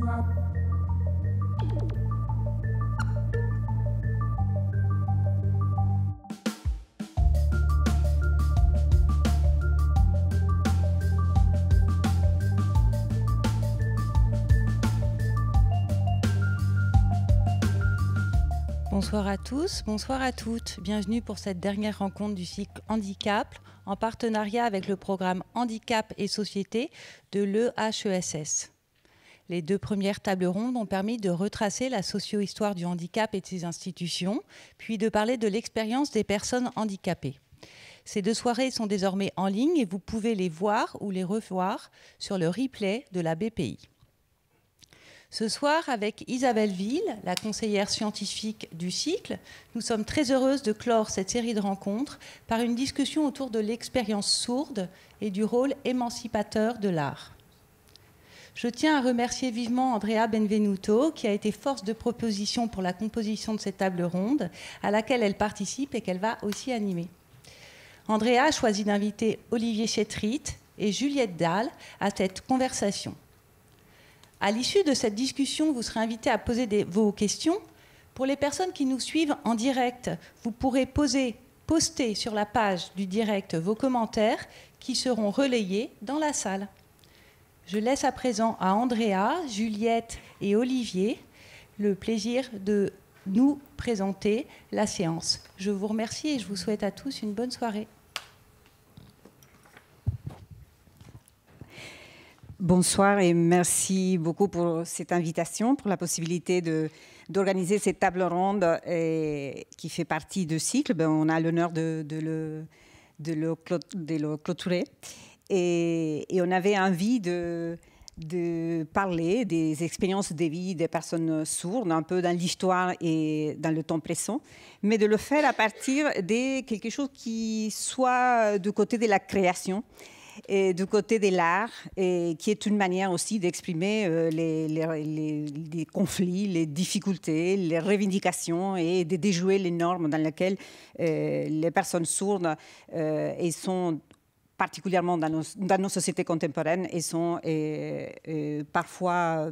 Love. Bonsoir à tous, bonsoir à toutes. Bienvenue pour cette dernière rencontre du cycle Handicap en partenariat avec le programme Handicap et Société de l'EHESS. Les deux premières tables rondes ont permis de retracer la socio-histoire du handicap et de ses institutions, puis de parler de l'expérience des personnes handicapées. Ces deux soirées sont désormais en ligne et vous pouvez les voir ou les revoir sur le replay de la BPI. Ce soir, avec Isabelle Ville, la conseillère scientifique du cycle, nous sommes très heureuses de clore cette série de rencontres par une discussion autour de l'expérience sourde et du rôle émancipateur de l'art. Je tiens à remercier vivement Andrea Benvenuto, qui a été force de proposition pour la composition de cette table ronde, à laquelle elle participe et qu'elle va aussi animer. Andrea a choisi d'inviter Olivier Chetrit et Juliette Dahl à cette conversation. À l'issue de cette discussion, vous serez invité à poser vos questions. Pour les personnes qui nous suivent en direct, vous pourrez poser, poster sur la page du direct vos commentaires qui seront relayés dans la salle. Je laisse à présent à Andrea, Juliette et Olivier le plaisir de nous présenter la séance. Je vous remercie et je vous souhaite à tous une bonne soirée. Bonsoir et merci beaucoup pour cette invitation, pour la possibilité d'organiser cette table ronde qui fait partie de cycle. Ben, on a l'honneur de, le, de, le, clôturer. Et, on avait envie de, de parler des expériences de vie des personnes sourdes, un peu dans l'histoire et dans le temps présent, mais de le faire à partir de quelque chose qui soit du côté de la création et du côté de l'art, qui est une manière aussi d'exprimer euh, les, conflits, les difficultés, les revendications et de déjouer les normes dans lesquelles euh, les personnes sourdes euh, et sont particulièrement dans nos, sociétés contemporaines et sont parfois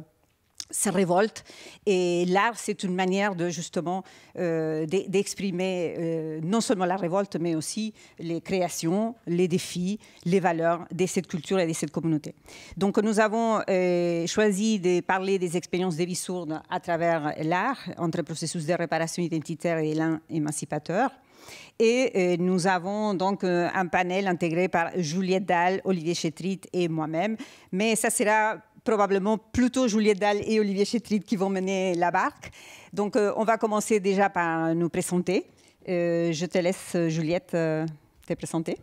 se révolte. Et l'art, c'est une manière de justement euh, d'exprimer euh, non seulement la révolte, mais aussi les créations, les défis, les valeurs de cette culture et de cette communauté. Donc nous avons euh, choisi de parler des expériences de vie sourde à travers l'art, entre le processus de réparation identitaire et l'un émancipateur Et nous avons donc un panel intégré par Juliette Dalle, Olivier Chétrit et moi-même. Mais ça sera probablement plutôt Juliette Dalle et Olivier Chétrid qui vont mener la barque. Donc euh, on va commencer déjà par nous présenter. Euh, je te laisse, euh, Juliette, te présenter.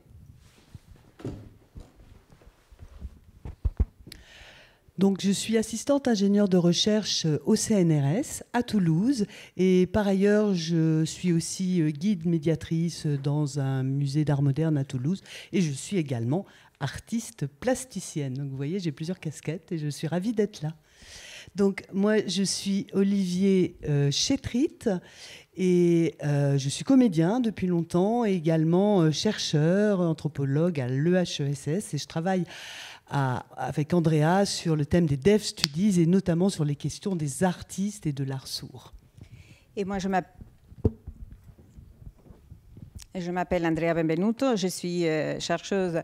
Donc, je suis assistante ingénieure de recherche au CNRS à Toulouse et par ailleurs, je suis aussi guide médiatrice dans un musée d'art moderne à Toulouse et je suis également artiste plasticienne. Donc vous voyez, j'ai plusieurs casquettes et je suis ravie d'être là. Donc moi, je suis Olivier euh, Chétrit et euh, je suis comédien depuis longtemps et également euh, chercheur, anthropologue à l'EHESS et je travaille avec Andrea sur le thème des deaf Studies et notamment sur les questions des artistes et de l'art sourd. Et moi, je m'appelle je m'appelle Andrea Benvenuto, je suis euh, chercheuse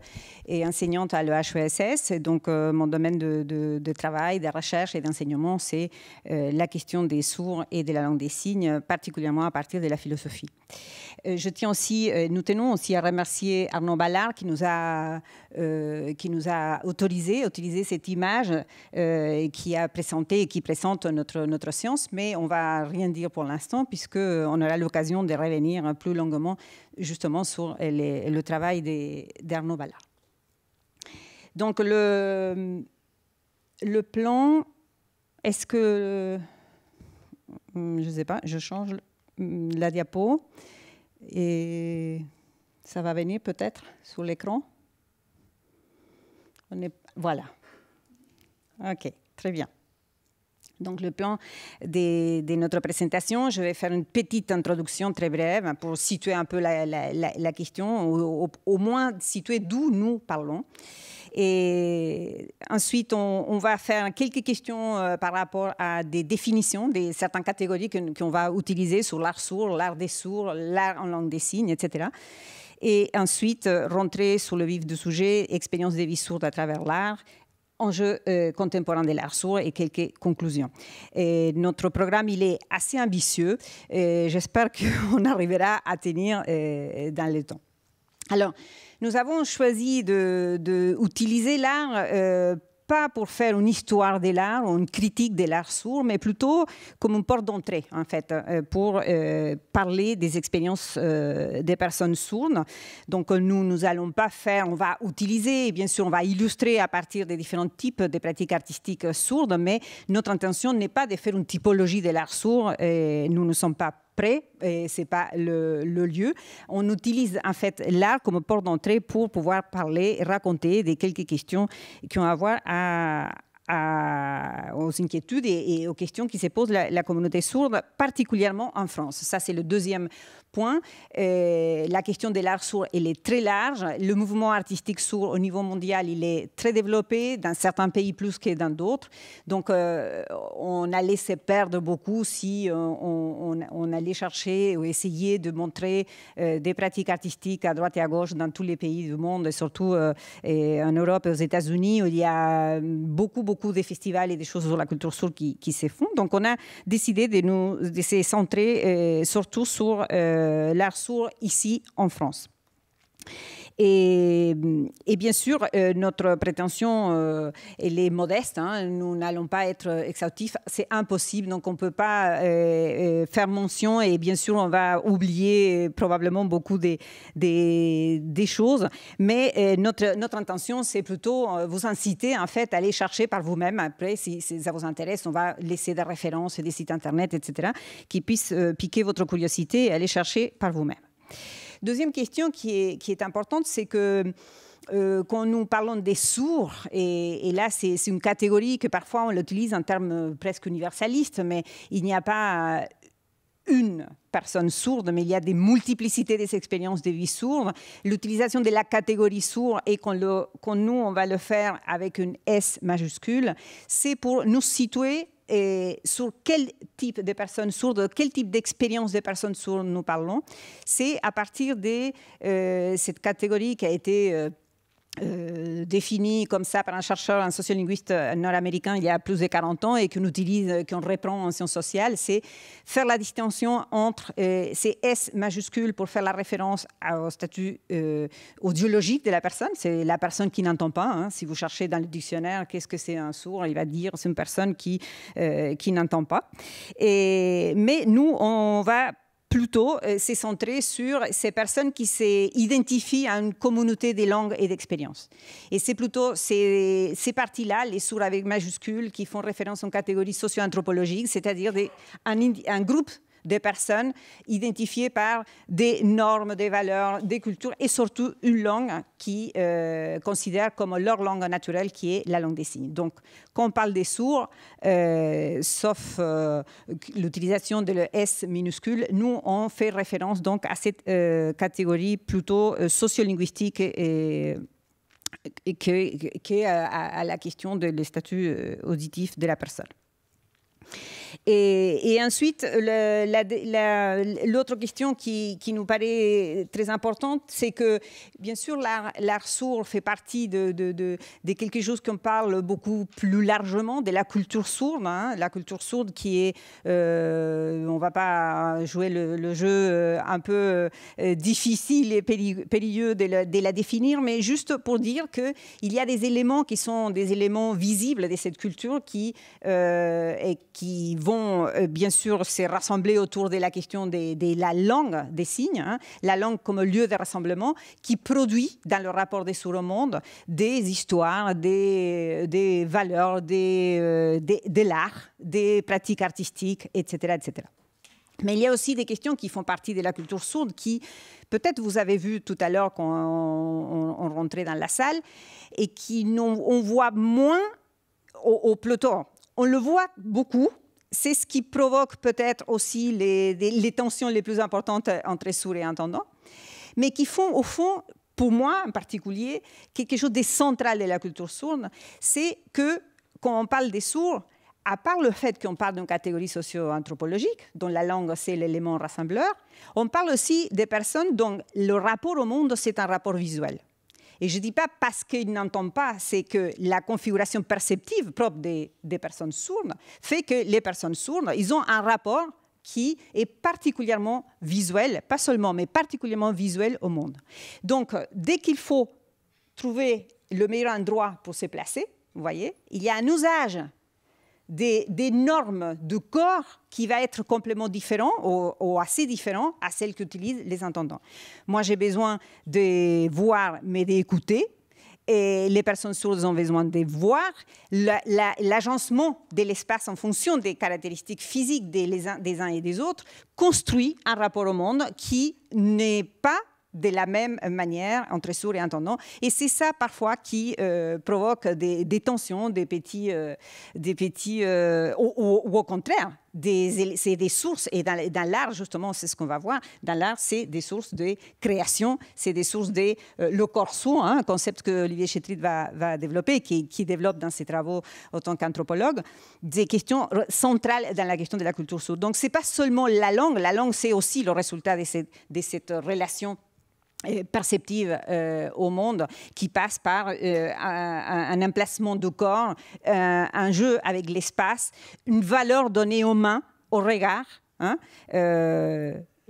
et enseignante à l'EHESS. Donc, euh, mon domaine de, travail, de recherche et d'enseignement, c'est euh, la question des sourds et de la langue des signes, particulièrement à partir de la philosophie. je tiens aussi, nous tenons aussi à remercier Arnaud Ballard qui nous a, qui nous a autorisé, utilisé cette image qui a présenté et qui présente notre, notre science, mais on ne va rien dire pour l'instant puisqu'on aura l'occasion de revenir plus longuement justement sur le travail d'Arnaud Ballard. Donc le, le plan, est-ce que... Euh, je ne sais pas, je change mm, la diapo et ça va venir peut-être sur l'écran. Voilà. OK, très bien. Donc, le plan de, notre présentation, je vais faire une petite introduction très brève pour situer un peu la, question, au, moins situer d'où nous parlons. Et ensuite, on, va faire quelques questions euh, par rapport à des définitions des certaines catégories qu'on va utiliser sur l'art sourd, l'art des sourds, l'art en langue des signes, etc. Et ensuite, euh, rentrer sur le vif du sujet, expérience des vies sourdes à travers l'art, enjeux euh, contemporains de l'art sourd et quelques conclusions. Euh, notre programme, il est assez ambitieux. et euh, J'espère qu'on arrivera à tenir dans le temps. Alors, nous avons choisi d'utiliser de, utiliser l'art pas pour faire une histoire de l'art ou une critique de l'art sourd, mais plutôt comme une porte d'entrée, en fait, euh, pour euh, parler des expériences euh, des personnes sourdes. Donc, nous, nous allons pas faire, on va utiliser, bien sûr, on va illustrer à partir des différents types de pratiques artistiques sourdes, mais notre intention n'est pas de faire une typologie de l'art sourd. Et nous ne sommes pas près, ce n'est pas le, lieu. On utilise en fait l'art comme porte d'entrée pour pouvoir parler, raconter des quelques questions qui ont à voir à, aux inquiétudes et, aux questions qui se posent la, la communauté sourde, particulièrement en France. Ça, c'est le deuxième point. Euh, la question de l'art sourd, elle est très large. Le mouvement artistique sourd au niveau mondial, il est très développé, dans certains pays plus que dans d'autres. Donc, euh, on a laissé perdre beaucoup si euh, on, allait chercher ou essayer de montrer des pratiques artistiques à droite et à gauche dans tous les pays du monde, et surtout en Europe et aux États-Unis, où il y a beaucoup, beaucoup des festivals et des choses sur la culture sourde qui, qui, se font. Donc, on a décidé de, nous, de se centrer euh, surtout sur euh, l'art sourd ici en France. Et, bien sûr, euh, notre prétention, euh, elle est modeste. Hein. nous n'allons pas être exhaustifs. C'est impossible. Donc, on ne peut pas euh, faire mention. Et bien sûr, on va oublier probablement beaucoup des, des, choses. Mais notre, notre intention, c'est plutôt vous inciter, en fait, à aller chercher par vous-même. Après, si, si, ça vous intéresse, on va laisser des références, des sites Internet, etc., qui puissent piquer votre curiosité et aller chercher par vous-même. Deuxième question qui est, qui est importante, c'est que euh, quand nous parlons des sourds, et, là c'est une catégorie que parfois on l'utilise en termes presque universalistes, mais il n'y a pas une personne sourde, mais il y a des multiplicités des expériences de vie sourde. L'utilisation de la catégorie sourd et qu'on nous, on va le faire avec une S majuscule, c'est pour nous situer et sur quel type de personnes sourdes, quel type d'expérience de personnes sourdes nous parlons, c'est à partir de euh, cette catégorie qui a été euh, euh, défini comme ça par un chercheur, un sociolinguiste euh, nord-américain il y a plus de 40 ans et qu'on utilise, euh, qu'on reprend en sciences sociales, c'est faire la distinction entre ces S majuscules pour faire la référence au statut audiologique de la personne, c'est la personne qui n'entend pas. Hein. Si vous cherchez dans le dictionnaire qu'est-ce que c'est un sourd, il va dire c'est une personne qui, qui n'entend pas. mais nous, on va plutôt c'est euh, centré sur ces personnes qui s'identifient à une communauté des langues et d'expériences. Et c'est plutôt ces, parties-là, les sourds avec majuscules, qui font référence aux catégories socio-anthropologiques, c'est-à-dire un, groupe des personnes identifiées par des normes, des valeurs, des cultures et surtout une langue qui euh, considèrent comme leur langue naturelle qui est la langue des signes. Donc, quand on parle des sourds, euh, sauf euh, l'utilisation de le S minuscule, nous, on fait référence donc à cette euh, catégorie plutôt sociolinguistique et, qui est à, à, la question du statut auditif de la personne. Et, ensuite, l'autre question qui, nous paraît très importante, c'est que, bien sûr, l'art sourd fait partie de, quelque chose qu'on parle beaucoup plus largement, de la culture sourde. Hein. la culture sourde qui est, euh, on ne va pas jouer le, jeu euh, un peu euh, difficile et périlleux de la, définir, mais juste pour dire qu'il y a des éléments qui sont des éléments visibles de cette culture qui, et qui vont euh, bien sûr s'est rassemblée autour de la question de, la langue des signes, hein, la langue comme lieu de rassemblement qui produit dans le rapport des sourds au monde des histoires, des, des valeurs, des, euh, des, de l'art, des pratiques artistiques, etc. etc. Mais il y a aussi des questions qui font partie de la culture sourde, qui peut-être vous avez vu tout à l'heure quand on, rentrait dans la salle, et qui voit moins au, au peloton. On le voit beaucoup, c'est ce qui provoque peut-être aussi les, tensions les plus importantes entre sourds et entendants, mais qui font au fond, pour moi en particulier, quelque chose de central de la culture sourde, c'est que quand on parle des sourds, à part le fait qu'on parle d'une catégorie socio-anthropologique, dont la langue c'est l'élément rassembleur, on parle aussi des personnes dont le rapport au monde c'est un rapport visuel. Et je ne dis pas parce qu'ils n'entendent pas, c'est que la configuration perceptive propre des, personnes sourdes fait que les personnes sourdes, ils ont un rapport qui est particulièrement visuel, pas seulement, mais particulièrement visuel au monde. Donc, dès qu'il faut trouver le meilleur endroit pour se placer, vous voyez, il y a un usage des, normes de corps qui va être complètement différent ou, assez différent à celles qu'utilisent les intendants. Moi, j'ai besoin de voir, mais d'écouter. Et les personnes sourdes ont besoin de voir l'agencement de l'espace en fonction des caractéristiques physiques les des uns et des autres construit un rapport au monde qui n'est pas de la même manière entre sourds et entendants. Et c'est ça parfois qui euh, provoque des, tensions, des petits, euh, des petits euh, ou, au contraire, c'est des sources. Et dans, l'art, justement, c'est ce qu'on va voir. Dans l'art, c'est des sources de création, c'est des sources de le corps hein, un concept que Olivier Chétrit va, développer, qui, développe dans ses travaux en tant qu'anthropologue, des questions centrales dans la question de la culture sourde. Donc, c'est pas seulement la langue. La langue, c'est aussi le résultat de cette relation euh, perceptive euh, au monde qui passe par euh, un, emplacement du corps, un jeu avec l'espace, une valeur donnée aux mains, au regard. Hein,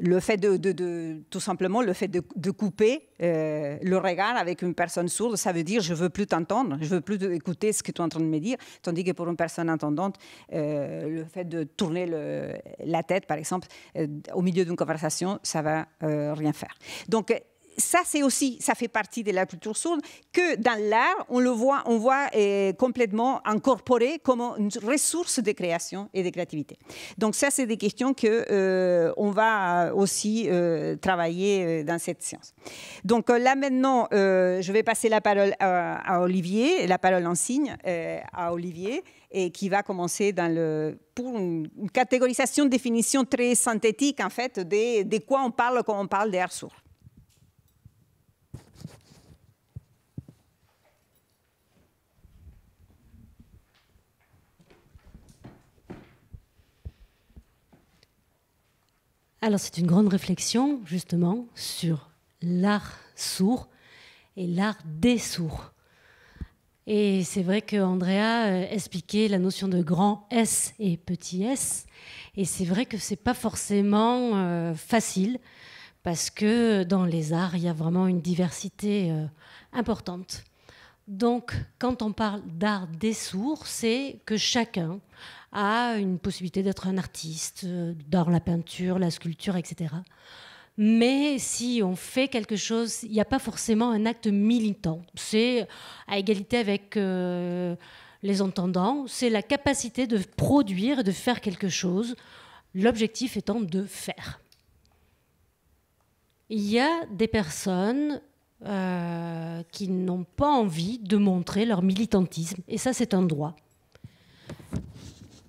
le fait de, de, tout simplement le fait de, couper le regard avec une personne sourde, ça veut dire je veux plus t'entendre, je veux plus écouter ce que tu es en train de me dire. Tandis que pour une personne entendante, le fait de tourner le, la tête, par exemple, au milieu d'une conversation, ça va rien faire. Donc ça, c'est aussi, ça fait partie de la culture sourde, que dans l'art, on le voit, on voit euh, complètement incorporé comme une ressource de création et de créativité. Donc ça, c'est des questions que euh, on va aussi euh, travailler dans cette science. Donc là maintenant, je vais passer la parole à, Olivier, la parole en signe à Olivier et qui va commencer dans le, pour une, catégorisation, définition très synthétique en fait de, quoi on parle quand on parle des sourd. Alors c'est une grande réflexion justement sur l'art sourd et l'art des sourds. Et c'est vrai que Andrea euh, expliquait la notion de grand S et petit s. Et c'est vrai que c'est pas forcément euh, facile parce que dans les arts, il y a vraiment une diversité euh, importante. Donc, quand on parle d'art des sourds, c'est que chacun a une possibilité d'être un artiste euh, dans la peinture, la sculpture, etc. Mais si on fait quelque chose, il n'y a pas forcément un acte militant. C'est à égalité avec euh, les entendants, c'est la capacité de produire, et de faire quelque chose, l'objectif étant de faire. Il y a des personnes euh, qui n'ont pas envie de montrer leur militantisme. Et ça, c'est un droit.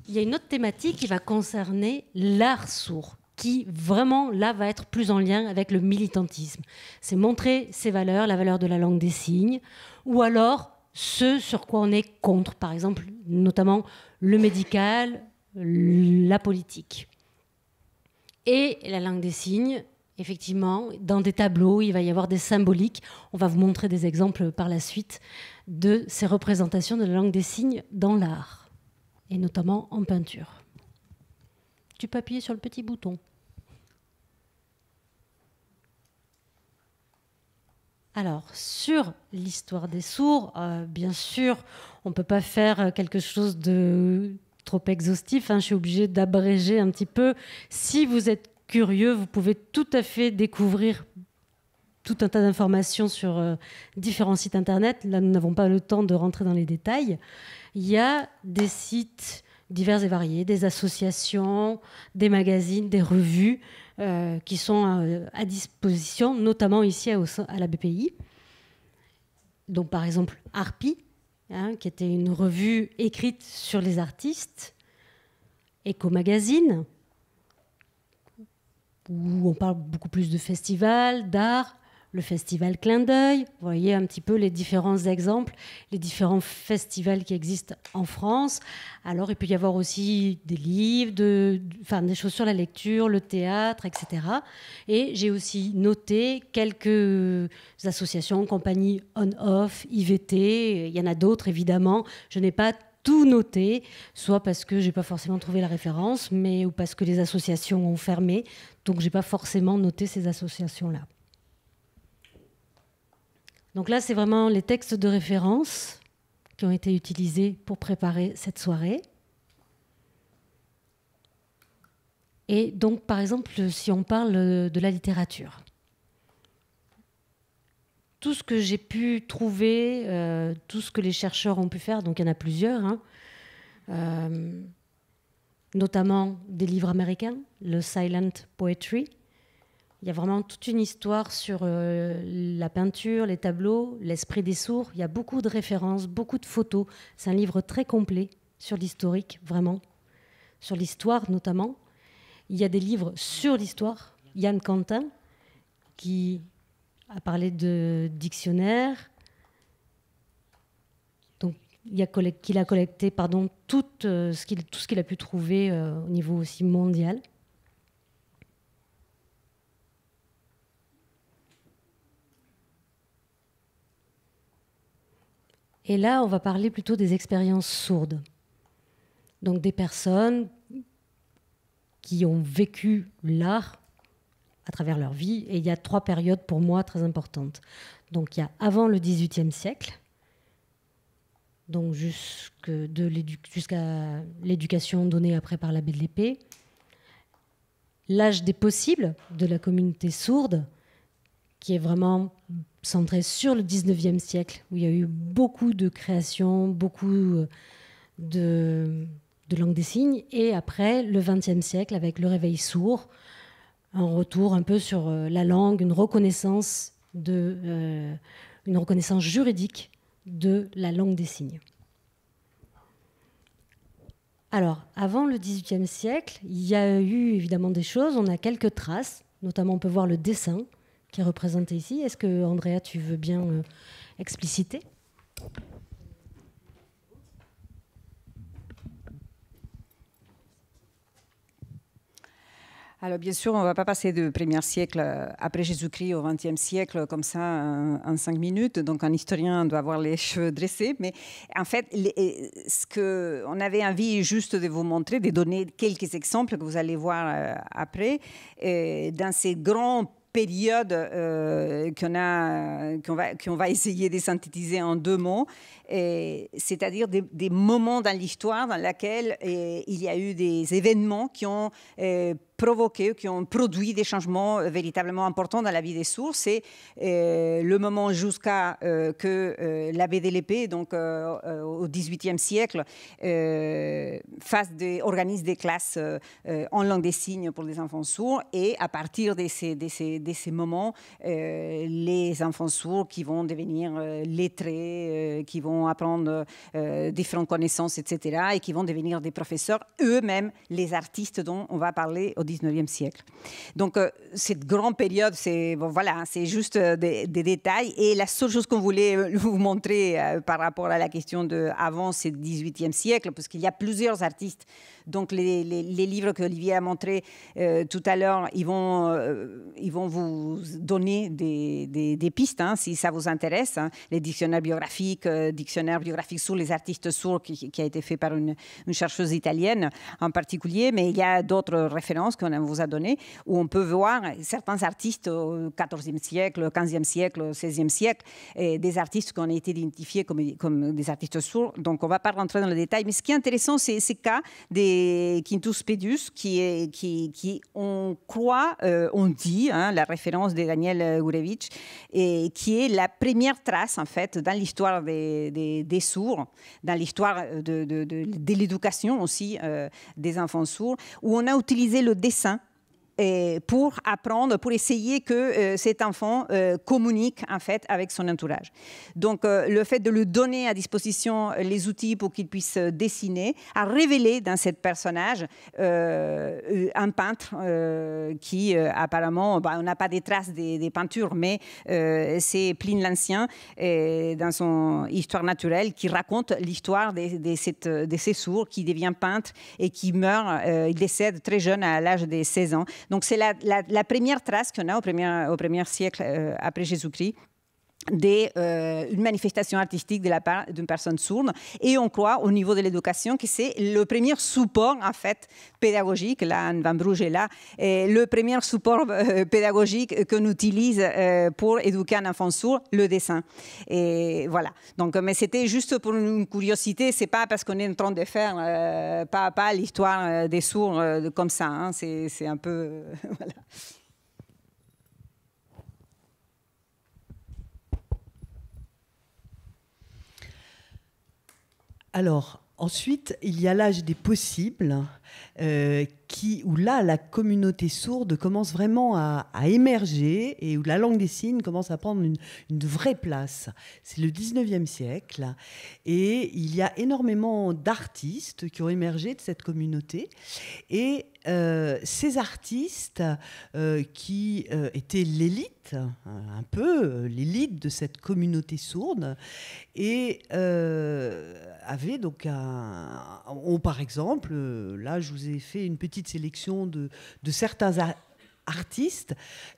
Il y a une autre thématique qui va concerner l'art sourd, qui vraiment, là, va être plus en lien avec le militantisme. C'est montrer ses valeurs, la valeur de la langue des signes, ou alors ce sur quoi on est contre, par exemple, notamment le médical, la politique. Et la langue des signes effectivement, dans des tableaux, il va y avoir des symboliques. On va vous montrer des exemples par la suite de ces représentations de la langue des signes dans l'art, et notamment en peinture. Tu peux appuyer sur le petit bouton. Alors, sur l'histoire des sourds, euh, bien sûr, on ne peut pas faire euh, quelque chose de trop exhaustif. Hein. je suis obligée d'abréger un petit peu. Si vous êtes curieux, vous pouvez tout à fait découvrir tout un tas d'informations sur euh, différents sites internet. Là, nous n'avons pas le temps de rentrer dans les détails. Il y a des sites divers et variés, des associations, des magazines, des revues euh, qui sont euh, à disposition, notamment ici à, la BPI. Donc, par exemple, Arpi, hein, qui était une revue écrite sur les artistes, Eco Magazine, où on parle beaucoup plus de festivals, d'art, le festival Clin d'œil. Vous voyez un petit peu les différents exemples, les différents festivals qui existent en France. Alors, il peut y avoir aussi des livres, de, enfin, des choses sur la lecture, le théâtre, etc. Et j'ai aussi noté quelques associations, compagnies on-off, IVT. Il y en a d'autres, évidemment. Je n'ai pas tout noté, soit parce que j'ai pas forcément trouvé la référence, mais ou parce que les associations ont fermé, donc j'ai pas forcément noté ces associations-là. Donc là, c'est vraiment les textes de référence qui ont été utilisés pour préparer cette soirée. Et donc, par exemple, si on parle de la littérature, tout ce que j'ai pu trouver, euh, tout ce que les chercheurs ont pu faire, donc il y en a plusieurs, hein. euh, notamment des livres américains, le Silent Poetry. Il y a vraiment toute une histoire sur euh, la peinture, les tableaux, l'esprit des sourds. Il y a beaucoup de références, beaucoup de photos. C'est un livre très complet sur l'historique, vraiment, sur l'histoire notamment. Il y a des livres sur l'histoire. Yann Quentin, qui à parler de dictionnaire. Donc, il, a collecté, collecté pardon, tout, euh, ce qu'il, tout ce qu'il a pu trouver euh, au niveau aussi mondial. Et là, on va parler plutôt des expériences sourdes. Donc des personnes qui ont vécu l'art à travers leur vie. Et il y a trois périodes pour moi très importantes. Donc il y a avant le XVIIIe siècle, donc jusqu'à l'éducation donnée après par l'abbé de l'épée, l'âge des possibles de la communauté sourde, qui est vraiment centré sur le 19e siècle, où il y a eu beaucoup de créations, beaucoup euh, de, langue langues des signes, et après le 20e siècle avec le réveil sourd, un retour un peu sur euh, la langue, une reconnaissance, de, euh, une reconnaissance juridique de la langue des signes. Alors, avant le XVIIIe siècle, il y a eu évidemment des choses, on a quelques traces, notamment on peut voir le dessin qui est représenté ici. Est-ce que, Andrea, tu veux bien euh, expliciter Alors bien sûr, on ne va pas passer du premier siècle euh, après Jésus-Christ au 20e siècle comme ça en, cinq minutes. Donc un historien doit avoir les cheveux dressés. Mais en fait, euh, ce que on avait envie juste de vous montrer, de donner quelques exemples que vous allez voir euh, après, dans ces grands périodes a, va, qu'on va essayer de synthétiser en deux mots c'est-à-dire des, moments dans l'histoire dans laquelle eh, il y a eu des événements qui ont eh, provoqué, qui ont produit des changements euh, véritablement importants dans la vie des sourds, Et eh, le moment jusqu'à euh, que euh, l'abbé de l'épée, donc au XVIIIe siècle, fasse des, organise des classes en langue des signes pour les enfants sourds. Et à partir de ces, de ces moments, les enfants sourds qui vont devenir lettrés, qui vont apprendre euh, différentes connaissances, etc., et qui vont devenir des professeurs, eux-mêmes les artistes dont on va parler au 19e siècle. Donc, euh, cette grande période, c'est voilà, hein, c'est juste euh, des, détails. Et la seule chose qu'on voulait vous montrer par rapport à la question de avant, c'est 18e siècle, parce qu'il y a plusieurs artistes. Donc, les, livres que Olivier a montrés tout à l'heure, ils vont, ils vont vous donner des, des, pistes, hein, si ça vous intéresse. Hein, les dictionnaires biographiques, dictionnaires dictionnaire biographique sur les artistes sourds qui, a été fait par une, chercheuse italienne en particulier, mais il y a d'autres références qu'on vous a données où on peut voir certains artistes au XIVe siècle, 15e siècle, 16e siècle, et des artistes qui ont été identifiés comme, comme des artistes sourds. Donc on ne va pas rentrer dans le détail, mais ce qui est intéressant, c'est ces cas des Quintus Pedius, qui, est, qui, on croit, euh, on dit, hein, la référence de Daniel Gurevich, et qui est la première trace en fait dans l'histoire des, des, sourds, dans l'histoire euh, de, de l'éducation aussi euh, des enfants sourds, où on a utilisé le dessin euh, pour apprendre, pour essayer que euh, cet enfant euh, communique en fait avec son entourage. Donc le fait de lui donner à disposition les outils pour qu'il puisse dessiner a révélé dans ce personnage un peintre qui apparemment, bah, on n'a pas des traces des, peintures, mais c'est Pline l'Ancien dans son Histoire naturelle qui raconte l'histoire de, de, cette, sourds qui devient peintre et qui meurt, il décède très jeune à l'âge de 16 ans. Donc c'est la, première trace qu'on a au premier, au premier siècle euh, après Jésus-Christ d'une euh, manifestation artistique de la part d'une personne sourde. Et on croit au niveau de l'éducation que c'est le premier support en fait pédagogique. Là, Anne Van est là. le premier support euh, pédagogique qu'on utilise euh, pour éduquer un enfant sourd, le dessin. Et voilà. Donc, mais c'était juste pour une curiosité. C'est pas parce qu'on est en train de faire pas à pas l'histoire des sourds comme ça. Hein. C'est un peu Alors, ensuite, il y a l'âge des possibles euh, qui, où là, la communauté sourde commence vraiment à, émerger et où la langue des signes commence à prendre une, vraie place. C'est le 19e siècle et il y a énormément d'artistes qui ont émergé de cette communauté. Et euh, ces artistes euh, qui étaient l'élite, un peu l'élite de cette communauté sourde, et avaient donc un. On, par exemple, là je vous ai j'ai fait une petite sélection de, certains artistes.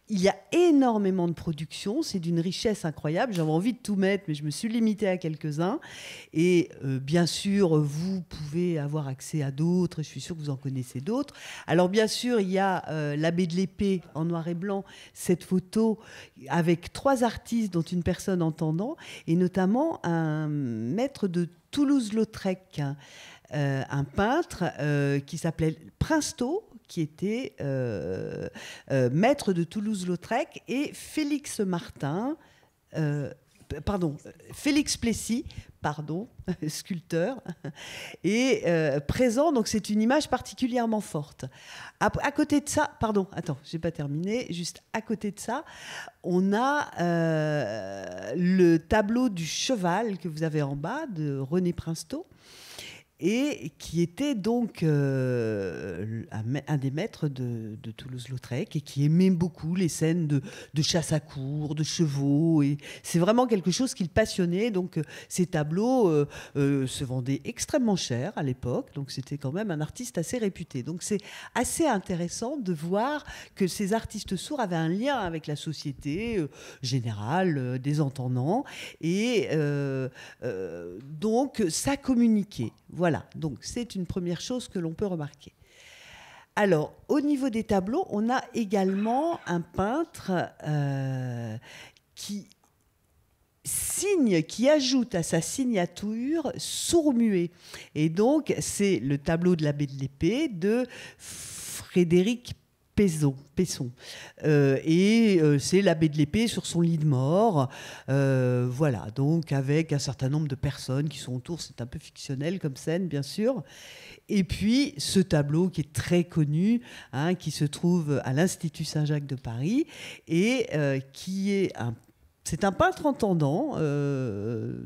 Il y a énormément de productions, c'est d'une richesse incroyable. J'avais envie de tout mettre, mais je me suis limitée à quelques-uns. Et euh, bien sûr, vous pouvez avoir accès à d'autres, je suis sûre que vous en connaissez d'autres. Alors bien sûr, il y a euh, l'abbé de l'épée en noir et blanc, cette photo avec trois artistes, dont une personne entendant, et notamment un maître de Toulouse-Lautrec, euh, un peintre euh, qui s'appelait Prinsto, qui était euh, maître de Toulouse-Lautrec, et Félix Martin. Pardon, Félix Plessis, pardon, sculpteur, et présent. Donc c'est une image particulièrement forte. À, côté de ça, pardon, attends, j'ai pas terminé. Juste à côté de ça, on a le tableau du cheval que vous avez en bas de René Prinsteau et qui était donc euh, un, des maîtres de, Toulouse-Lautrec et qui aimait beaucoup les scènes de, chasse à cours, de chevaux. Et c'est vraiment quelque chose qui le passionnait. Donc ces euh, tableaux euh, se vendaient extrêmement cher à l'époque. Donc c'était quand même un artiste assez réputé. Donc c'est assez intéressant de voir que ces artistes sourds avaient un lien avec la société générale des entendants et donc ça communiquait. Voilà voilà, donc c'est une première chose que l'on peut remarquer. Alors, au niveau des tableaux, on a également un peintre euh, qui signe, qui ajoute à sa signature sourd-muet. Et donc, c'est le tableau de l'abbé de l'épée de Frédéric Pesson. Pesson. Euh, et euh, c'est l'abbé de l'épée sur son lit de mort. Euh, voilà, donc avec un certain nombre de personnes qui sont autour. C'est un peu fictionnel comme scène, bien sûr. Et puis ce tableau qui est très connu, hein, qui se trouve à l'Institut Saint-Jacques de Paris et qui est un. C'est un peintre entendant de,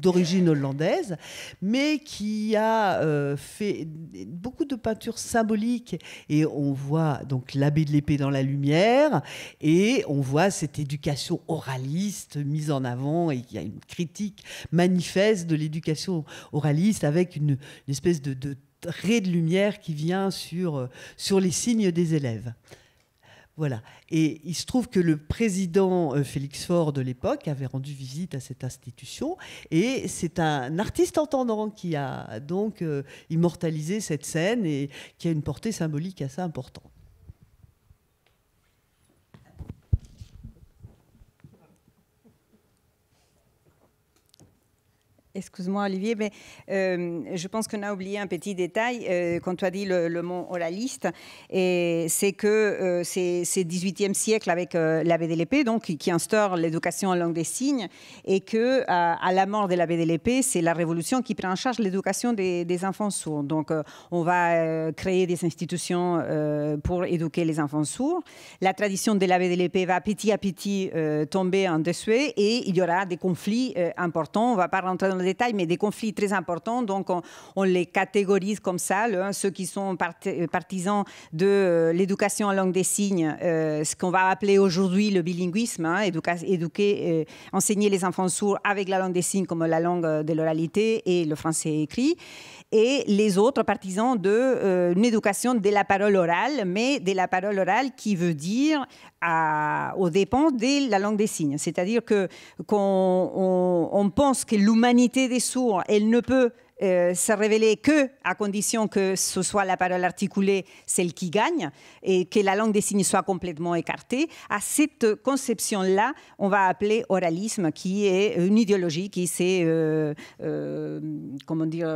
d'origine hollandaise, mais qui a euh, fait beaucoup de peintures symboliques. Et on voit donc l'abbé de l'épée dans la lumière, et on voit cette éducation oraliste mise en avant, et il y a une critique manifeste de l'éducation oraliste avec une, espèce de, de ray de lumière qui vient sur euh, les signes des élèves. Voilà. Et il se trouve que le président euh, Félix Faure de l'époque avait rendu visite à cette institution. Et c'est un artiste entendant qui a donc euh, immortalisé cette scène et qui a une portée symbolique assez importante. Excuse-moi Olivier, mais euh, je pense qu'on a oublié un petit détail euh, quand tu as dit le, mot oraliste, et c'est que euh, c'est le 18e siècle avec l'abbé de qui, instaure l'éducation en langue des signes, et que à la mort de l'abbé de c'est la Révolution qui prend en charge l'éducation des, enfants sourds. Donc on va créer des institutions pour éduquer les enfants sourds. La tradition de l'abbé de l'épée va petit à petit tomber en dessous et il y aura des conflits importants. On va pas rentrer dans détails, mais des conflits très importants. Donc, on, les catégorise comme ça. Hein, ceux qui sont euh, partisans de euh, l'éducation en langue des signes, euh, ce qu'on va appeler aujourd'hui le bilinguisme, hein, éduquer, enseigner les enfants sourds avec la langue des signes comme la langue de l'oralité et le français écrit. Et les autres partisans d'une éducation de la parole orale, mais de la parole orale qui veut dire aux dépens de la langue des signes. C'est-à-dire que qu'on pense que l'humanité des sourds, elle ne peut euh, se révéler que à condition que ce soit la parole articulée celle qui gagne et que la langue des signes soit complètement écartée. À cette conception-là, on va appeler oralisme, qui est une idéologie qui s'est euh, euh, comment dire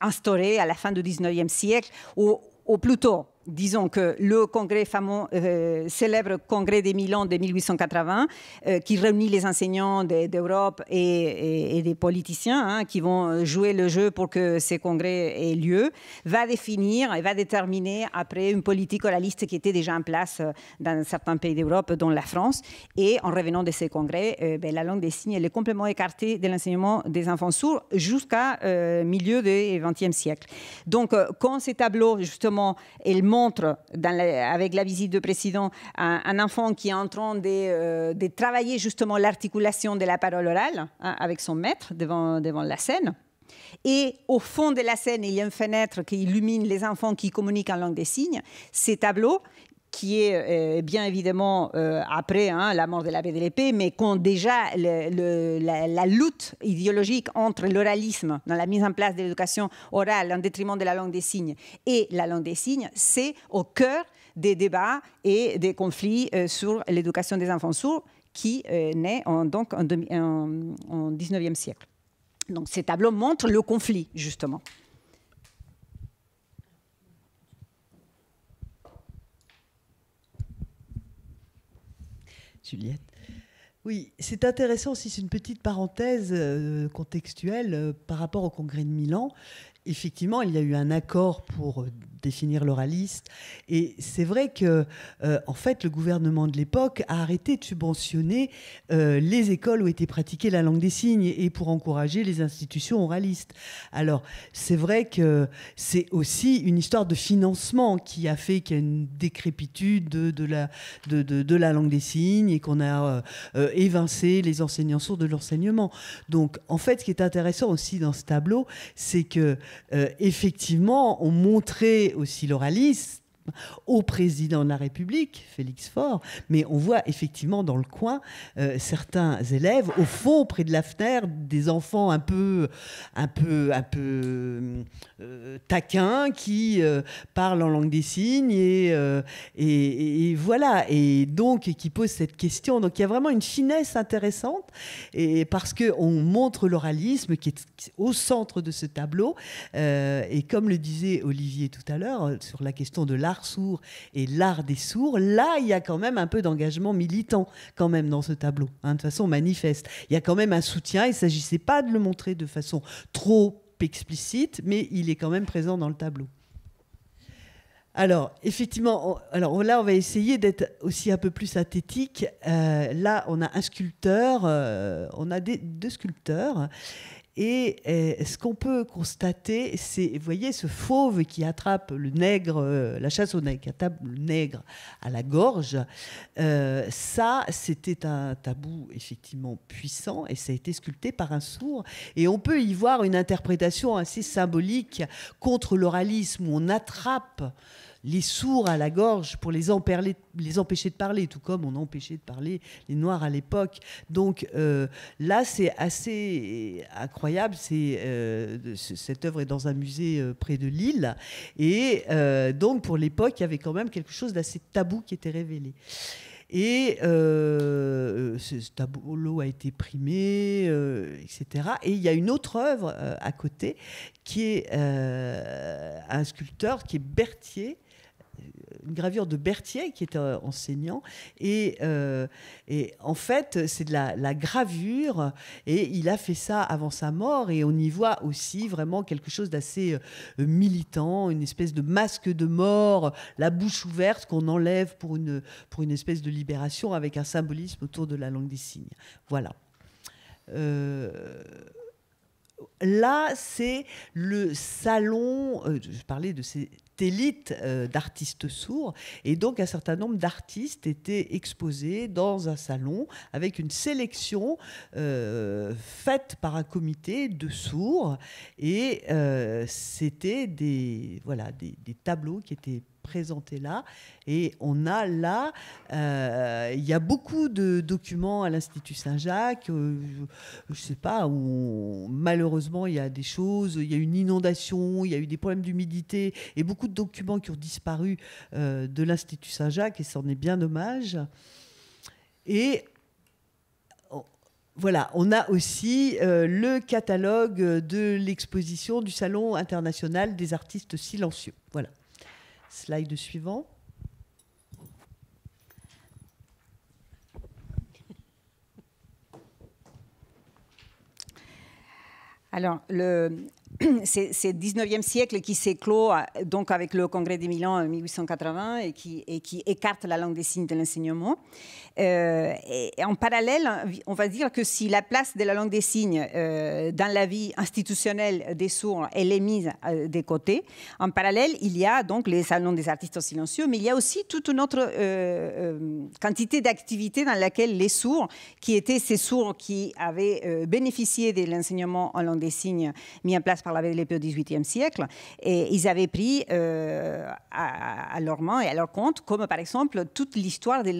instaurée à la fin du 19e siècle, ou, ou plutôt disons que le congrès fameux, euh, célèbre congrès des Milan de 1880, euh, qui réunit les enseignants d'Europe et, des politiciens hein, qui vont jouer le jeu pour que ces congrès aient lieu, va définir et va déterminer après une politique oraliste qui était déjà en place euh, dans certains pays d'Europe, dont la France. Et en revenant de ces congrès, ben, la langue des signes est complètement écartée de l'enseignement des enfants sourds jusqu'à milieu du XXe siècle. Donc, quand ces tableaux, justement, elles montre avec la visite du président un, enfant qui est en train euh, de, travailler justement l'articulation de la parole orale hein, avec son maître devant, devant la scène. Et au fond de la scène, il y a une fenêtre qui illumine les enfants qui communiquent en langue des signes. Ces tableaux, qui est euh, bien évidemment euh, après hein, la mort de l'abbé de l'épée, mais quand déjà la, lutte idéologique entre l'oralisme dans la mise en place de l'éducation orale en détriment de la langue des signes et la langue des signes, c'est au cœur des débats et des conflits euh, sur l'éducation des enfants sourds qui naît donc en 19e siècle. Donc ces tableaux montrent le conflit, justement. Juliette. Oui, c'est intéressant aussi, c'est une petite parenthèse euh, contextuelle euh, par rapport au congrès de Milan. Effectivement, il y a eu un accord pour euh, définir l'oraliste. Et c'est vrai que, euh, en fait, le gouvernement de l'époque a arrêté de subventionner euh, les écoles où était pratiquée la langue des signes et pour encourager les institutions oralistes. Alors, c'est vrai que c'est aussi une histoire de financement qui a fait qu'il y a une décrépitude de, la, de, la langue des signes et qu'on a euh, évincé les enseignants sourds de l'enseignement. Donc, en fait, ce qui est intéressant aussi dans ce tableau, c'est que, effectivement, on montrait aussi l'oraliste au président de la République, Félix Faure, mais on voit effectivement dans le coin euh, certains élèves, au fond, près de la fenêtre, des enfants un peu, un peu, un peu euh, taquins qui euh, parlent en langue des signes et, et, voilà, et donc qui posent cette question. Donc il y a vraiment une finesse intéressante et parce que on montre l'oralisme qui est au centre de ce tableau et comme le disait Olivier tout à l'heure sur la question de l'art art sourd et l'art des sourds, là, il y a quand même un peu d'engagement militant, quand même, dans ce tableau, hein, de façon manifeste. Il y a quand même un soutien, il ne s'agissait pas de le montrer de façon trop explicite, mais il est quand même présent dans le tableau. Alors, effectivement, alors là, on va essayer d'être aussi un peu plus synthétique. Euh, là, on a un sculpteur, euh, on a des, deux sculpteurs, et euh, ce qu'on peut constater, c'est, vous voyez, ce fauve qui attrape le nègre, euh, la chasse au nègre, qui attrape le nègre à la gorge, euh, ça, c'était un tabou effectivement puissant et ça a été sculpté par un sourd. Et on peut y voir une interprétation assez symbolique contre l'oralisme où on attrape les sourds à la gorge pour les, empêcher de parler, tout comme on empêchait de parler les Noirs à l'époque. Donc euh, là, c'est assez incroyable. Euh, cette œuvre est dans un musée euh, près de Lille. Et donc, pour l'époque, il y avait quand même quelque chose d'assez tabou qui était révélé. Et ce, tableau a été primé, etc. Et il y a une autre œuvre à côté qui est un sculpteur qui est Berthier, une gravure de Berthier, qui était euh, enseignant. Euh, et, en fait, c'est de la, gravure. Et il a fait ça avant sa mort. Et on y voit aussi vraiment quelque chose d'assez euh, militant, une espèce de masque de mort, la bouche ouverte qu'on enlève pour une, pour une espèce de libération avec un symbolisme autour de la langue des signes. Voilà. là, c'est le salon, je parlais de ces élite euh, d'artistes sourds. Et donc, un certain nombre d'artistes étaient exposés dans un salon avec une sélection euh, faite par un comité de sourds. Et euh, c'était des, voilà, des tableaux qui étaient présenté là. Et on a là, euh, il y a beaucoup de documents à l'Institut Saint-Jacques, euh, je ne sais pas, où malheureusement il y a des choses, il y a une inondation, il y a eu des problèmes d'humidité, et beaucoup de documents qui ont disparu euh, de l'Institut Saint-Jacques, et c'en est bien dommage. Et voilà, on a aussi le catalogue de l'exposition du Salon international des artistes silencieux. Voilà. Slide suivant. Alors, le, le 19e siècle qui s'éclot euh, donc avec le Congrès de Milan en 1880 et qui, qui écarte la langue des signes de l'enseignement. Euh, et, en parallèle, hein, on va dire que si la place de la langue des signes euh, dans la vie institutionnelle des sourds, elle est mise de côté. en parallèle, il y a donc les salons des artistes silencieux, mais il y a aussi toute une autre quantité d'activités dans laquelle les sourds, qui étaient ces sourds qui avaient bénéficié de l'enseignement en langue des signes mis en place par l'AVLP au XVIIIe siècle, et ils avaient pris euh, à, leur main et à leur compte, comme par exemple toute l'histoire de,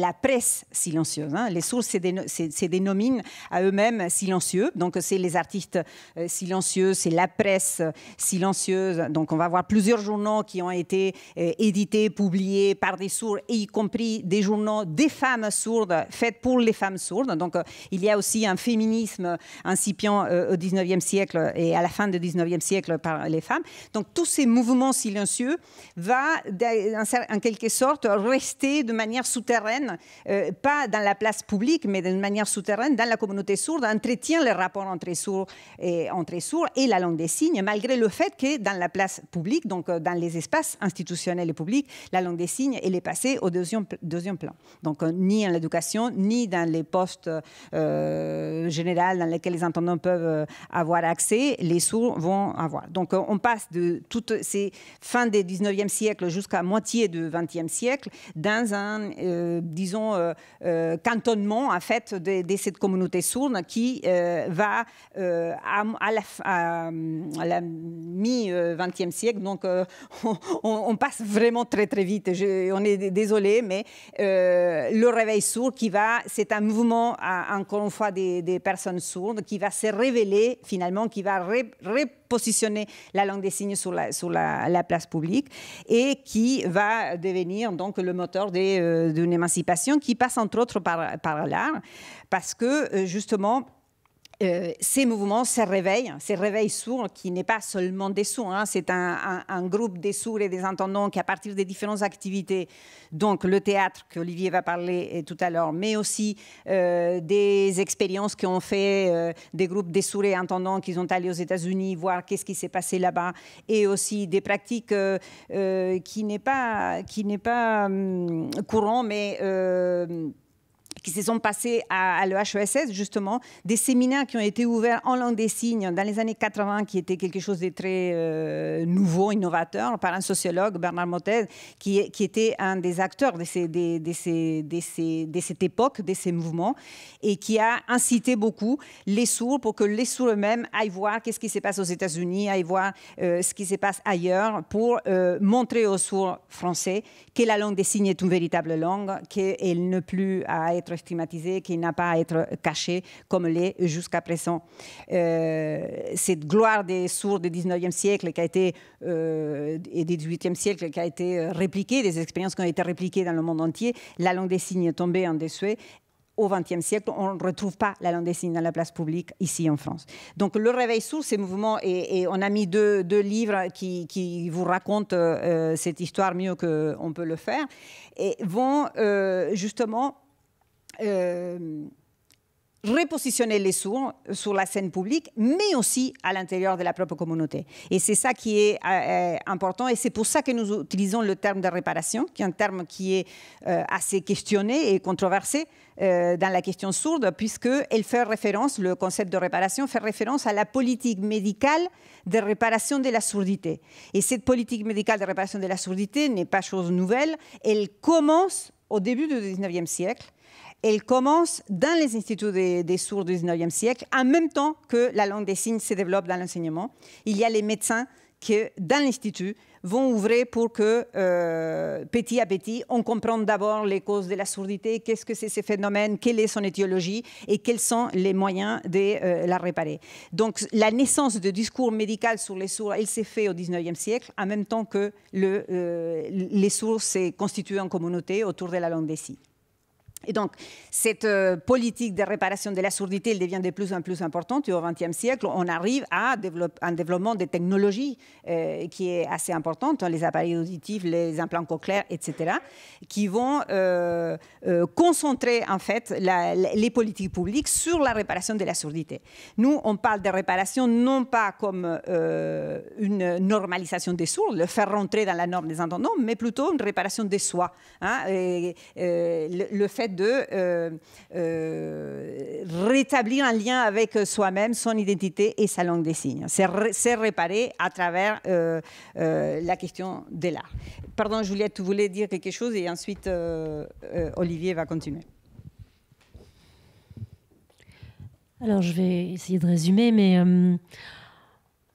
la, presse silencieuse. Hein. Les sourds se, déno, dénominent à eux-mêmes silencieux, donc c'est les artistes euh, silencieux, c'est la presse silencieuse. Donc on va voir plusieurs journaux qui ont été euh, édités, publiés par des sourds, et y compris des journaux des femmes sourdes, faites pour les femmes sourdes. Donc il y a aussi un féminisme incipient au XIXe siècle et à la fin du 19e siècle par les femmes. Donc tous ces mouvements silencieux va en quelque sorte rester de manière souterraine, euh, pas dans la place publique, mais d'une manière souterraine dans la communauté sourde, entretient les rapports entre sourds et, entre sourds et la langue des signes, malgré le fait que dans la place publique, donc euh, dans les espaces institutionnels et publics, la langue des signes est passée au deuxième, deuxième plan. Donc euh, ni en l'éducation, ni dans les postes euh, généraux dans lesquels les entendants peuvent avoir accès, les sourds vont avoir. Donc euh, on passe de toutes ces fins des 19e siècle jusqu'à moitié du 20e siècle dans un, euh, disons, euh, cantonnement en fait de, cette communauté sourde qui va à, la, mi-20e siècle. Donc on, passe vraiment très très vite. Je, on est désolé, mais le réveil sourd qui va, c'est un mouvement encore une fois des, personnes sourdes qui va se révéler finalement, qui va ré repositionner la langue des signes sur, la, place publique et qui va devenir donc le moteur euh, d'une émancipation qui passe entre autres par, par l'art parce que euh, justement euh, ces mouvements, ces réveils, ces réveils sourds, qui n'est pas seulement des sourds, hein. c'est un, groupe des sourds et des entendants qui, à partir des différentes activités, donc le théâtre que Olivier va parler euh, tout à l'heure, mais aussi euh, des expériences qu'ont fait des groupes des sourds et entendants qui sont allés aux États-Unis voir qu'est-ce qui s'est passé là-bas, et aussi des pratiques qui n'est pas qui n'est pas hum, courant, mais qui se sont passés à, à l'EHESS, justement, des séminaires qui ont été ouverts en langue des signes dans les années 80, qui était quelque chose de très euh, nouveau, innovateur, par un sociologue, Bernard Motet, qui, qui était un des acteurs de, ces, de, ces, de cette époque, de ces mouvements, et qui a incité beaucoup les sourds pour que les sourds eux-mêmes aillent voir qu'est-ce qui se passe aux États-Unis, aillent voir euh, ce qui se passe ailleurs, pour euh, montrer aux sourds français que la langue des signes est une véritable langue, qu'elle ne plus à être stigmatisé, qui n'a pas à être caché comme l'est jusqu'à présent. cette gloire des sourds du 19e siècle qui a été, et du 18e siècle qui a été répliquée, des expériences qui ont été répliquées dans le monde entier, la langue des signes est tombée en désuet au 20e siècle, on ne retrouve pas la langue des signes dans la place publique ici en France. Donc le réveil sourd, ces mouvements, et, on a mis deux, livres qui, vous racontent cette histoire mieux qu'on peut le faire, et vont justement euh, repositionner les sourds sur la scène publique, mais aussi à l'intérieur de la propre communauté. Et c'est ça qui est euh, important, et c'est pour ça que nous utilisons le terme de réparation, qui est un terme qui est euh, assez questionné et controversé dans la question sourde, puisqu'elle fait référence, le concept de réparation fait référence à la politique médicale de réparation de la sourdité. Et cette politique médicale de réparation de la sourdité n'est pas chose nouvelle, elle commence au début du 19e siècle elle commence dans les instituts des, sourds du 19e siècle, en même temps que la langue des signes se développe dans l'enseignement. Il y a les médecins qui, dans l'institut, vont ouvrir pour que, euh, petit à petit, on comprenne d'abord les causes de la sourdité, qu'est-ce que c'est ce phénomène, quelle est son étiologie et quels sont les moyens de euh, la réparer. Donc, la naissance de discours médical sur les sourds, elle s'est faite au 19e siècle, en même temps que euh, les sourds se constituent en communauté autour de la langue des signes. Et donc, cette euh, politique de réparation de la sourdité, elle devient de plus en plus importante. Et au XXe siècle, on arrive à un développement des technologies euh, qui est assez importante, hein, les appareils auditifs, les implants cochléaires, etc., qui vont euh, concentrer en fait les politiques publiques sur la réparation de la surdité Nous, on parle de réparation non pas comme une normalisation des sourds, le faire rentrer dans la norme des entendants, mais plutôt une réparation des soi. Hein, et, le, le fait de euh, euh, rétablir un lien avec euh, soi-même, son identité et sa langue des signes. C'est réparer réparé à travers la question de l'art. Pardon, Juliette, tu voulais dire quelque chose et ensuite Olivier va continuer. Alors, je vais essayer de résumer, mais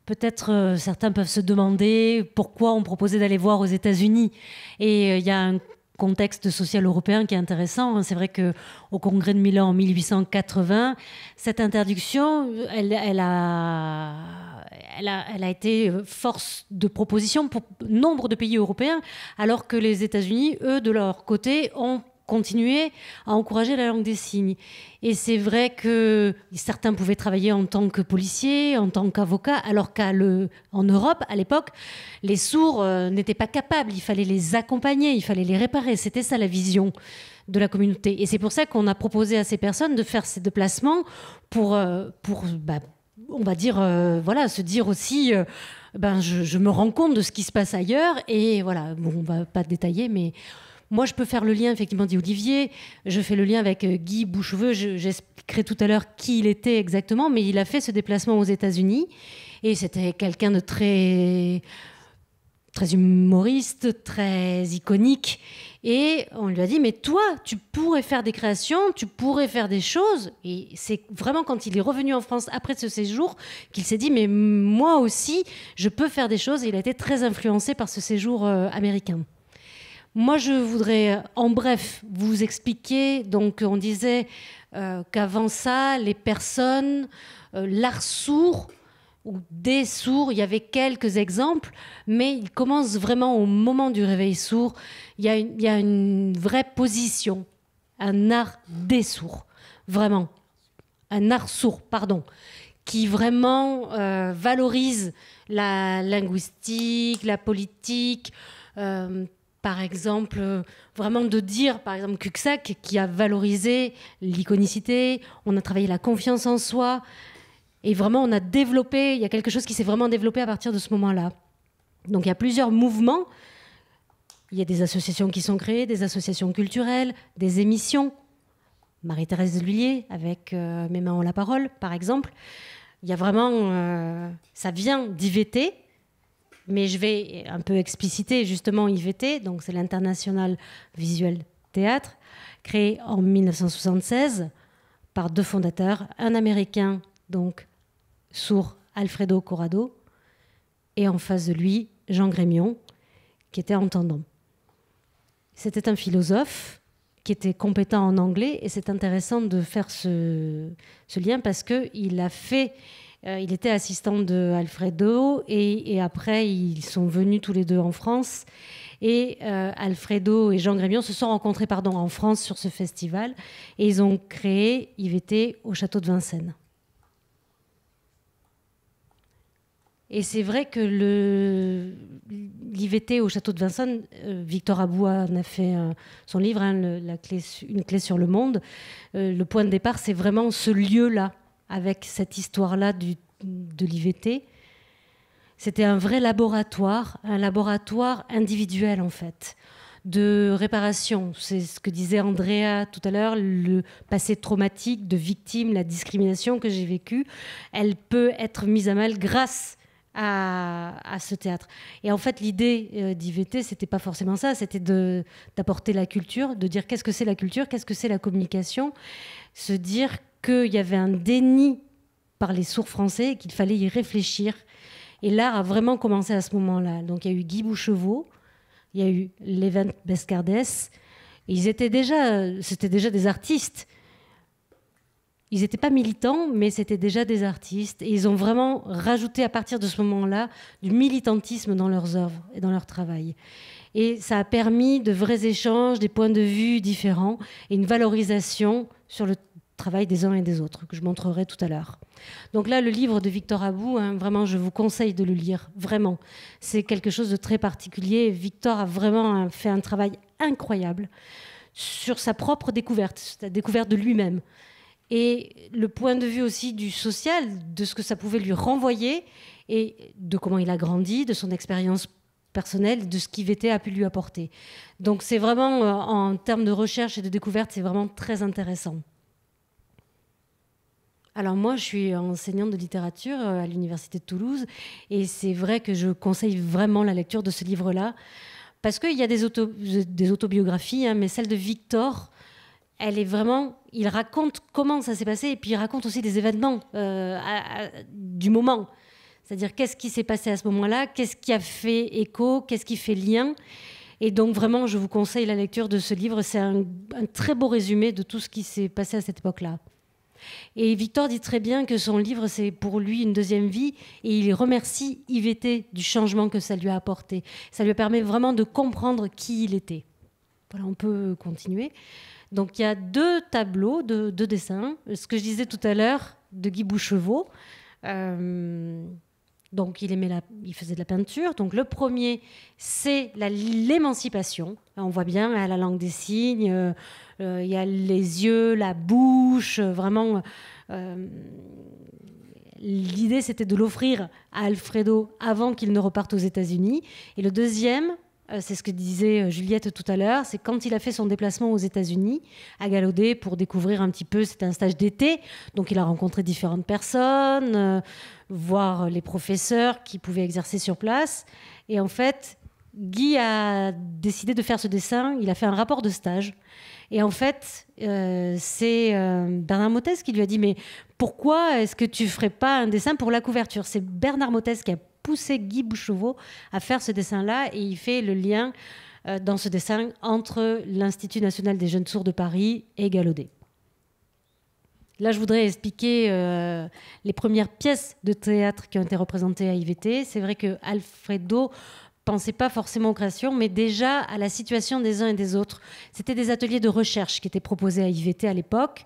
peut-être certains peuvent se demander pourquoi on proposait d'aller voir aux États-Unis. Et il y a un contexte social européen qui est intéressant. Hein, c'est vrai que au Congrès de Milan en 1880, cette interdiction, elle, elle a, été euh, force de proposition pour nombre de pays européens, alors que les États-Unis, eux, de leur côté, ont continuer à encourager la langue des signes. Et c'est vrai que certains pouvaient travailler en tant que policiers, en tant qu'avocats, alors qu'en Europe, à l'époque, les sourds euh, n'étaient pas capables. Il fallait les accompagner, il fallait les réparer. C'était ça la vision de la communauté. Et c'est pour ça qu'on a proposé à ces personnes de faire ces déplacements pour, euh, pour bah, on va dire, euh, voilà, se dire aussi, ben, je, je, me rends compte de ce qui se passe ailleurs. Et voilà, bon, on va pas détailler, mais moi, je peux faire le lien, effectivement, dit Olivier. Je fais le lien avec euh, Guy Boucheveux. J'expliquerai tout à l'heure qui il était exactement, mais il a fait ce déplacement aux États-Unis. Et c'était quelqu'un de très très humoriste, très iconique. Et on lui a dit, mais toi, tu pourrais faire des créations, tu pourrais faire des choses. Et c'est vraiment quand il est revenu en France après ce séjour qu'il s'est dit, mais moi aussi, je peux faire des choses. Et il a été très influencé par ce séjour euh, américain. Moi, je voudrais, euh, en bref, vous expliquer. Donc, on disait euh, qu'avant ça, les personnes, euh, l'art sourd ou des sourds, il y avait quelques exemples, mais il commence vraiment au moment du réveil sourd. Il y a une, vraie position, un art des sourds, vraiment. Un art sourd, pardon, qui vraiment valorise la linguistique, la politique, par exemple, euh, vraiment de dire, par exemple, Cuxac qui a valorisé l'iconicité, on a travaillé la confiance en soi, et vraiment, on a développé, il y a quelque chose qui s'est vraiment développé à partir de ce moment-là. Donc, il y a plusieurs mouvements. Il y a des associations qui sont créées, des associations culturelles, des émissions. Marie-Thérèse Lullier, avec euh, Mes mains ont la parole, par exemple. Il y a vraiment. Euh, ça vient d'IVT, mais je vais un peu expliciter justement IVT, donc c'est l'International Visual Théâtre, créé en 1976 par deux fondateurs, un américain, donc sourd Alfredo Corrado, et en face de lui Jean Grémion, qui était entendant. C'était un philosophe qui était compétent en anglais, et c'est intéressant de faire ce, ce lien parce qu'il a fait euh, il était assistant de Alfredo et, après ils sont venus tous les deux en France. Et euh, Alfredo et Jean Grémion se sont rencontrés pardon, en France sur ce festival et ils ont créé IVT au château de Vincennes. Et c'est vrai que l'IVT au château de Vincennes, euh, Victor Aboua en a fait son livre, hein, Une clé sur le monde. le point de départ, c'est vraiment ce lieu-là avec cette histoire-là de l'IVT. C'était un vrai laboratoire, un laboratoire individuel en fait, de réparation. C'est ce que disait Andrea tout à l'heure, le passé traumatique de victime, la discrimination que j'ai vécue, elle peut être mise à mal grâce à, ce théâtre. Et en fait, l'idée euh, d'IVT, c'était pas forcément ça, c'était d'apporter la culture, de dire qu'est-ce que c'est la culture, qu'est-ce que c'est la communication, se dire qu'il y avait un déni par les sourds français et qu'il fallait y réfléchir. Et l'art a vraiment commencé à ce moment-là. Donc il y a eu Guy Bouchevaux, il y a eu Lévin Bescardès. Ils étaient déjà, c'était déjà des artistes. Ils n'étaient pas militants, mais c'était déjà des artistes. Et ils ont vraiment rajouté à partir de ce moment-là du militantisme dans leurs œuvres et dans leur travail. Et ça a permis de vrais échanges, des points de vue différents et une valorisation sur le travail des uns et des autres, que je montrerai tout à l'heure. Donc là, le livre de Victor Abou, hein, vraiment, je vous conseille de le lire, vraiment. C'est quelque chose de très particulier. Victor a vraiment hein, fait un travail incroyable sur sa propre découverte, sa découverte de lui-même. Et le point de vue aussi du social, de ce que ça pouvait lui renvoyer, et de comment il a grandi, de son expérience personnelle, de ce qu'IVT a pu lui apporter. Donc c'est vraiment, euh, en termes de recherche et de découverte, c'est vraiment très intéressant. Alors moi, je suis enseignante de littérature euh, à l'Université de Toulouse et c'est vrai que je conseille vraiment la lecture de ce livre-là parce qu'il y a des, autobiographies, hein, mais celle de Victor, elle est vraiment... Il raconte comment ça s'est passé et puis il raconte aussi des événements euh, du moment. C'est-à-dire qu'est-ce qui s'est passé à ce moment-là, qu'est-ce qui a fait écho, qu'est-ce qui fait lien. Et donc vraiment, je vous conseille la lecture de ce livre. C'est un très beau résumé de tout ce qui s'est passé à cette époque-là. Et Victor dit très bien que son livre, c'est pour lui une deuxième vie, et il remercie IVT du changement que ça lui a apporté. Ça lui permet vraiment de comprendre qui il était. Voilà, on peut continuer. Donc il y a deux tableaux, deux, dessins. Ce que je disais tout à l'heure de Guy Bouchevaux. Euh, donc il, aimait la, il faisait de la peinture. Donc le premier, c'est l'émancipation. On voit bien à la langue des signes. Euh, euh, il y a les yeux, la bouche, euh, vraiment. Euh, l'idée, c'était de l'offrir à Alfredo avant qu'il ne reparte aux États-Unis. Et le deuxième, c'est ce que disait Juliette tout à l'heure, c'est quand il a fait son déplacement aux États-Unis, à Galaudet pour découvrir un petit peu, c'était un stage d'été, donc il a rencontré différentes personnes, voir les professeurs qui pouvaient exercer sur place. Et en fait, Guy a décidé de faire ce dessin, il a fait un rapport de stage. Et en fait, euh, c'est euh, Bernard Mottès qui lui a dit Mais pourquoi est-ce que tu ferais pas un dessin pour la couverture C'est Bernard Mottès qui a poussé Guy Bouchevaux à faire ce dessin-là et il fait le lien euh, dans ce dessin entre l'Institut national des jeunes sourds de Paris et Galaudet. Là, je voudrais expliquer les premières pièces de théâtre qui ont été représentées à IVT. C'est vrai que Alfredo pensais pas forcément aux créations, mais déjà à la situation des uns et des autres. C'était des ateliers de recherche qui étaient proposés à IVT à l'époque,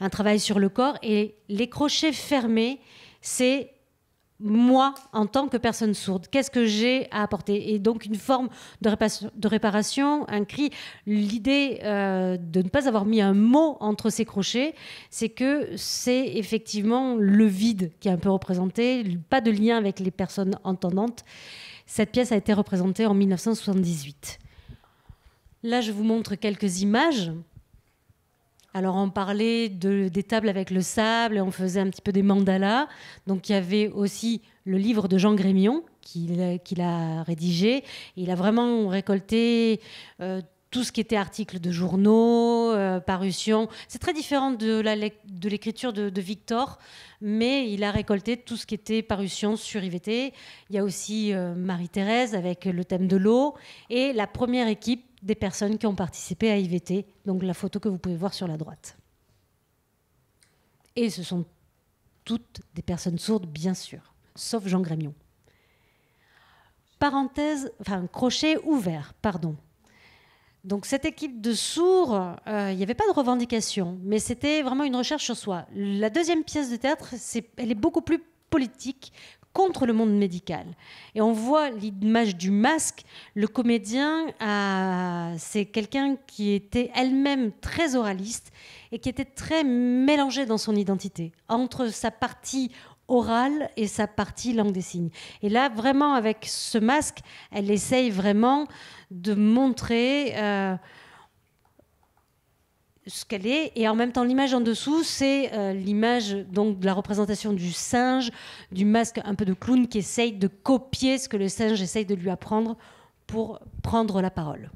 un travail sur le corps, et les crochets fermés, c'est moi en tant que personne sourde Qu'est-ce que j'ai à apporter Et donc une forme de, réparation, de réparation un cri. L'idée euh, de ne pas avoir mis un mot entre ces crochets, c'est que c'est effectivement le vide qui est un peu représenté, pas de lien avec les personnes entendantes. Cette pièce a été représentée en 1978. Là, je vous montre quelques images. Alors, on parlait des tables avec le sable et on faisait un petit peu des mandalas. Donc, il y avait aussi le livre de Jean Grémion qu'il a rédigé. Il a vraiment récolté euh, tout ce qui était article de journaux, euh, parution. C'est très différent de l'écriture de, Victor, mais il a récolté tout ce qui était parution sur IVT. Il y a aussi euh, Marie-Thérèse avec le thème de l'eau et la première équipe des personnes qui ont participé à IVT, donc la photo que vous pouvez voir sur la droite. Et ce sont toutes des personnes sourdes, bien sûr, sauf Jean Grémion. Parenthèse, enfin crochet ouvert, pardon. Donc cette équipe de sourds, euh, il n'y avait pas de revendication, mais c'était vraiment une recherche sur soi. La deuxième pièce de théâtre, elle est beaucoup plus politique contre le monde médical. Et on voit l'image du masque. Le comédien, c'est quelqu'un qui était elle-même très oraliste et qui était très mélangé dans son identité, entre sa partie orale et sa partie langue des signes. Et là, vraiment, avec ce masque, elle essaye vraiment de montrer euh, ce qu'elle est. Et en même temps, l'image en dessous, c'est euh, l'image donc de la représentation du singe, du masque un peu de clown qui essaye de copier ce que le singe essaye de lui apprendre pour prendre la parole.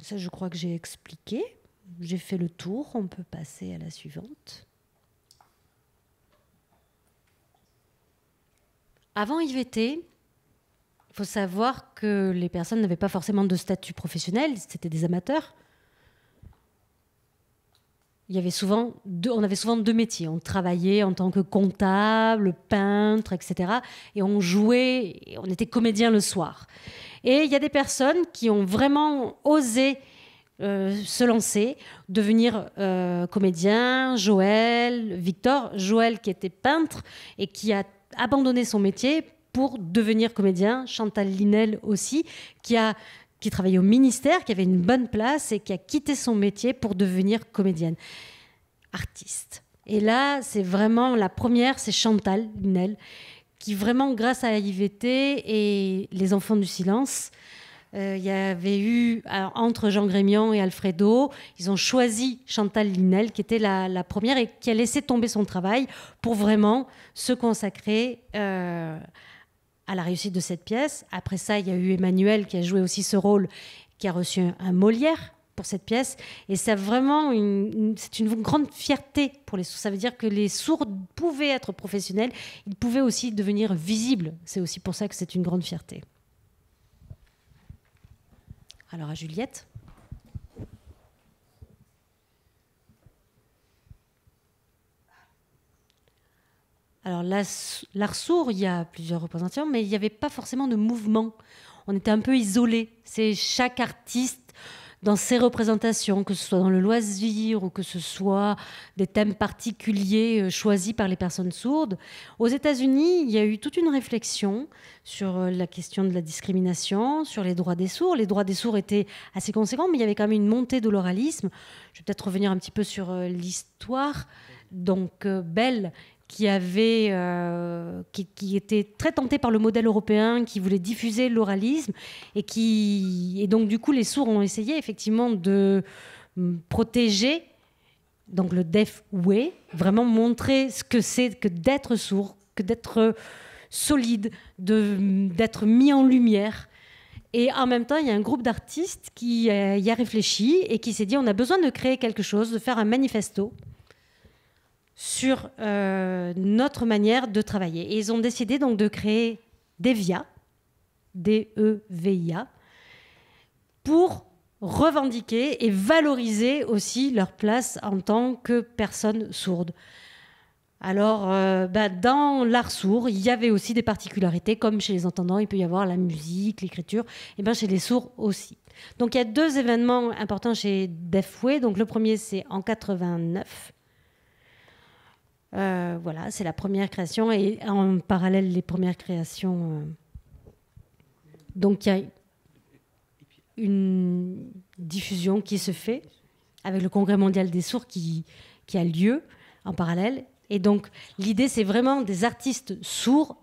ça, je crois que j'ai expliqué. J'ai fait le tour. On peut passer à la suivante. Avant IVT, faut savoir que les personnes n'avaient pas forcément de statut professionnel, c'était des amateurs. Il y avait souvent deux, on avait souvent deux métiers. On travaillait en tant que comptable, peintre, etc. Et on jouait, et on était comédien le soir. Et il y a des personnes qui ont vraiment osé euh, se lancer, devenir euh, comédien, Joël, Victor, Joël qui était peintre et qui a abandonné son métier pour devenir comédien. Chantal Linel aussi, qui a qui travaillait au ministère, qui avait une bonne place et qui a quitté son métier pour devenir comédienne, artiste. Et là, c'est vraiment la première, c'est Chantal Linel, qui vraiment, grâce à IVT et Les Enfants du Silence, euh, il y avait eu, entre Jean Grémion et Alfredo, ils ont choisi Chantal Linel, qui était la, première et qui a laissé tomber son travail pour vraiment se consacrer euh, à la réussite de cette pièce. Après ça, il y a eu Emmanuel qui a joué aussi ce rôle, qui a reçu un Molière pour cette pièce. Et c'est vraiment une, une grande fierté pour les sourds. Ça veut dire que les sourds pouvaient être professionnels, ils pouvaient aussi devenir visibles. C'est aussi pour ça que c'est une grande fierté. Alors à Juliette. Alors l'art sourd, il y a plusieurs représentations, mais il n'y avait pas forcément de mouvement. On était un peu isolé. C'est chaque artiste dans ses représentations, que ce soit dans le loisir ou que ce soit des thèmes particuliers euh, choisis par les personnes sourdes. Aux États-Unis, il y a eu toute une réflexion sur euh, la question de la discrimination, sur les droits des sourds. Les droits des sourds étaient assez conséquents, mais il y avait quand même une montée de l'oralisme. Je vais peut-être revenir un petit peu sur euh, l'histoire. Donc Belle qui avait, euh, qui, était très tenté par le modèle européen, qui voulait diffuser l'oralisme et qui, et donc du coup les sourds ont essayé effectivement de hum, protéger donc le deaf way, vraiment montrer ce que c'est que d'être sourd, que d'être solide, de d'être mis en lumière. Et en même temps, il y a un groupe d'artistes qui euh, y a réfléchi et qui s'est dit on a besoin de créer quelque chose, de faire un manifesto sur euh, notre manière de travailler. Et ils ont décidé donc de créer DEVIA, D-E-V-I-A, pour revendiquer et valoriser aussi leur place en tant que personnes sourdes. Alors, euh, bah, dans l'art sourd, il y avait aussi des particularités, comme chez les entendants, il peut y avoir la musique, l'écriture, et bien chez les sourds aussi. Donc, il y a deux événements importants chez Defway. Donc, le premier, c'est en 89, euh, voilà, c'est la première création et en parallèle les premières créations. Euh, donc il y a une diffusion qui se fait avec le Congrès mondial des sourds qui, qui a lieu en parallèle. Et donc l'idée, c'est vraiment des artistes sourds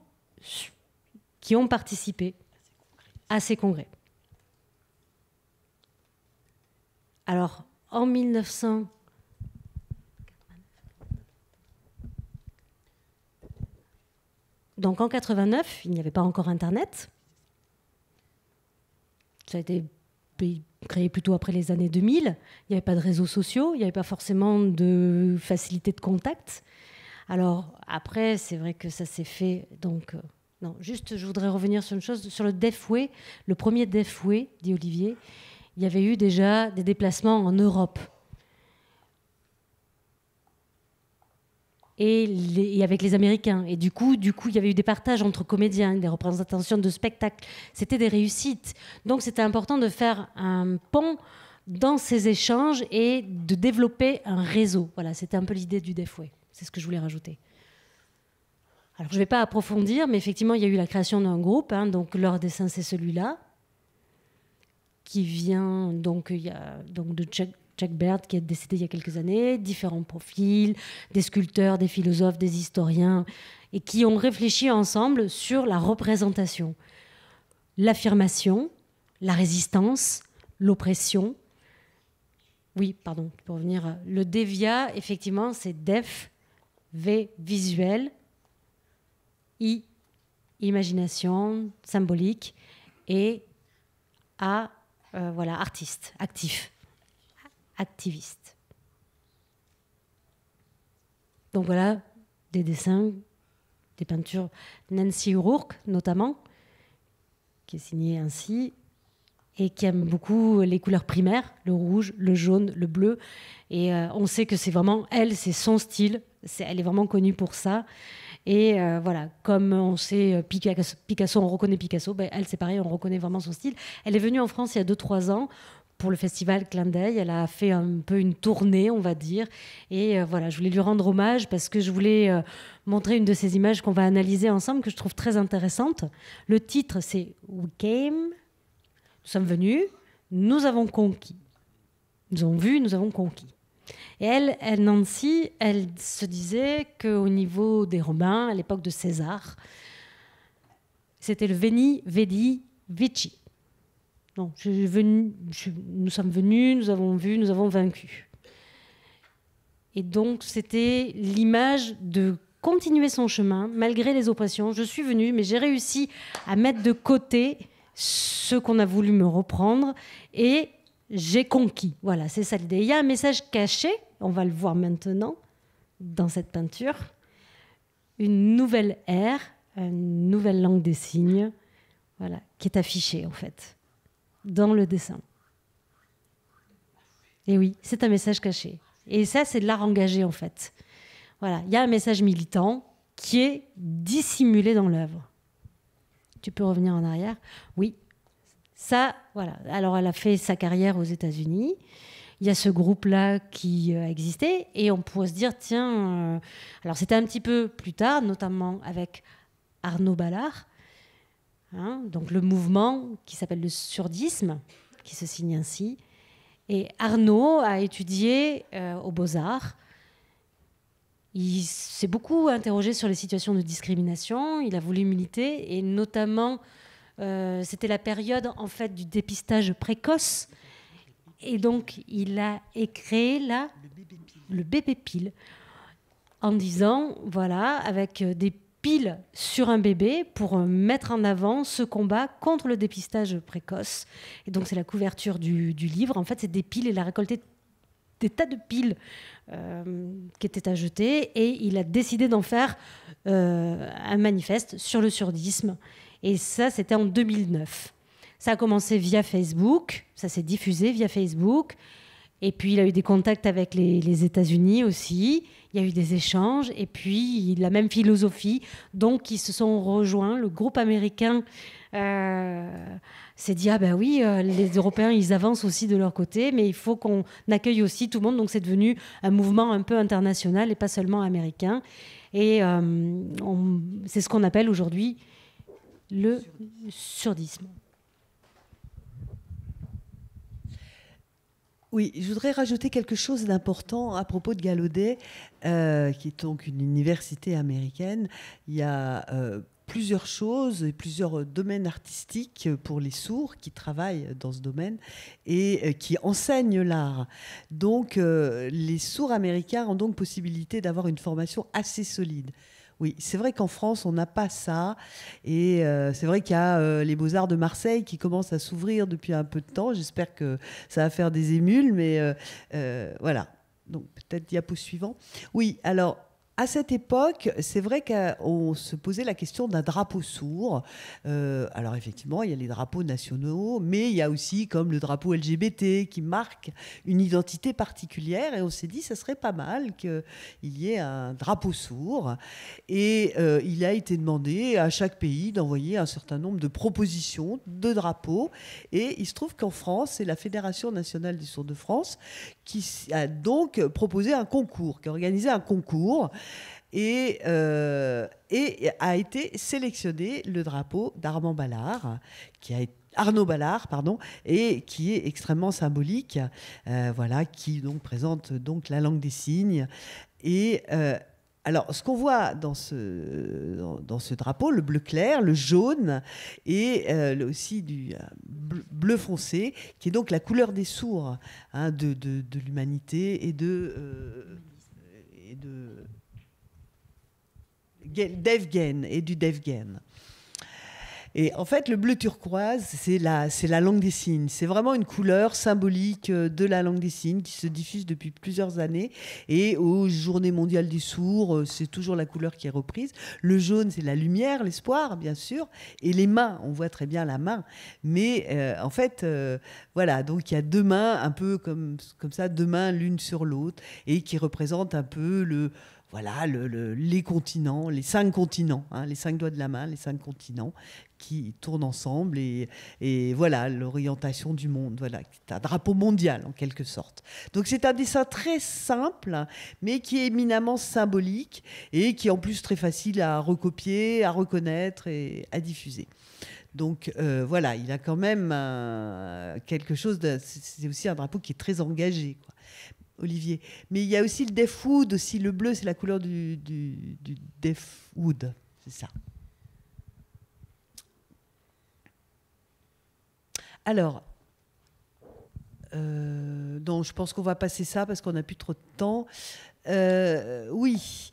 qui ont participé à ces congrès. Alors, en 1900... Donc en 89, il n'y avait pas encore Internet. Ça a été créé plutôt après les années 2000. Il n'y avait pas de réseaux sociaux, il n'y avait pas forcément de facilité de contact. Alors après, c'est vrai que ça s'est fait. Donc euh, non, juste, je voudrais revenir sur une chose sur le Defway, le premier Defway, dit Olivier. Il y avait eu déjà des déplacements en Europe. et, avec les Américains. Et du coup, du coup, il y avait eu des partages entre comédiens, des représentations de spectacles. C'était des réussites. Donc, c'était important de faire un pont dans ces échanges et de développer un réseau. Voilà, c'était un peu l'idée du DEFWAY. C'est ce que je voulais rajouter. Alors, je ne vais pas approfondir, mais effectivement, il y a eu la création d'un groupe. Hein. donc, leur dessin, c'est celui-là, qui vient donc, il y a, donc de Jack Baird qui est décédé il y a quelques années, différents profils, des sculpteurs, des philosophes, des historiens, et qui ont réfléchi ensemble sur la représentation, l'affirmation, la résistance, l'oppression. Oui, pardon, pour revenir, le dévia, effectivement, c'est def, v, visuel, i, imagination, symbolique, et a, euh, voilà, artiste, actif activiste. Donc voilà des dessins, des peintures Nancy Rourke notamment, qui est signée ainsi et qui aime beaucoup les couleurs primaires, le rouge, le jaune, le bleu. Et euh, on sait que c'est vraiment elle, c'est son style, elle est vraiment connue pour ça. Et euh, voilà, comme on sait euh, Picasso, Picasso on reconnaît Picasso, ben, elle c'est pareil, on reconnaît vraiment son style. Elle est venue en France il y a 2-3 ans pour le festival Clin Elle a fait un peu une tournée, on va dire. Et euh, voilà, je voulais lui rendre hommage parce que je voulais euh, montrer une de ces images qu'on va analyser ensemble, que je trouve très intéressante. Le titre, c'est We Came, nous sommes venus, nous avons conquis. Nous avons vu, nous avons conquis. Et elle, elle Nancy, elle se disait qu'au niveau des Romains, à l'époque de César, c'était le Veni, Vedi, Vici. Non, je, venu, nous sommes venus, nous avons vu, nous avons vaincu. Et donc, c'était l'image de continuer son chemin malgré les oppressions. Je suis venu, mais j'ai réussi à mettre de côté ce qu'on a voulu me reprendre et j'ai conquis. Voilà, c'est ça l'idée. Il y a un message caché, on va le voir maintenant dans cette peinture. Une nouvelle ère, une nouvelle langue des signes, voilà, qui est affichée en fait dans le dessin. Et oui, c'est un message caché. Et ça, c'est de l'art engagé, en fait. Voilà, il y a un message militant qui est dissimulé dans l'œuvre. Tu peux revenir en arrière Oui. Ça, voilà. Alors, elle a fait sa carrière aux États-Unis. Il y a ce groupe-là qui a euh, existé. Et on pourrait se dire, tiens, euh, alors c'était un petit peu plus tard, notamment avec Arnaud Ballard, Hein, donc le mouvement qui s'appelle le surdisme, qui se signe ainsi. Et Arnaud a étudié euh, aux beaux-arts. Il s'est beaucoup interrogé sur les situations de discrimination, il a voulu militer, et notamment, euh, c'était la période en fait du dépistage précoce. Et donc, il a créé là le bébé pile en disant, voilà, avec euh, des pile sur un bébé pour mettre en avant ce combat contre le dépistage précoce. Et donc c'est la couverture du, livre. En fait, c'est des piles. Il a récolté des tas de piles euh, qui étaient à jeter et il a décidé d'en faire euh, un manifeste sur le surdisme. Et ça, c'était en 2009. Ça a commencé via Facebook, ça s'est diffusé via Facebook. Et puis il a eu des contacts avec les, États-Unis aussi, il y a eu des échanges, et puis la même philosophie. Donc ils se sont rejoints, le groupe américain euh, s'est dit, ah ben oui, euh, les Européens, ils avancent aussi de leur côté, mais il faut qu'on accueille aussi tout le monde. Donc c'est devenu un mouvement un peu international et pas seulement américain. Et euh, c'est ce qu'on appelle aujourd'hui le surdisme. Oui, je voudrais rajouter quelque chose d'important à propos de Gallaudet, euh, qui est donc une université américaine. Il y a euh, plusieurs choses et plusieurs domaines artistiques pour les sourds qui travaillent dans ce domaine et euh, qui enseignent l'art. Donc les sourds américains ont donc possibilité d'avoir une formation assez solide. Oui, c'est vrai qu'en France, on n'a pas ça. Et euh, c'est vrai qu'il y a euh, les Beaux-Arts de Marseille qui commencent à s'ouvrir depuis un peu de temps. J'espère que ça va faire des émules, mais euh, voilà. Donc peut-être diapo suivant. Oui, alors à cette époque, c'est vrai qu'on se posait la question d'un drapeau sourd. Euh, alors effectivement, il y a les drapeaux nationaux, mais il y a aussi comme le drapeau LGBT qui marque une identité particulière. Et on s'est dit, ça serait pas mal qu'il y ait un drapeau sourd. Et euh, il a été demandé à chaque pays d'envoyer un certain nombre de propositions de drapeaux. Et il se trouve qu'en France, c'est la Fédération nationale des sourds de France qui a donc proposé un concours, qui a organisé un concours et, euh, et a été sélectionné le drapeau d'Arnaud Ballard, qui a été Arnaud Ballard, pardon, et qui est extrêmement symbolique, euh, voilà, qui donc présente donc la langue des signes et, euh, alors, ce qu'on voit dans ce, drapeau, le bleu clair, le jaune et euh, aussi du euh, bleu foncé, qui est donc la couleur des sourds hein, de, l'humanité et de. Euh, et Devgen et du Devgen. Et en fait, le bleu turquoise, c'est la, c'est la langue des signes. C'est vraiment une couleur symbolique euh, de la langue des signes qui se diffuse depuis plusieurs années. Et aux Journées mondiales des sourds, euh, c'est toujours la couleur qui est reprise. Le jaune, c'est la lumière, l'espoir, bien sûr. Et les mains, on voit très bien la main. Mais euh, en fait, voilà, donc il y a deux mains, un peu comme, comme ça, deux mains l'une sur l'autre, et qui représentent un peu le voilà, les continents, les cinq continents, hein, les cinq doigts de la main, les cinq continents qui tournent ensemble et, voilà l'orientation du monde. Voilà, c'est un drapeau mondial en quelque sorte. Donc c'est un dessin très simple, mais qui est éminemment symbolique et qui est en plus très facile à recopier, à reconnaître et à diffuser. Donc euh, voilà, il a quand même euh, quelque chose. De, c'est aussi un drapeau qui est très engagé. Olivier. Mais il y a aussi le Deaf aussi le bleu, c'est la couleur du, du, C'est ça. Alors, euh, je pense qu'on va passer ça parce qu'on n'a plus trop de temps. Euh, oui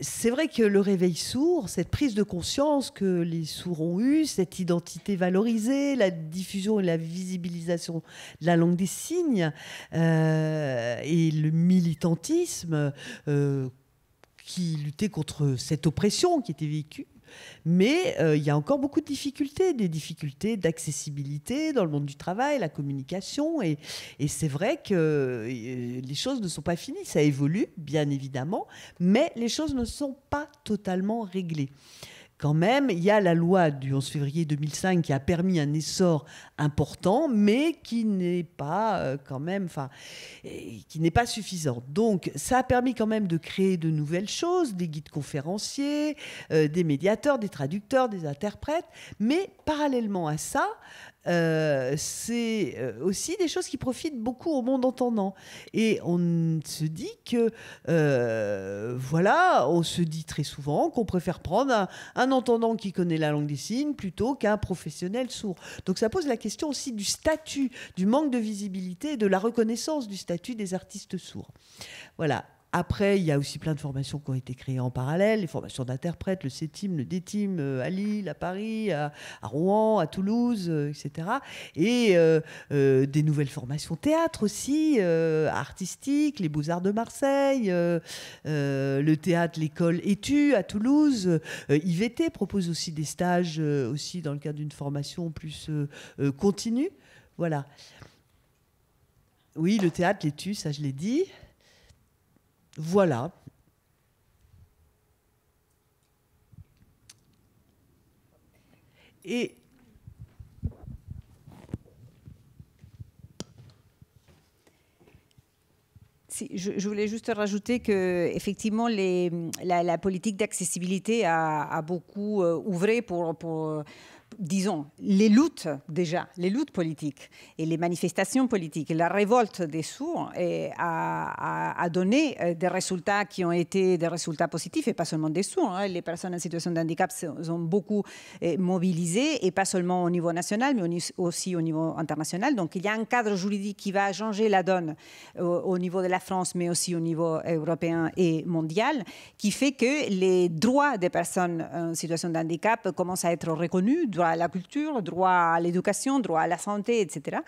c'est vrai que le réveil sourd, cette prise de conscience que les sourds ont eue, cette identité valorisée, la diffusion et la visibilisation de la langue des signes euh, et le militantisme euh, qui luttait contre cette oppression qui était vécue, mais euh, il y a encore beaucoup de difficultés, des difficultés d'accessibilité dans le monde du travail, la communication. et c'est vrai que euh, les choses ne sont pas finies, ça évolue, bien évidemment, mais les choses ne sont pas totalement réglées quand même, il y a la loi du 11 février 2005 qui a permis un essor important, mais qui n'est pas euh, quand même, enfin, qui n'est pas suffisant. Donc, ça a permis quand même de créer de nouvelles choses, des guides conférenciers, euh, des médiateurs, des traducteurs, des interprètes, mais parallèlement à ça, euh, c'est euh, aussi des choses qui profitent beaucoup au monde entendant. Et on se dit que, euh, voilà, on se dit très souvent qu'on préfère prendre un, entendant qui connaît la langue des signes plutôt qu'un professionnel sourd. Donc ça pose la question aussi du statut, du manque de visibilité de la reconnaissance du statut des artistes sourds. Voilà. Après, il y a aussi plein de formations qui ont été créées en parallèle, les formations d'interprètes, le CETIM, le DETIM, euh, à Lille, à Paris, à, Rouen, à Toulouse, etc. Euh, et euh, des nouvelles formations théâtre aussi, artistiques, les Beaux-Arts de Marseille, le théâtre, l'école ETU à Toulouse. IVT propose aussi des stages, aussi dans le cadre d'une formation plus continue. Voilà. Oui, le théâtre, l'ETU, ça je l'ai dit. Voilà. Et Je, voulais juste rajouter que effectivement la, politique d'accessibilité a, beaucoup euh, ouvré pour disons, les luttes déjà, les luttes politiques et les manifestations politiques, la révolte des sourds a, donné euh, des résultats qui ont été des résultats positifs et pas seulement des sourds. Hein. Les personnes en situation de handicap sont beaucoup euh, mobilisées et pas seulement au niveau national mais aussi au niveau international. Donc il y a un cadre juridique qui va changer la donne euh, au, niveau de la France mais aussi au niveau européen et mondial qui fait que les droits des personnes en situation de handicap commencent à être reconnus, droits à la culture, droit à l'éducation, droit à la santé, etc.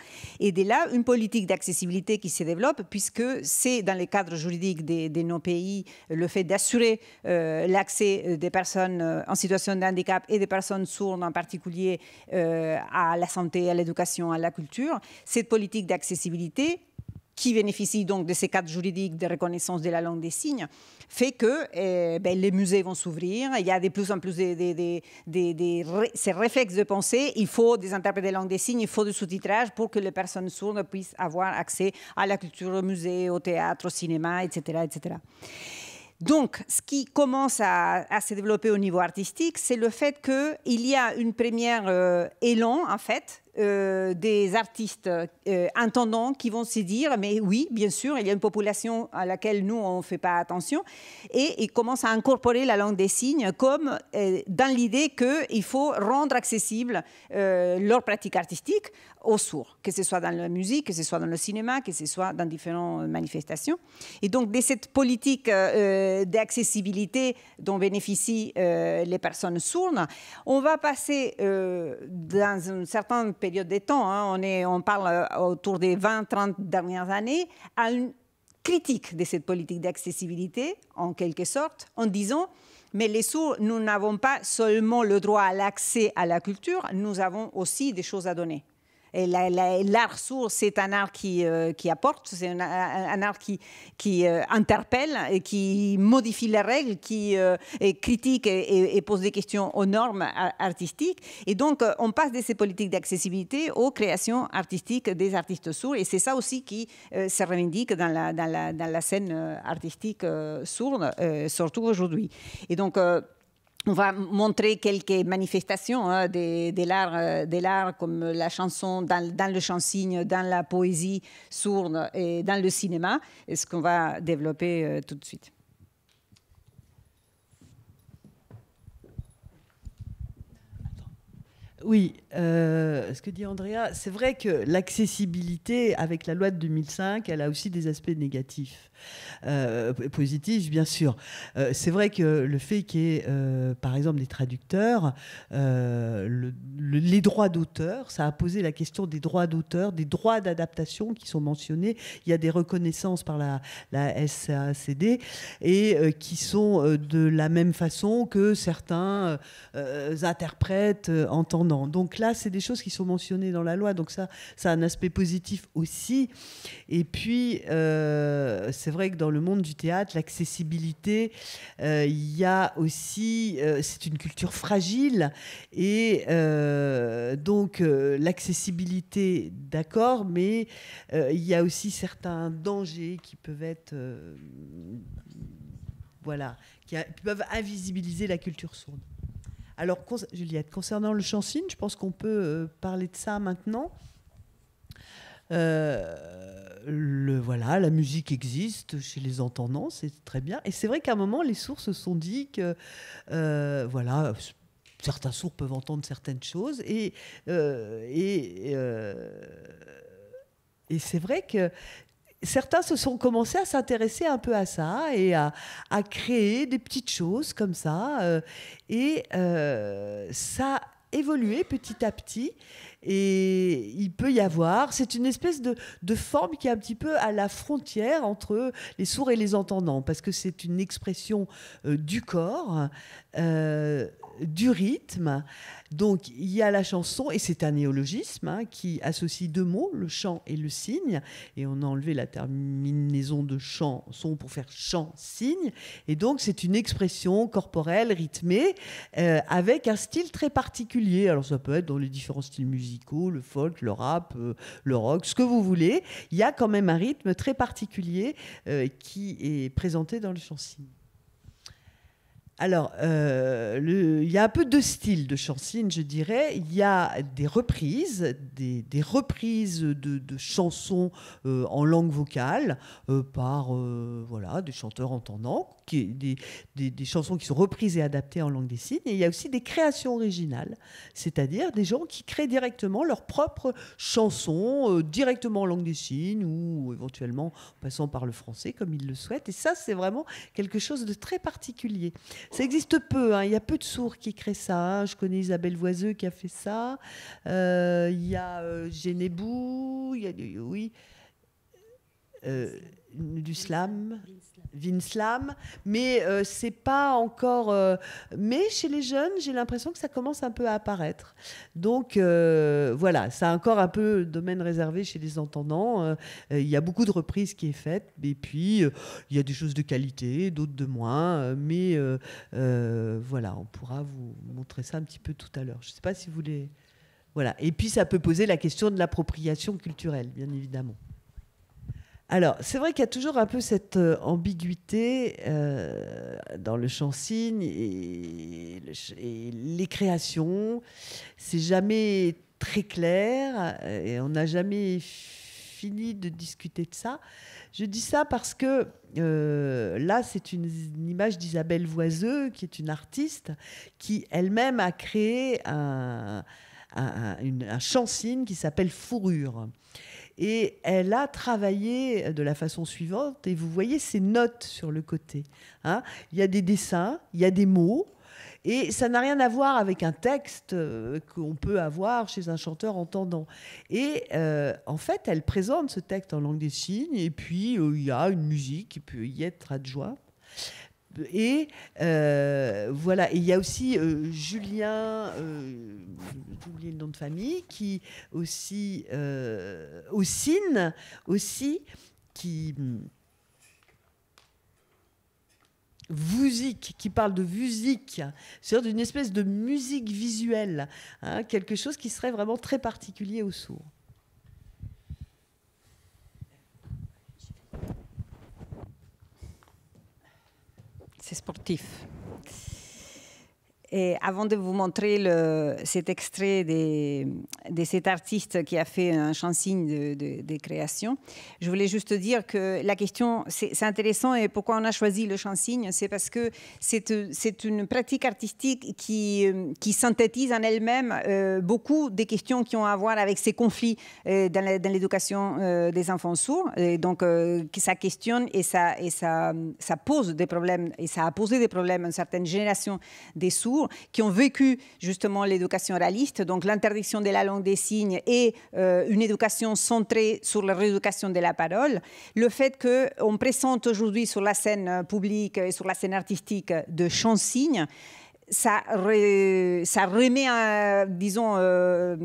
Et dès là, une politique d'accessibilité qui se développe, puisque c'est dans les cadres juridiques de, nos pays euh, le fait d'assurer euh, l'accès euh, des personnes en situation de handicap et des personnes sourdes en particulier à la santé, à l'éducation, à la culture. Cette politique d'accessibilité qui bénéficient donc de ces cadres juridiques de reconnaissance de la langue des signes, fait que eh, ben, les musées vont s'ouvrir, il y a de plus en plus de, ces réflexes de pensée, il faut des interprètes de langue des signes, il faut du sous-titrage pour que les personnes sourdes puissent avoir accès à la culture au musée, au théâtre, au cinéma, etc. etc. Donc, ce qui commence à, se développer au niveau artistique, c'est le fait qu'il y a une première euh, élan, en fait, euh, des artistes euh, intendants qui vont se dire mais oui, bien sûr, il y a une population à laquelle nous, on ne fait pas attention. Et ils commencent à incorporer la langue des signes comme euh, dans l'idée qu'il faut rendre accessible euh, leur pratique artistique aux sourds, que ce soit dans la musique, que ce soit dans le cinéma, que ce soit dans différentes manifestations. Et donc, de cette politique d'accessibilité dont bénéficient les personnes sourdes, on va passer dans un certain période de temps, hein. on, est, on parle euh, autour des 20-30 dernières années, à une critique de cette politique d'accessibilité, en quelque sorte, en disant mais les sourds, nous n'avons pas seulement le droit à l'accès à la culture, nous avons aussi des choses à donner l'art sourd, c'est un art qui, euh, qui apporte, c'est un, art qui, qui euh, interpelle, et qui modifie les règles, qui euh, critique et, pose des questions aux normes artistiques. Et donc, on passe de ces politiques d'accessibilité aux créations artistiques des artistes sourds. Et c'est ça aussi qui se revendique dans la, dans la, dans la scène artistique sourde, surtout aujourd'hui. Et donc, on va montrer quelques manifestations hein, de, l'art, euh, comme la chanson dans, dans, le chansigne, dans la poésie sourde et dans le cinéma, et ce qu'on va développer euh, tout de suite. Oui, euh, ce que dit Andrea, c'est vrai que l'accessibilité avec la loi de 2005, elle a aussi des aspects négatifs. Euh, positif bien sûr. Euh, c'est vrai que le fait qu'il y ait, euh, par exemple, des traducteurs, les droits d'auteur, ça a posé la question des droits d'auteur, des droits d'adaptation qui sont mentionnés. Il y a des reconnaissances par la, la SACD et qui sont de la même façon que certains interprètes entendants. Donc là, c'est des choses qui sont mentionnées dans la loi. Donc ça, ça a un aspect positif aussi. Et puis, c'est vrai que dans le monde du théâtre, l'accessibilité, euh, il y a aussi, euh, c'est une culture fragile, et euh, donc l'accessibilité, d'accord, mais il y a aussi certains dangers qui peuvent être, voilà, qui, peuvent invisibiliser la culture sourde. Alors, Juliette, concernant le chansigne, je pense qu'on peut parler de ça maintenant. Euh, le, voilà, la musique existe chez les entendants, c'est très bien. Et c'est vrai qu'à un moment, les sources se sont dit que, euh, voilà, certains sourds peuvent entendre certaines choses. Et, euh, et, et c'est vrai que certains se sont commencés à s'intéresser un peu à ça et à, à, créer des petites choses comme ça. et ça a évolué petit à petit. Et il peut y avoir, c'est une espèce de, forme qui est un petit peu à la frontière entre les sourds et les entendants, parce que c'est une expression euh, du corps. Euh, du rythme. Donc il y a la chanson, et c'est un néologisme hein, qui associe deux mots, le chant et le signe, et on a enlevé la terminaison de chanson pour faire chant, signe, et donc c'est une expression corporelle, rythmée, euh, avec un style très particulier. Alors ça peut être dans les différents styles musicaux, le folk, le rap, euh, le rock, ce que vous voulez, il y a quand même un rythme très particulier euh, qui est présenté dans le chant-signe. Alors, euh, il y a un peu deux styles de Chansine, je dirais. Il y a des reprises, des, reprises de, chansons euh, en langue vocale euh, par voilà, des chanteurs entendants des, chansons qui sont reprises et adaptées en langue des signes. Et il y a aussi des créations originales, c'est-à-dire des gens qui créent directement leurs propres chansons, euh, directement en langue des signes ou éventuellement en passant par le français comme ils le souhaitent. Et ça, c'est vraiment quelque chose de très particulier. Ça existe peu, hein. il y a peu de sourds qui créent ça. Hein. Je connais Isabelle Voiseux qui a fait ça. Euh, il y a euh, il y a, oui. Euh, du slam, Vinslam, mais euh, c'est pas encore. Euh, mais chez les jeunes, j'ai l'impression que ça commence un peu à apparaître. Donc euh, voilà, c'est encore un peu domaine réservé chez les entendants. Il y a beaucoup de reprises qui est faite, et puis il y a des choses de qualité, d'autres de moins. mais voilà, on pourra vous montrer ça un petit peu tout à l'heure. Je sais pas si vous voulez. Voilà. Et puis ça peut poser la question de l'appropriation culturelle, bien évidemment. Alors, c'est vrai qu'il y a toujours un peu cette euh, ambiguïté euh, dans le chansigne et, les créations. C'est jamais très clair euh, et on n'a jamais fini de discuter de ça. Je dis ça parce que là, c'est une, image d'Isabelle Voiseux, qui est une artiste qui elle-même a créé un, un chansigne qui s'appelle Fourrure. Et elle a travaillé de la façon suivante, et vous voyez ces notes sur le côté. Hein. il y a des dessins, il y a des mots, et ça n'a rien à voir avec un texte euh, qu'on peut avoir chez un chanteur entendant. Et euh, en fait, elle présente ce texte en langue des signes, et puis euh, il y a une musique qui peut y être adjointe. Et euh, voilà, il y a aussi euh, Julien, euh, j'ai oublié le nom de famille, qui aussi, euh, aussi, qui. Vuzik, qui parle de musique, c'est-à-dire d'une espèce de musique visuelle, hein, quelque chose qui serait vraiment très particulier aux sourds. sportif avant de vous montrer le, cet extrait des, de cet artiste qui a fait un chansigne de, création, je voulais juste dire que la question, c'est intéressant et pourquoi on a choisi le chansigne, c'est parce que c'est une pratique artistique qui, qui synthétise en elle-même euh, beaucoup des questions qui ont à voir avec ces conflits euh, dans l'éducation euh, des enfants sourds. Et donc, ça questionne et, ça, et ça, ça pose des problèmes, et ça a posé des problèmes à une certaine génération des sourds qui ont vécu justement l'éducation oraliste, donc l'interdiction de la langue des signes et euh, une éducation centrée sur la rééducation de la parole. Le fait qu'on présente aujourd'hui sur la scène euh, publique et sur la scène artistique de chansignes ça, remet, à, disons, euh,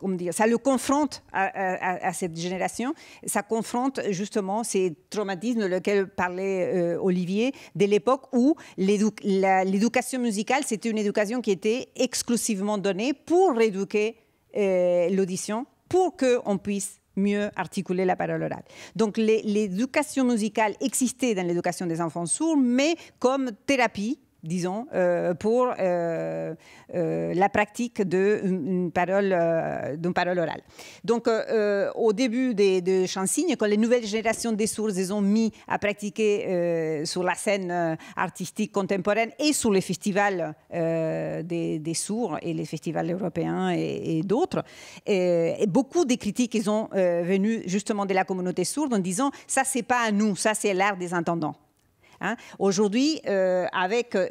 comment dire, ça le confronte à, cette génération, ça confronte justement ces traumatismes lesquels parlait euh, Olivier, de l'époque où l'éducation musicale, c'était une éducation qui était exclusivement donnée pour rééduquer euh, l'audition, pour qu'on puisse mieux articuler la parole orale. Donc l'éducation musicale existait dans l'éducation des enfants sourds, mais comme thérapie disons, euh, pour euh, euh, la pratique d'une parole, parole, orale. Donc, au début de Chansigne, quand les nouvelles générations des sourds les ont mis à pratiquer sur la scène artistique contemporaine et sur les festivals des, sourds et les festivals européens et, et d'autres, beaucoup des critiques ils sont venu justement de la communauté sourde en disant ça, c'est pas à nous, ça, c'est l'art des intendants. Hein. Aujourd'hui, euh, avec euh,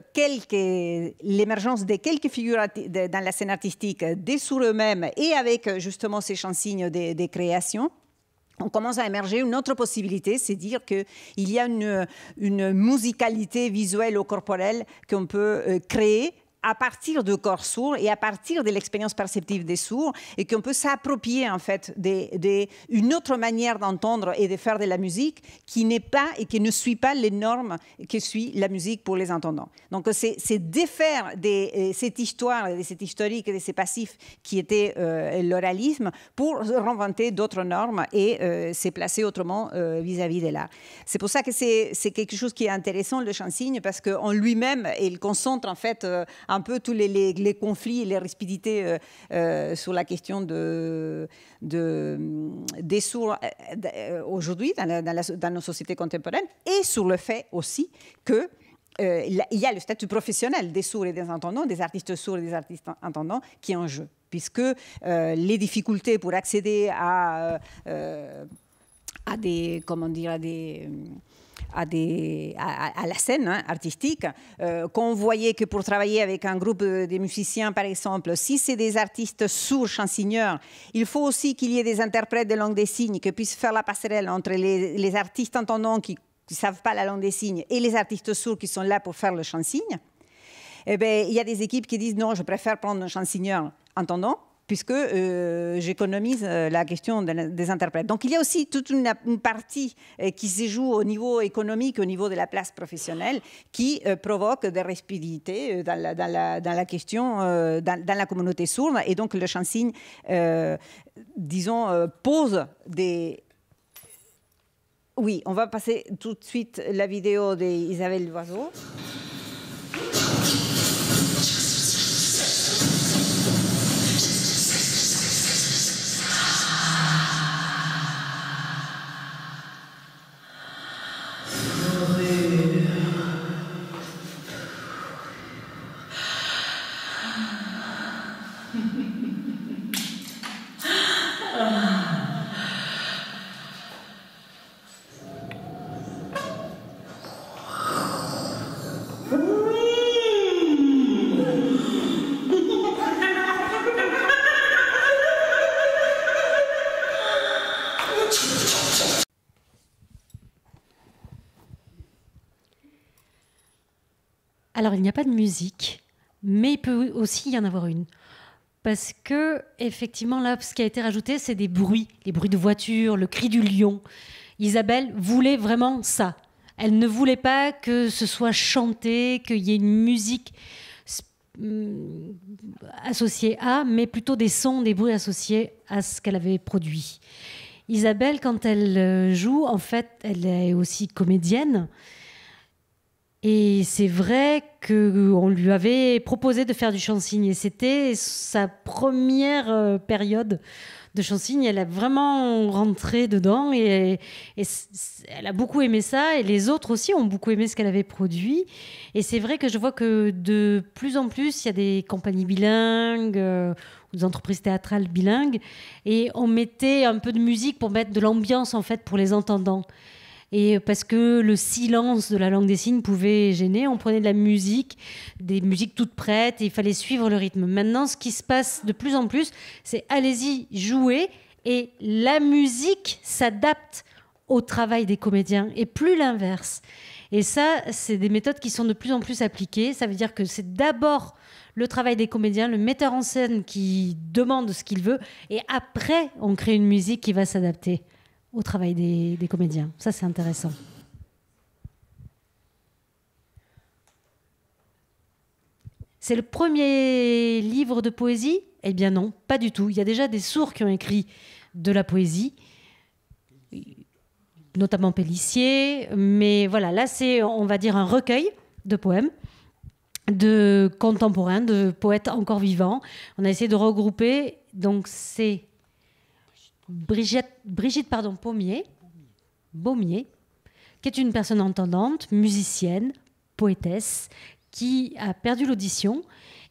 l'émergence de quelques figures dans la scène artistique, euh, des sur eux-mêmes et avec justement ces chansignes des, des créations, on commence à émerger une autre possibilité, c'est dire qu'il y a une musicalité visuelle ou corporelle qu'on peut créer à partir du corps sourd et à partir de l'expérience perceptive des sourds et qu'on peut s'approprier en fait des, une autre manière d'entendre et de faire de la musique qui n'est pas et qui ne suit pas les normes que suit la musique pour les entendants. Donc c'est défaire de euh, cette histoire, de cet historique, de ces passifs qui était euh, l'oralisme pour inventer d'autres normes et euh, se placer autrement euh, vis-à-vis de l'art. C'est pour ça que c'est quelque chose qui est intéressant, le chansigne, parce qu'en lui-même, il concentre en fait un peu tous les, conflits et les rispidités euh, euh, sur la question de, des sourds euh, aujourd'hui dans, nos sociétés contemporaines et sur le fait aussi que il y a le statut professionnel des sourds et des entendants, des artistes sourds et des artistes entendants qui est en jeu, puisque les difficultés pour accéder à à des, comment dire, à des, à, à, la scène hein, artistique, euh, qu'on voyait que pour travailler avec un groupe euh, de, musiciens, par exemple, si c'est des artistes sourds, chansigneurs, il faut aussi qu'il y ait des interprètes de langue des signes qui puissent faire la passerelle entre les, artistes entendants qui ne savent pas la langue des signes et les artistes sourds qui sont là pour faire le chansigne. Eh ben, il y a des équipes qui disent non, je préfère prendre un chansigneur entendant puisque euh, j'économise euh, la question des interprètes. Donc il y a aussi toute une, partie euh, qui se joue au niveau économique, au niveau de la place professionnelle, qui provoque des respirités dans la, question, dans, dans, la communauté sourde. Et donc le chansigne, disons, pose des... Oui, on va passer tout de suite la vidéo d'Isabelle Loiseau. pas de musique, mais il peut aussi y en avoir une. Parce que, effectivement, là, ce qui a été rajouté, c'est des bruits, les bruits de voiture, le cri du lion. Isabelle voulait vraiment ça. Elle ne voulait pas que ce soit chanté, qu'il y ait une musique associée à, mais plutôt des sons, des bruits associés à ce qu'elle avait produit. Isabelle, quand elle euh, joue, en fait, elle est aussi comédienne. Et c'est vrai qu'on euh, lui avait proposé de faire du chansigne. Et c'était sa première euh, période de chansigne. Elle a vraiment rentré dedans et, elle a beaucoup aimé ça. Et les autres aussi ont beaucoup aimé ce qu'elle avait produit. Et c'est vrai que je vois que de plus en plus, il y a des compagnies bilingues euh, ou des entreprises théâtrales bilingues. Et on mettait un peu de musique pour mettre de l'ambiance, en fait, pour les entendants. Et parce que le silence de la langue des signes pouvait gêner, on prenait de la musique, des musiques toutes prêtes, et il fallait suivre le rythme. Maintenant, ce qui se passe de plus en plus, c'est allez-y, jouez, et la musique s'adapte au travail des comédiens, et plus l'inverse. Et ça, c'est des méthodes qui sont de plus en plus appliquées. Ça veut dire que c'est d'abord le travail des comédiens, le metteur en scène qui demande ce qu'il veut, et après, on crée une musique qui va s'adapter au travail des, comédiens. Ça, c'est intéressant. C'est le premier livre de poésie Eh bien non, pas du tout. Il y a déjà des sourds qui ont écrit de la poésie, notamment Pellissier. Mais voilà, là, c'est, on va dire, un recueil de poèmes de contemporains, de poètes encore vivants. On a essayé de regrouper donc c'est... Brigitte, Brigitte pardon, Pommier, Baumier, qui est une personne entendante, musicienne, poétesse, qui a perdu l'audition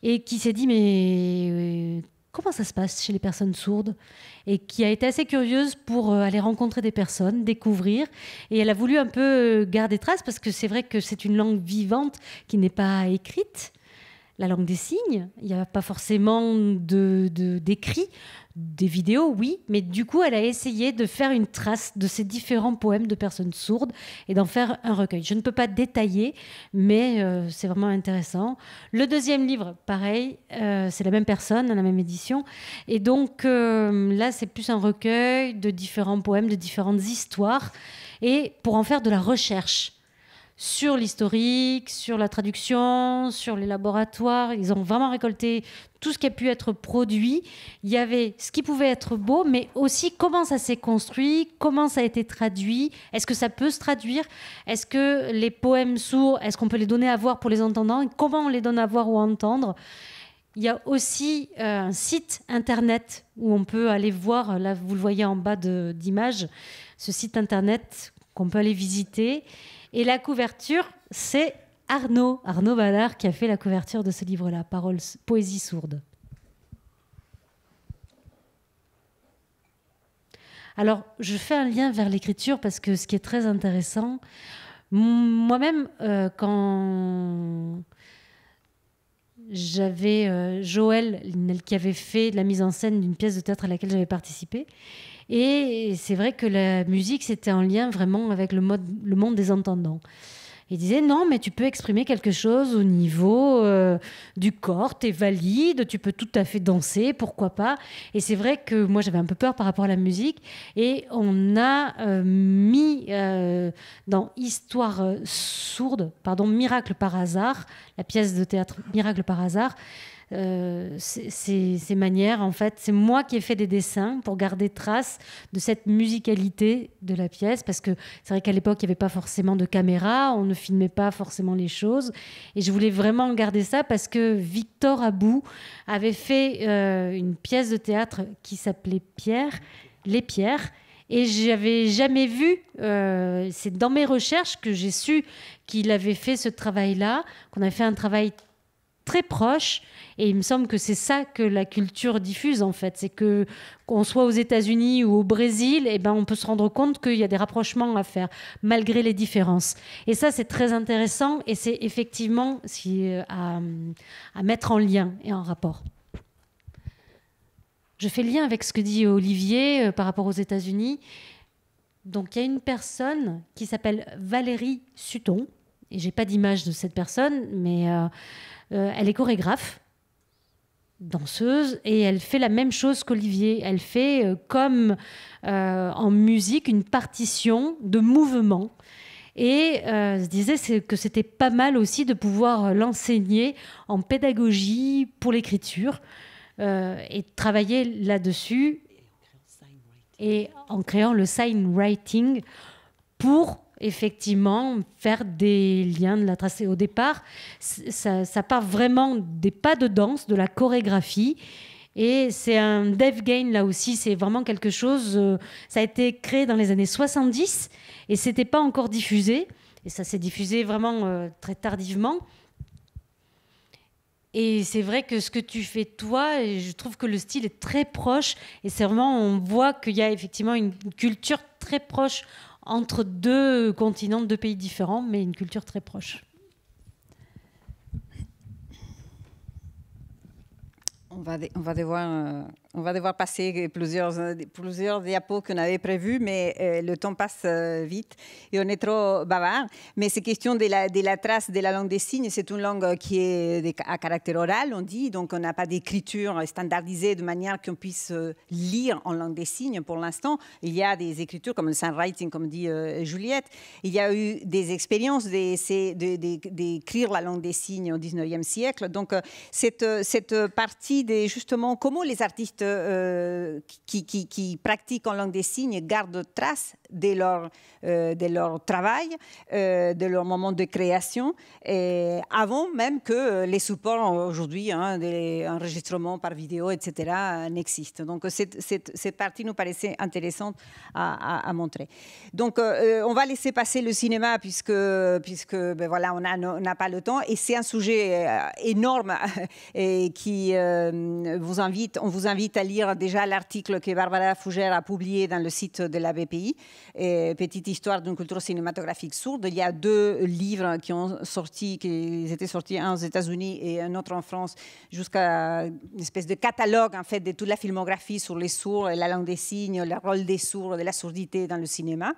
et qui s'est dit mais euh, comment ça se passe chez les personnes sourdes et qui a été assez curieuse pour euh, aller rencontrer des personnes, découvrir et elle a voulu un peu euh, garder trace parce que c'est vrai que c'est une langue vivante qui n'est pas écrite la langue des signes. Il n'y a pas forcément de, des vidéos, oui, mais du coup, elle a essayé de faire une trace de ces différents poèmes de personnes sourdes et d'en faire un recueil. Je ne peux pas détailler, mais euh, c'est vraiment intéressant. Le deuxième livre, pareil, euh, c'est la même personne, la même édition. Et donc euh, là, c'est plus un recueil de différents poèmes, de différentes histoires, et pour en faire de la recherche sur l'historique, sur la traduction, sur les laboratoires. Ils ont vraiment récolté tout ce qui a pu être produit. Il y avait ce qui pouvait être beau, mais aussi comment ça s'est construit, comment ça a été traduit, est-ce que ça peut se traduire, est-ce que les poèmes sourds, est-ce qu'on peut les donner à voir pour les entendants, comment on les donne à voir ou à entendre. Il y a aussi euh, un site internet où on peut aller voir, là vous le voyez en bas d'image, ce site internet qu'on peut aller visiter. Et la couverture, c'est Arnaud, Arnaud Ballard, qui a fait la couverture de ce livre-là, Paroles, Poésie sourde. Alors, je fais un lien vers l'écriture parce que ce qui est très intéressant, moi-même, euh, quand j'avais euh, Joël qui avait fait la mise en scène d'une pièce de théâtre à laquelle j'avais participé, et c'est vrai que la musique, c'était en lien vraiment avec le, monde des entendants. Il disait non, mais tu peux exprimer quelque chose au niveau euh, du corps, tu es valide, tu peux tout à fait danser, pourquoi pas. Et c'est vrai que moi j'avais un peu peur par rapport à la musique et on a euh, mis euh, dans Histoire sourde, pardon, Miracle par hasard, la pièce de théâtre Miracle par hasard, euh, ces, manières. En fait, c'est moi qui ai fait des dessins pour garder trace de cette musicalité de la pièce, parce que c'est vrai qu'à l'époque, il n'y avait pas forcément de caméra, on ne filmait pas forcément les choses, et je voulais vraiment garder ça parce que Victor Abou avait fait euh, une pièce de théâtre qui s'appelait Pierre, Les Pierres, et j'avais jamais vu, euh, c'est dans mes recherches que j'ai su qu'il avait fait ce travail-là, qu'on avait fait un travail très proche. Et il me semble que c'est ça que la culture diffuse en fait, c'est que qu'on soit aux États-Unis ou au Brésil, et eh ben on peut se rendre compte qu'il y a des rapprochements à faire malgré les différences. Et ça c'est très intéressant et c'est effectivement si, euh, à, mettre en lien et en rapport. Je fais lien avec ce que dit Olivier euh, par rapport aux États-Unis. Donc il y a une personne qui s'appelle Valérie Sutton et j'ai pas d'image de cette personne, mais euh, euh, elle est chorégraphe, danseuse et elle fait la même chose qu'Olivier. Elle fait euh, comme euh, en musique une partition de mouvement. Et je disais que c'était pas mal aussi de pouvoir l'enseigner en pédagogie pour l'écriture et travailler là-dessus et en créant le sign writing pour effectivement faire des liens de la tracée. Au départ, ça, part vraiment des pas de danse, de la chorégraphie. Et c'est un dev gain là aussi, c'est vraiment quelque chose. Euh, ça a été créé dans les années 70 et c'était pas encore diffusé. Et ça s'est diffusé vraiment euh, très tardivement. Et c'est vrai que ce que tu fais toi, je trouve que le style est très proche. Et c'est vraiment, on voit qu'il y a effectivement une culture très proche entre deux continents, deux pays différents, mais une culture très proche. On va, on va devoir euh, on va devoir passer plusieurs, plusieurs diapos qu'on avait prévus, mais euh, le temps passe euh, vite et on est trop bavard. Mais ces questions de la, trace de la langue des signes, c'est une langue euh, qui est à caractère oral, on dit, donc on n'a pas d'écriture standardisée de manière qu'on puisse lire en langue des signes pour l'instant. Il y a des écritures comme le sign comme dit Juliette. Il y a eu des expériences d'écrire la langue des signes au 19e siècle. Donc cette, cette partie des justement comment les artistes euh, qui, qui, pratiquent en langue des signes gardent trace de leur, euh, de leur travail, euh, de leur moment de création, et avant même que les supports aujourd'hui, hein, des enregistrements par vidéo, etc., n'existent. Donc cette, cette, cette, partie nous paraissait intéressante à, montrer. Donc on va laisser passer le cinéma puisque, puisque ben voilà, on n'a pas le temps, et c'est un sujet énorme et qui vous invite, on vous invite à lire déjà l'article que Barbara Fougère a publié dans le site de la BPI, et euh, Petite histoire d'une culture cinématographique sourde. Il y a deux livres qui ont sorti, qui étaient sortis, un aux États-Unis et un autre en France, jusqu'à une espèce de catalogue en fait de toute la filmographie sur les sourds, la langue des signes, le rôle des sourds, de la sourdité dans le cinéma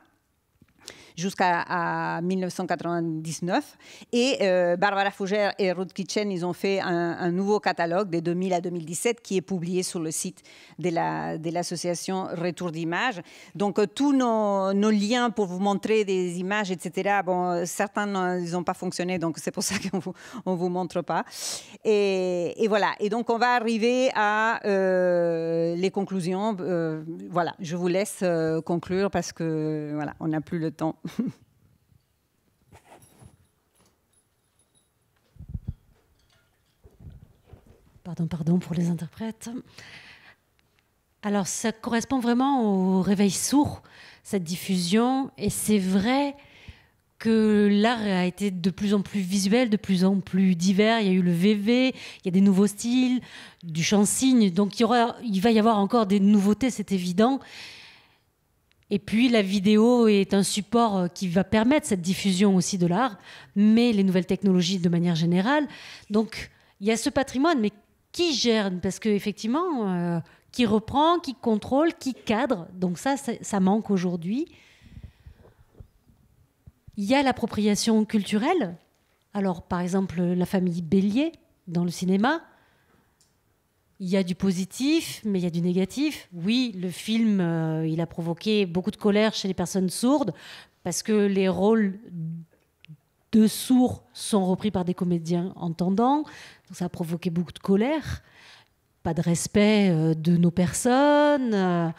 jusqu'à 1999. Et euh, Barbara Fougère et Ruth Kitchen, ils ont fait un, nouveau catalogue des 2000 à 2017 qui est publié sur le site de l'association la, de Retour d'Images. Donc euh, tous nos, liens pour vous montrer des images, etc., bon, certains, n'ont pas fonctionné, donc c'est pour ça qu'on ne on vous montre pas. Et, voilà. Et donc on va arriver à euh, les conclusions. voilà, je vous laisse conclure parce que voilà, on n'a plus le temps pardon, pardon pour les interprètes. Alors, ça correspond vraiment au réveil sourd, cette diffusion. Et c'est vrai que l'art a été de plus en plus visuel, de plus en plus divers. Il y a eu le VV, il y a des nouveaux styles, du chansigne. Donc, il, il va y avoir encore des nouveautés, c'est évident. Et puis la vidéo est un support euh, qui va permettre cette diffusion aussi de l'art, mais les nouvelles technologies de manière générale. Donc il y a ce patrimoine, mais qui gère Parce qu'effectivement, euh, qui reprend, qui contrôle, qui cadre Donc ça, ça, ça manque aujourd'hui. Il y a l'appropriation culturelle. Alors par exemple la famille Bélier dans le cinéma, il y a du positif, mais il y a du négatif. Oui, le film, euh, il a provoqué beaucoup de colère chez les personnes sourdes, parce que les rôles de sourds sont repris par des comédiens entendants. Donc ça a provoqué beaucoup de colère, pas de respect euh, de nos personnes.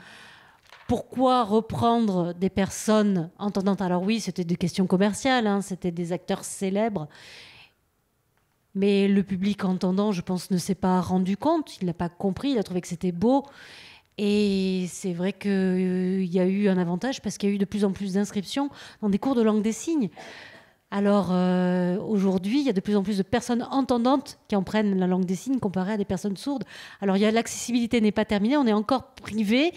pourquoi reprendre des personnes entendantes Alors oui, c'était des questions commerciales, hein. c'était des acteurs célèbres mais le public entendant, je pense, ne s'est pas rendu compte, il n'a pas compris, il a trouvé que c'était beau. Et c'est vrai qu'il euh, y a eu un avantage parce qu'il y a eu de plus en plus d'inscriptions dans des cours de langue des signes. Alors euh, aujourd'hui, il y a de plus en plus de personnes entendantes qui en prennent la langue des signes comparé à des personnes sourdes. Alors l'accessibilité n'est pas terminée, on est encore privé.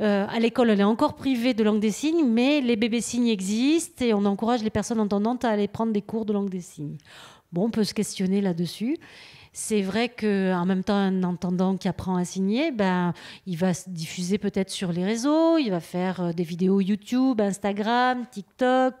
Euh, à l'école, elle est encore privée de langue des signes, mais les bébés signes existent et on encourage les personnes entendantes à aller prendre des cours de langue des signes. Bon, on peut se questionner là-dessus. C'est vrai qu'en même temps, un entendant qui apprend à signer, ben, il va se diffuser peut-être sur les réseaux, il va faire euh, des vidéos YouTube, Instagram, TikTok.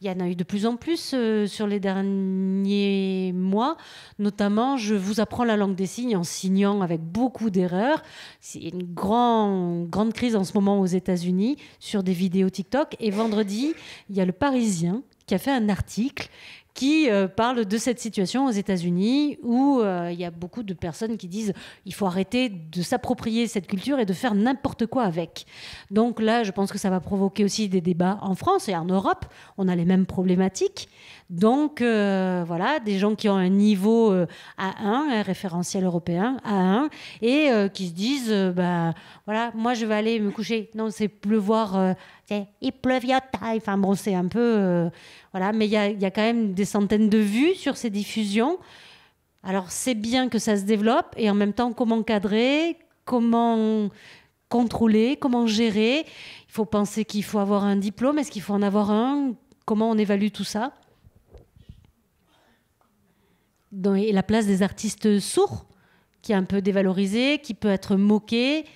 Il y en a eu de plus en plus euh, sur les derniers mois. Notamment, je vous apprends la langue des signes en signant avec beaucoup d'erreurs. C'est une grande, grande crise en ce moment aux États-Unis sur des vidéos TikTok. Et vendredi, il y a le Parisien qui a fait un article qui euh, parle de cette situation aux États-Unis où euh, il y a beaucoup de personnes qui disent il faut arrêter de s'approprier cette culture et de faire n'importe quoi avec. Donc là, je pense que ça va provoquer aussi des débats en France et en Europe. On a les mêmes problématiques. Donc euh, voilà, des gens qui ont un niveau A1, un référentiel européen A1, et qui se disent bah voilà, moi je vais aller me coucher. Non, c'est pleuvoir il pleuvia taille. Enfin bon, c'est un peu. Euh, voilà, mais il y a, y a, quand même des centaines de vues sur ces diffusions. Alors c'est bien que ça se développe et en même temps, comment cadrer Comment contrôler Comment gérer Il faut penser qu'il faut avoir un diplôme. Est-ce qu'il faut en avoir un Comment on évalue tout ça et la place des artistes sourds, qui est un peu dévalorisée, qui peut être moquée,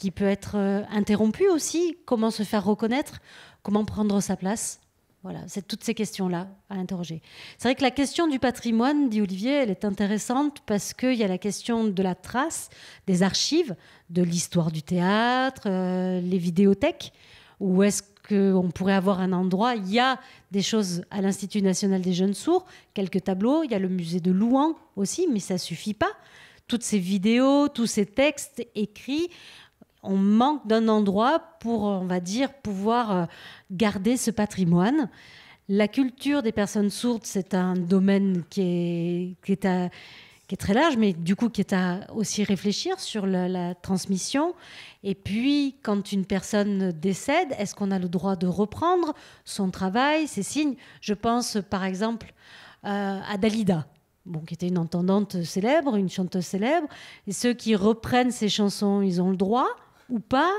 qui peut être euh, interrompu aussi. Comment se faire reconnaître Comment prendre sa place voilà, c'est toutes ces questions-là à interroger. C'est vrai que la question du patrimoine, dit Olivier, elle est intéressante parce qu'il y a la question de la trace, des archives, de l'histoire du théâtre, euh, les vidéothèques. Où est-ce qu'on pourrait avoir un endroit Il y a des choses à l'Institut national des jeunes sourds, quelques tableaux. Il y a le musée de Louan aussi, mais ça suffit pas. Toutes ces vidéos, tous ces textes écrits, on manque d'un endroit pour, on va dire, pouvoir euh, garder ce patrimoine. La culture des personnes sourdes, c'est un domaine qui est, très large, mais du coup qui est à aussi réfléchir sur la, transmission. Et puis, quand une personne décède, est-ce qu'on a le droit de reprendre son travail, ses signes Je pense par exemple euh, à Dalida, Bon, qui était une entendante célèbre, une chanteuse célèbre. Et ceux qui reprennent ses chansons, ils ont le droit ou pas,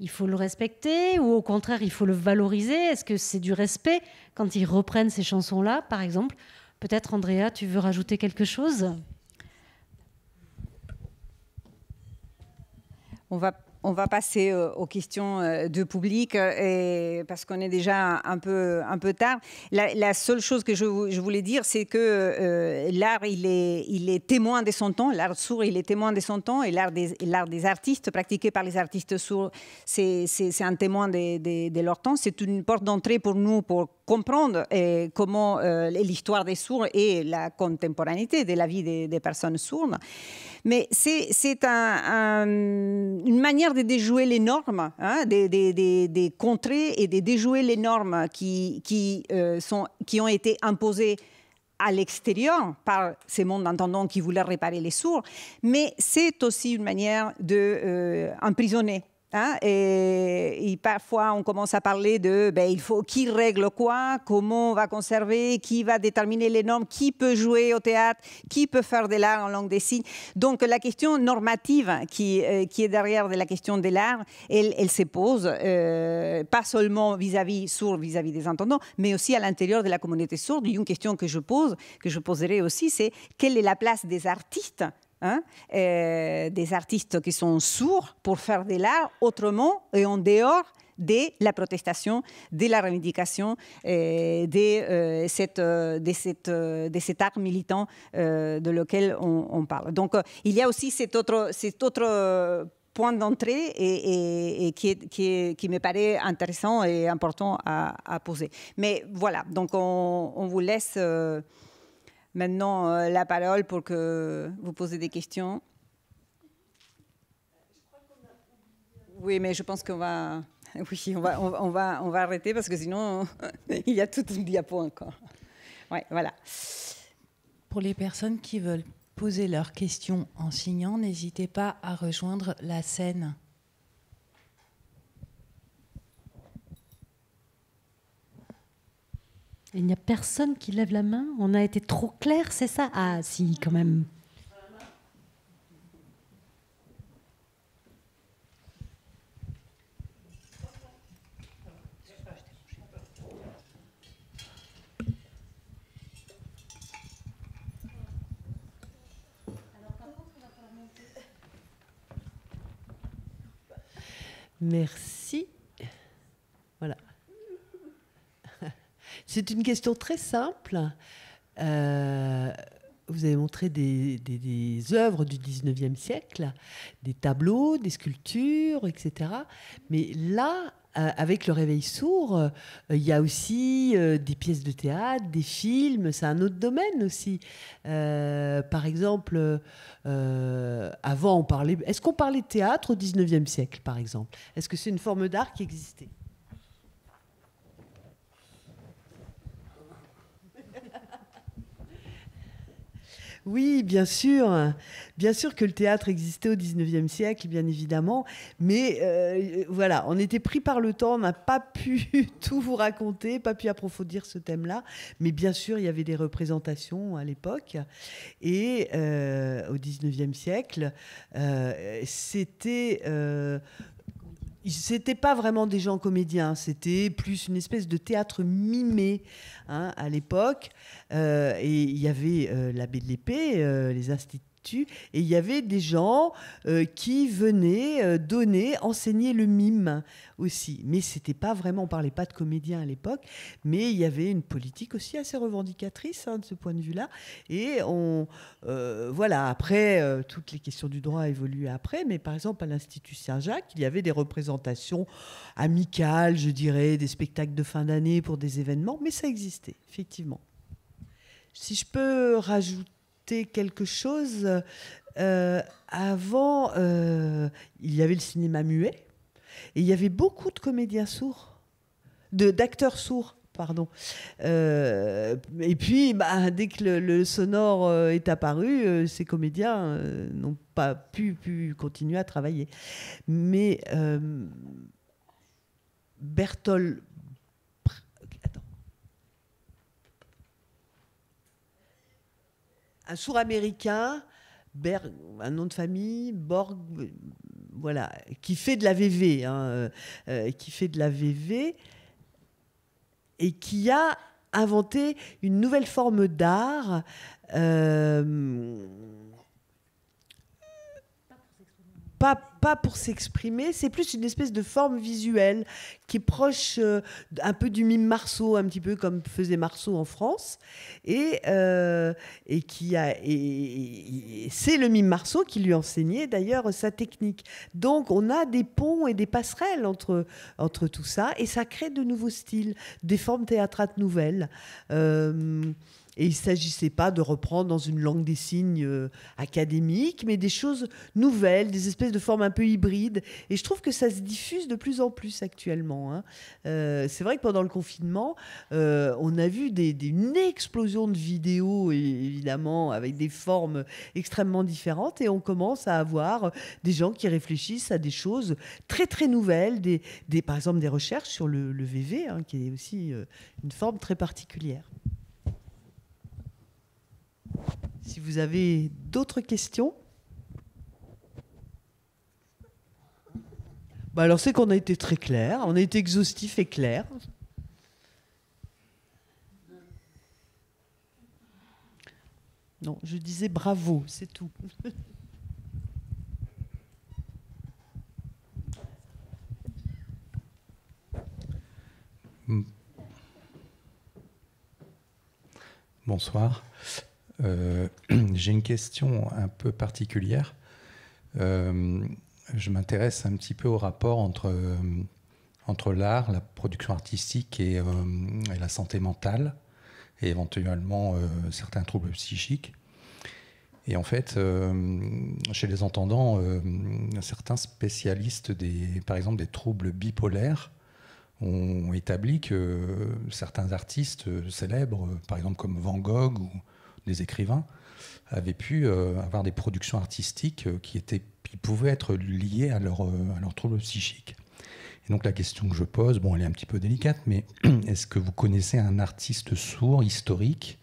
il faut le respecter ou au contraire, il faut le valoriser Est-ce que c'est du respect quand ils reprennent ces chansons-là, par exemple Peut-être, Andrea, tu veux rajouter quelque chose On va on va passer euh, aux questions euh, de public euh, et parce qu'on est déjà un peu, un peu tard. La, seule chose que je, voulais dire, c'est que l'art, il est, il est témoin de son temps. L'art sourd, il est témoin de son temps. Et l'art des, des artistes, pratiqué par les artistes sourds, c'est un témoin de, leur temps. C'est une porte d'entrée pour nous, pour comprendre comment l'histoire des sourds et la contemporanéité de la vie des, personnes sourdes. Mais c'est une manière de déjouer les normes, hein, des des contrer et de déjouer les normes qui, euh, sont, qui ont été imposées à l'extérieur par ces mondes entendants qui voulaient réparer les sourds, mais c'est aussi une manière d'emprisonner de, euh, emprisonner Hein? Et, parfois, on commence à parler de ben, il faut qui règle quoi, comment on va conserver, qui va déterminer les normes, qui peut jouer au théâtre, qui peut faire de l'art en langue des signes. Donc, la question normative qui, euh, est derrière de la question de l'art, elle, se pose euh, pas seulement vis-à-vis sourds, vis-à-vis des entendants, mais aussi à l'intérieur de la communauté sourde. Une question que je pose, que je poserai aussi, c'est quelle est la place des artistes Hein, euh, des artistes qui sont sourds pour faire de l'art autrement et en dehors de la protestation, de la revendication, euh, euh, de, cette, cet art militant de lequel on, parle. Donc il y a aussi cet autre, cet autre point d'entrée et, qui, qui, me paraît intéressant et important à, poser. Mais voilà, donc on, vous laisse maintenant euh, la parole pour que vous posiez des questions. Oui, mais je pense qu'on va, oui, on va, on, va, on va arrêter parce que sinon, il y a toute une diapo encore. voilà. Pour les personnes qui veulent poser leurs questions en signant, n'hésitez pas à rejoindre la scène. Il n'y a personne qui lève la main On a été trop clair, c'est ça Ah si, quand même. Merci. C'est une question très simple. Euh, vous avez montré des, œuvres du 19e siècle, des tableaux, des sculptures, etc. Mais là, euh, avec le réveil sourd, euh, il y a aussi des pièces de théâtre, des films, c'est un autre domaine aussi. par exemple, avant on parlait... Est-ce qu'on parlait de théâtre au 19e siècle, par exemple Est-ce que c'est une forme d'art qui existait Oui, bien sûr. Bien sûr que le théâtre existait au 19e siècle, bien évidemment. Mais euh, voilà, on était pris par le temps, on n'a pas pu tout vous raconter, pas pu approfondir ce thème-là. Mais bien sûr, il y avait des représentations à l'époque. Et euh, au XIXe siècle, euh, c'était c'était pas vraiment des gens comédiens, hein. c'était plus une espèce de théâtre mimé hein, à l'époque. Euh, et il y avait euh, l'abbé de l'épée, euh, les instituts et il y avait des gens euh, qui venaient euh, donner, enseigner le mime aussi. Mais c'était pas vraiment, on parlait pas de comédiens à l'époque, mais il y avait une politique aussi assez revendicatrice hein, de ce point de vue-là. Et on, euh, voilà, après, toutes les questions du droit évoluent après, mais par exemple à l'Institut Saint-Jacques, il y avait des représentations amicales, je dirais, des spectacles de fin d'année pour des événements, mais ça existait, effectivement. Si je peux rajouter quelque chose. Euh, avant, euh, il y avait le cinéma muet et il y avait beaucoup de comédiens sourds, de d'acteurs sourds. Pardon. Euh, et puis, bah, dès que le, sonore est apparu, ces comédiens n'ont pas pu, pu, continuer à travailler. Mais Bertol un sourd américain, Berg, un nom de famille, Borg, voilà, qui fait de la VV, hein, euh, euh, qui fait de la VV, et qui a inventé une nouvelle forme d'art. Euh, pas, pour s'exprimer, c'est plus une espèce de forme visuelle qui est proche euh, un peu du mime Marceau, un petit peu comme faisait Marceau en France. Et, euh, et qui a. Et, c'est le mime Marceau qui lui enseignait d'ailleurs sa technique. Donc on a des ponts et des passerelles entre, entre tout ça et ça crée de nouveaux styles, des formes théâtrales nouvelles. Euh, et il ne s'agissait pas de reprendre dans une langue des signes euh, académique, mais des choses nouvelles, des espèces de formes un peu hybrides. Et je trouve que ça se diffuse de plus en plus actuellement. Hein. Euh, c'est vrai que pendant le confinement, euh, on a vu des, des, une explosion de vidéos, évidemment, avec des formes extrêmement différentes. Et on commence à avoir des gens qui réfléchissent à des choses très, très nouvelles, des, par exemple des recherches sur le, VV, hein, qui est aussi une forme très particulière. Si vous avez d'autres questions. Bah alors c'est qu'on a été très clair, on a été exhaustif et clair. Non, je disais bravo, c'est tout. Bonsoir. Euh, j'ai une question un peu particulière. Euh, je m'intéresse un petit peu au rapport entre, euh, entre l'art, la production artistique et, la santé mentale et éventuellement certains troubles psychiques. Et en fait, chez les entendants, certains spécialistes, des, par exemple des troubles bipolaires, ont établi que certains artistes célèbres, par exemple comme Van Gogh ou, les écrivains, avaient pu euh, avoir des productions artistiques euh, qui, étaient, pouvaient être liées à leurs leur euh, troubles psychiques. Et donc la question que je pose, bon, elle est un petit peu délicate, mais est-ce que vous connaissez un artiste sourd historique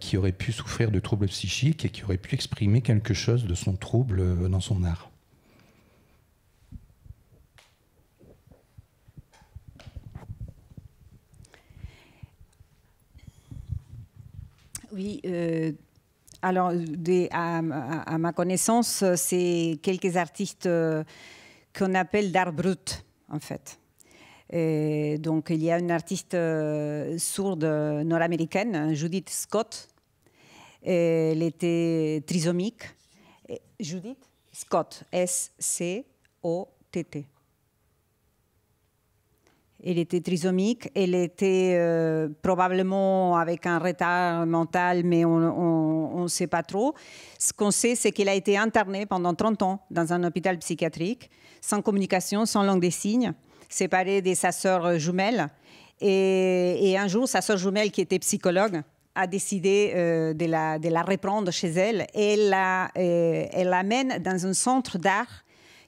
qui aurait pu souffrir de troubles psychiques et qui aurait pu exprimer quelque chose de son trouble dans son art Oui. Euh, alors, à, ma connaissance, c'est quelques artistes euh, qu'on appelle d'art brut, en fait. donc, il y a une artiste euh, sourde nord-américaine, Judith Scott. elle était trisomique. Judith Scott, S-C-O-T-T. t t elle était trisomique, elle était eh, probablement avec un retard mental, mais on ne sait pas trop. Ce qu'on sait, c'est qu'elle a été internée pendant 30 ans dans un hôpital psychiatrique, sans communication, sans langue des signes, séparée de sa sœur jumelle. Et, un jour, sa sœur jumelle, qui était psychologue, a décidé euh, de, la, de, la, reprendre chez elle et elle euh, l'amène dans un centre d'art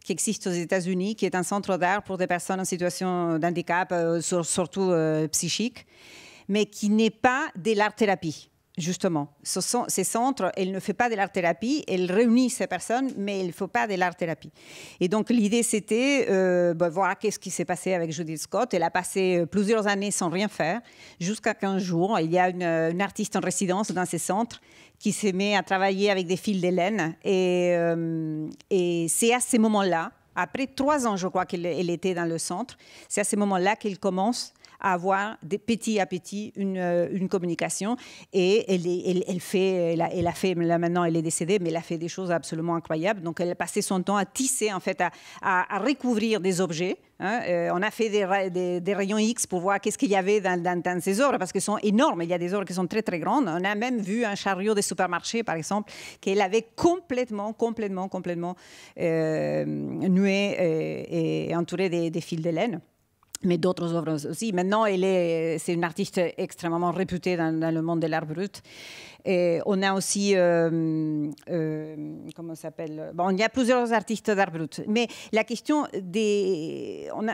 qui existe aux États-Unis, qui est un centre d'art pour des personnes en situation d'handicap, euh, surtout euh, psychique, mais qui n'est pas de l'art-thérapie. Justement, ce sont, ces centres, elle ne fait pas de l'art-thérapie, Elle réunit ces personnes, mais il ne faut pas de l'art-thérapie. Et donc l'idée, c'était euh, ben, voir qu'est-ce qui s'est passé avec Judith Scott. Elle a passé euh, plusieurs années sans rien faire, jusqu'à qu'un jour, il y a une, artiste en résidence dans ces centres qui s'est met à travailler avec des fils d'Hélène. Et, euh, et c'est à ce moment-là, après trois ans, je crois qu'elle était dans le centre, c'est à ce moment-là qu'elle commence à avoir des, petit à petit une, euh, communication. Et elle, elle, fait, elle a, elle fait, maintenant elle est décédée, mais elle a fait des choses absolument incroyables. Donc elle a passé son temps à tisser, en fait, à, recouvrir des objets. Hein. Euh, on a fait des, rayons X pour voir qu'est-ce qu'il y avait dans, dans, ces œuvres, parce qu'elles sont énormes. Il y a des œuvres qui sont très, très grandes. On a même vu un chariot des supermarchés, par exemple, qu'elle avait complètement, complètement, complètement euh, nué et, entouré des, des fils de laine mais d'autres œuvres aussi. Maintenant, elle est, c'est une artiste extrêmement réputée dans, dans le monde de l'art brut on a aussi, euh, euh, comment s'appelle euh, bon, Il y a plusieurs artistes d'art brut. Mais la question des... On,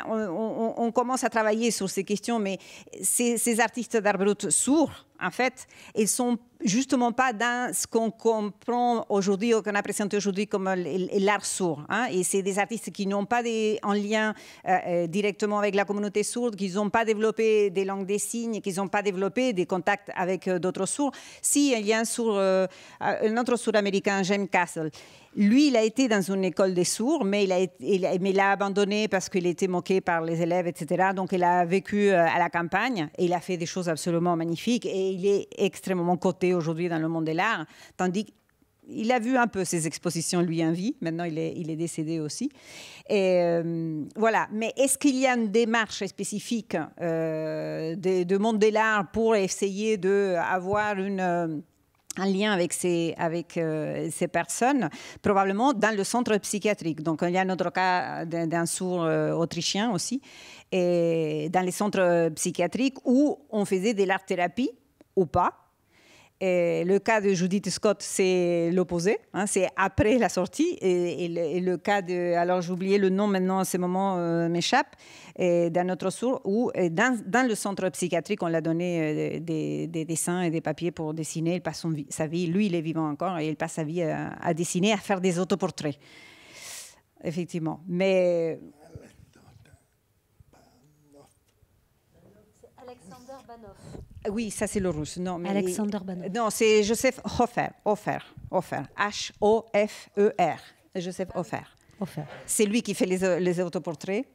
on, commence à travailler sur ces questions, mais ces, ces artistes d'art brut sourds, en fait, ils sont justement pas dans ce qu'on comprend aujourd'hui ou qu'on a aujourd'hui comme l'art sourd. Hein. Et c'est des artistes qui n'ont pas des, en lien euh, euh, directement avec la communauté sourde, qui n'ont pas développé des langues des signes, qui n'ont pas développé des contacts avec d'autres sourds. Si il sur a euh, un autre sud-américain, James Castle. Lui, il a été dans une école des sourds, mais il a, abandonné parce qu'il était moqué par les élèves, etc. Donc, il a vécu euh, à la campagne et il a fait des choses absolument magnifiques. Et il est extrêmement coté aujourd'hui dans le monde de l'art, tandis qu'il a vu un peu ses expositions, lui, en vie. Maintenant, il est, décédé aussi. Et, euh, voilà. Mais est-ce qu'il y a une démarche spécifique euh, de, monde de l'art pour essayer d'avoir une un lien avec ces, avec, euh, ces personnes, probablement dans le centre psychiatrique. Donc, il y a un autre cas d'un sourd autrichien aussi, et dans les centres psychiatriques où on faisait de l'art-thérapie ou pas, le cas de Judith Scott, c'est l'opposé. Hein, c'est après la sortie. Et, le, cas de. Alors, j'ai oublié le nom maintenant, à ce moment euh, m'échappe. D'un autre sourd, où dans, le centre psychiatrique, on l'a donné euh, des, dessins et des papiers pour dessiner. Il passe son, sa vie. Lui, il est vivant encore et il passe sa vie à, euh, à dessiner, à faire des autoportraits. Effectivement. Mais Oui, ça c'est le russe. Non, mais Alexander Bannon. Non, c'est Joseph Hofer. Hofer. Hofer. E H-O-F-E-R. Joseph Hofer. C'est lui qui fait les, autoportraits.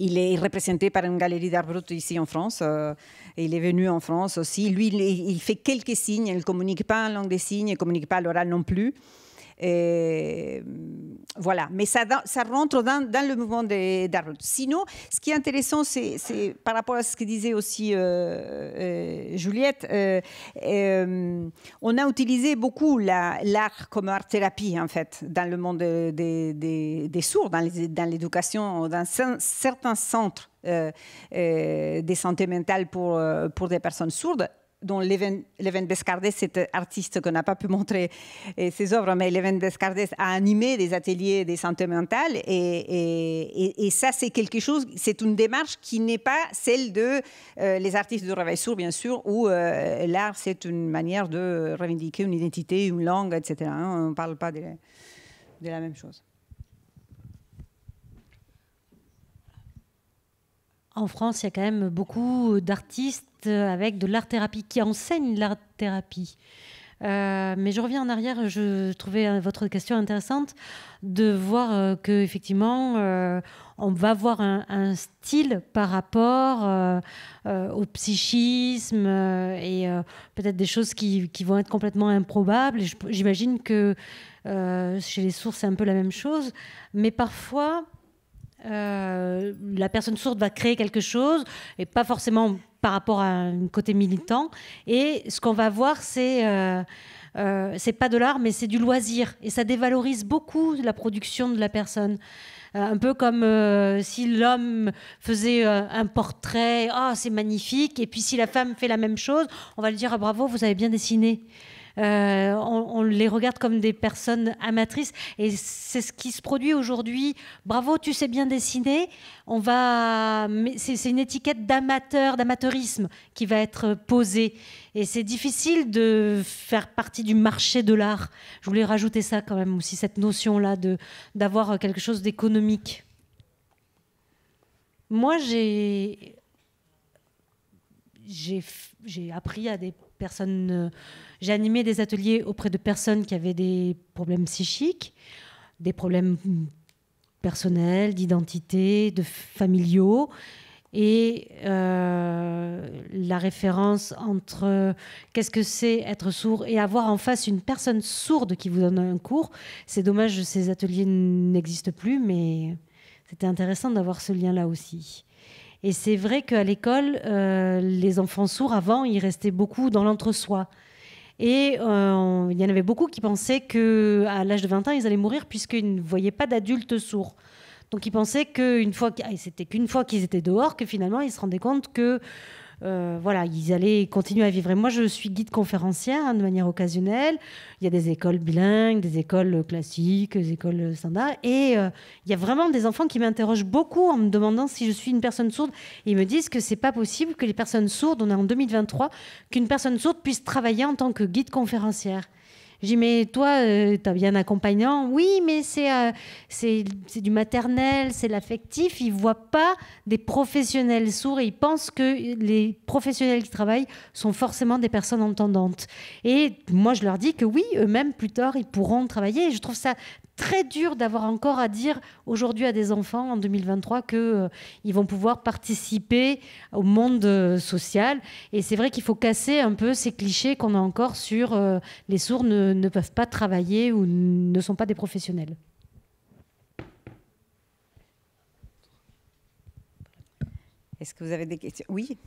Il est représenté par une galerie d'art brut ici en France. Euh, il est venu en France aussi. Lui, il, il fait quelques signes. Il ne communique pas en langue des signes. Il ne communique pas à l'oral non plus. Mm, voilà, mais ça, ça rentre dans, le mouvement d'Arnold. Sinon, ce qui est intéressant, c'est par rapport à ce que disait aussi euh, euh, Juliette, euh, on a utilisé beaucoup l'art comme art-thérapie, en fait, dans le monde des, sourds, dans l'éducation, dans, certains centres des santé mentale pour, pour des personnes sourdes dont Leven, Bescardès, cet artiste qu'on n'a pas pu montrer euh, ses œuvres, mais Leven Bescardès a animé des ateliers des santé mentale. Et, ça, c'est quelque chose, c'est une démarche qui n'est pas celle de euh, les artistes de réveil sourd, bien sûr, où euh, l'art, c'est une manière de revendiquer une identité, une langue, etc. Hein. On ne parle pas de de la même chose. en France, il y a quand même beaucoup d'artistes euh, avec de l'art-thérapie, qui enseigne l'art-thérapie. Euh, mais je reviens en arrière, je trouvais euh, votre question intéressante de voir qu'effectivement, que effectivement on va voir un, style par rapport au psychisme et peut-être des choses qui, qui, vont être complètement improbables. J'imagine que chez les sources c'est un peu la même chose, mais parfois euh, la personne sourde va créer quelque chose, et pas forcément par rapport à un côté militant. Et ce qu'on va voir, c'est euh, euh, c'est pas de l'art, mais c'est du loisir. Et ça dévalorise beaucoup la production de la personne. un peu comme si l'homme faisait un portrait, ah c'est magnifique, et puis si la femme fait la même chose, on va lui dire ah, bravo, vous avez bien dessiné. Euh, on, les regarde comme des personnes amatrices. Et c'est ce qui se produit aujourd'hui. Bravo, tu sais bien dessiner. On va, c'est une étiquette d'amateur, d'amateurisme qui va être posée. Et c'est difficile de faire partie du marché de l'art. Je voulais rajouter ça quand même aussi, cette notion-là de d'avoir quelque chose d'économique. Moi, j'ai j'ai appris à des j'ai animé des ateliers auprès de personnes qui avaient des problèmes psychiques, des problèmes personnels, d'identité, de familiaux. Et euh, la référence entre qu'est-ce que c'est être sourd et avoir en face une personne sourde qui vous donne un cours. C'est dommage, ces ateliers n'existent plus, mais c'était intéressant d'avoir ce lien-là aussi. Et c'est vrai qu'à l'école, euh, les enfants sourds, avant, ils restaient beaucoup dans l'entre-soi. Et euh, il y en avait beaucoup qui pensaient qu'à l'âge de 20 ans, ils allaient mourir puisqu'ils ne voyaient pas d'adultes sourds. Donc ils pensaient qu'une fois, ah, c'était qu'une fois qu'ils étaient dehors que finalement ils se rendaient compte que euh, voilà, ils allaient continuer à vivre. Et moi, je suis guide conférencière hein, de manière occasionnelle. Il y a des écoles bilingues, des écoles classiques, des écoles standards. Et euh, il y a vraiment des enfants qui m'interrogent beaucoup en me demandant si je suis une personne sourde. ils me disent que c'est pas possible que les personnes sourdes, on est en 2023, qu'une personne sourde puisse travailler en tant que guide conférencière. Je dis, mais toi, euh, tu as bien un accompagnant Oui, mais c'est euh, c'est du maternel, c'est l'affectif. Ils ne voient pas des professionnels sourds et ils pensent que les professionnels qui travaillent sont forcément des personnes entendantes. Et moi, je leur dis que oui, eux-mêmes, plus tard, ils pourront travailler. Et je trouve ça très dur d'avoir encore à dire aujourd'hui à des enfants en 2023 qu'ils euh, ils vont pouvoir participer au monde social. Et c'est vrai qu'il faut casser un peu ces clichés qu'on a encore sur les sourds ne, peuvent pas travailler ou ne sont pas des professionnels. Est-ce que vous avez des questions Oui.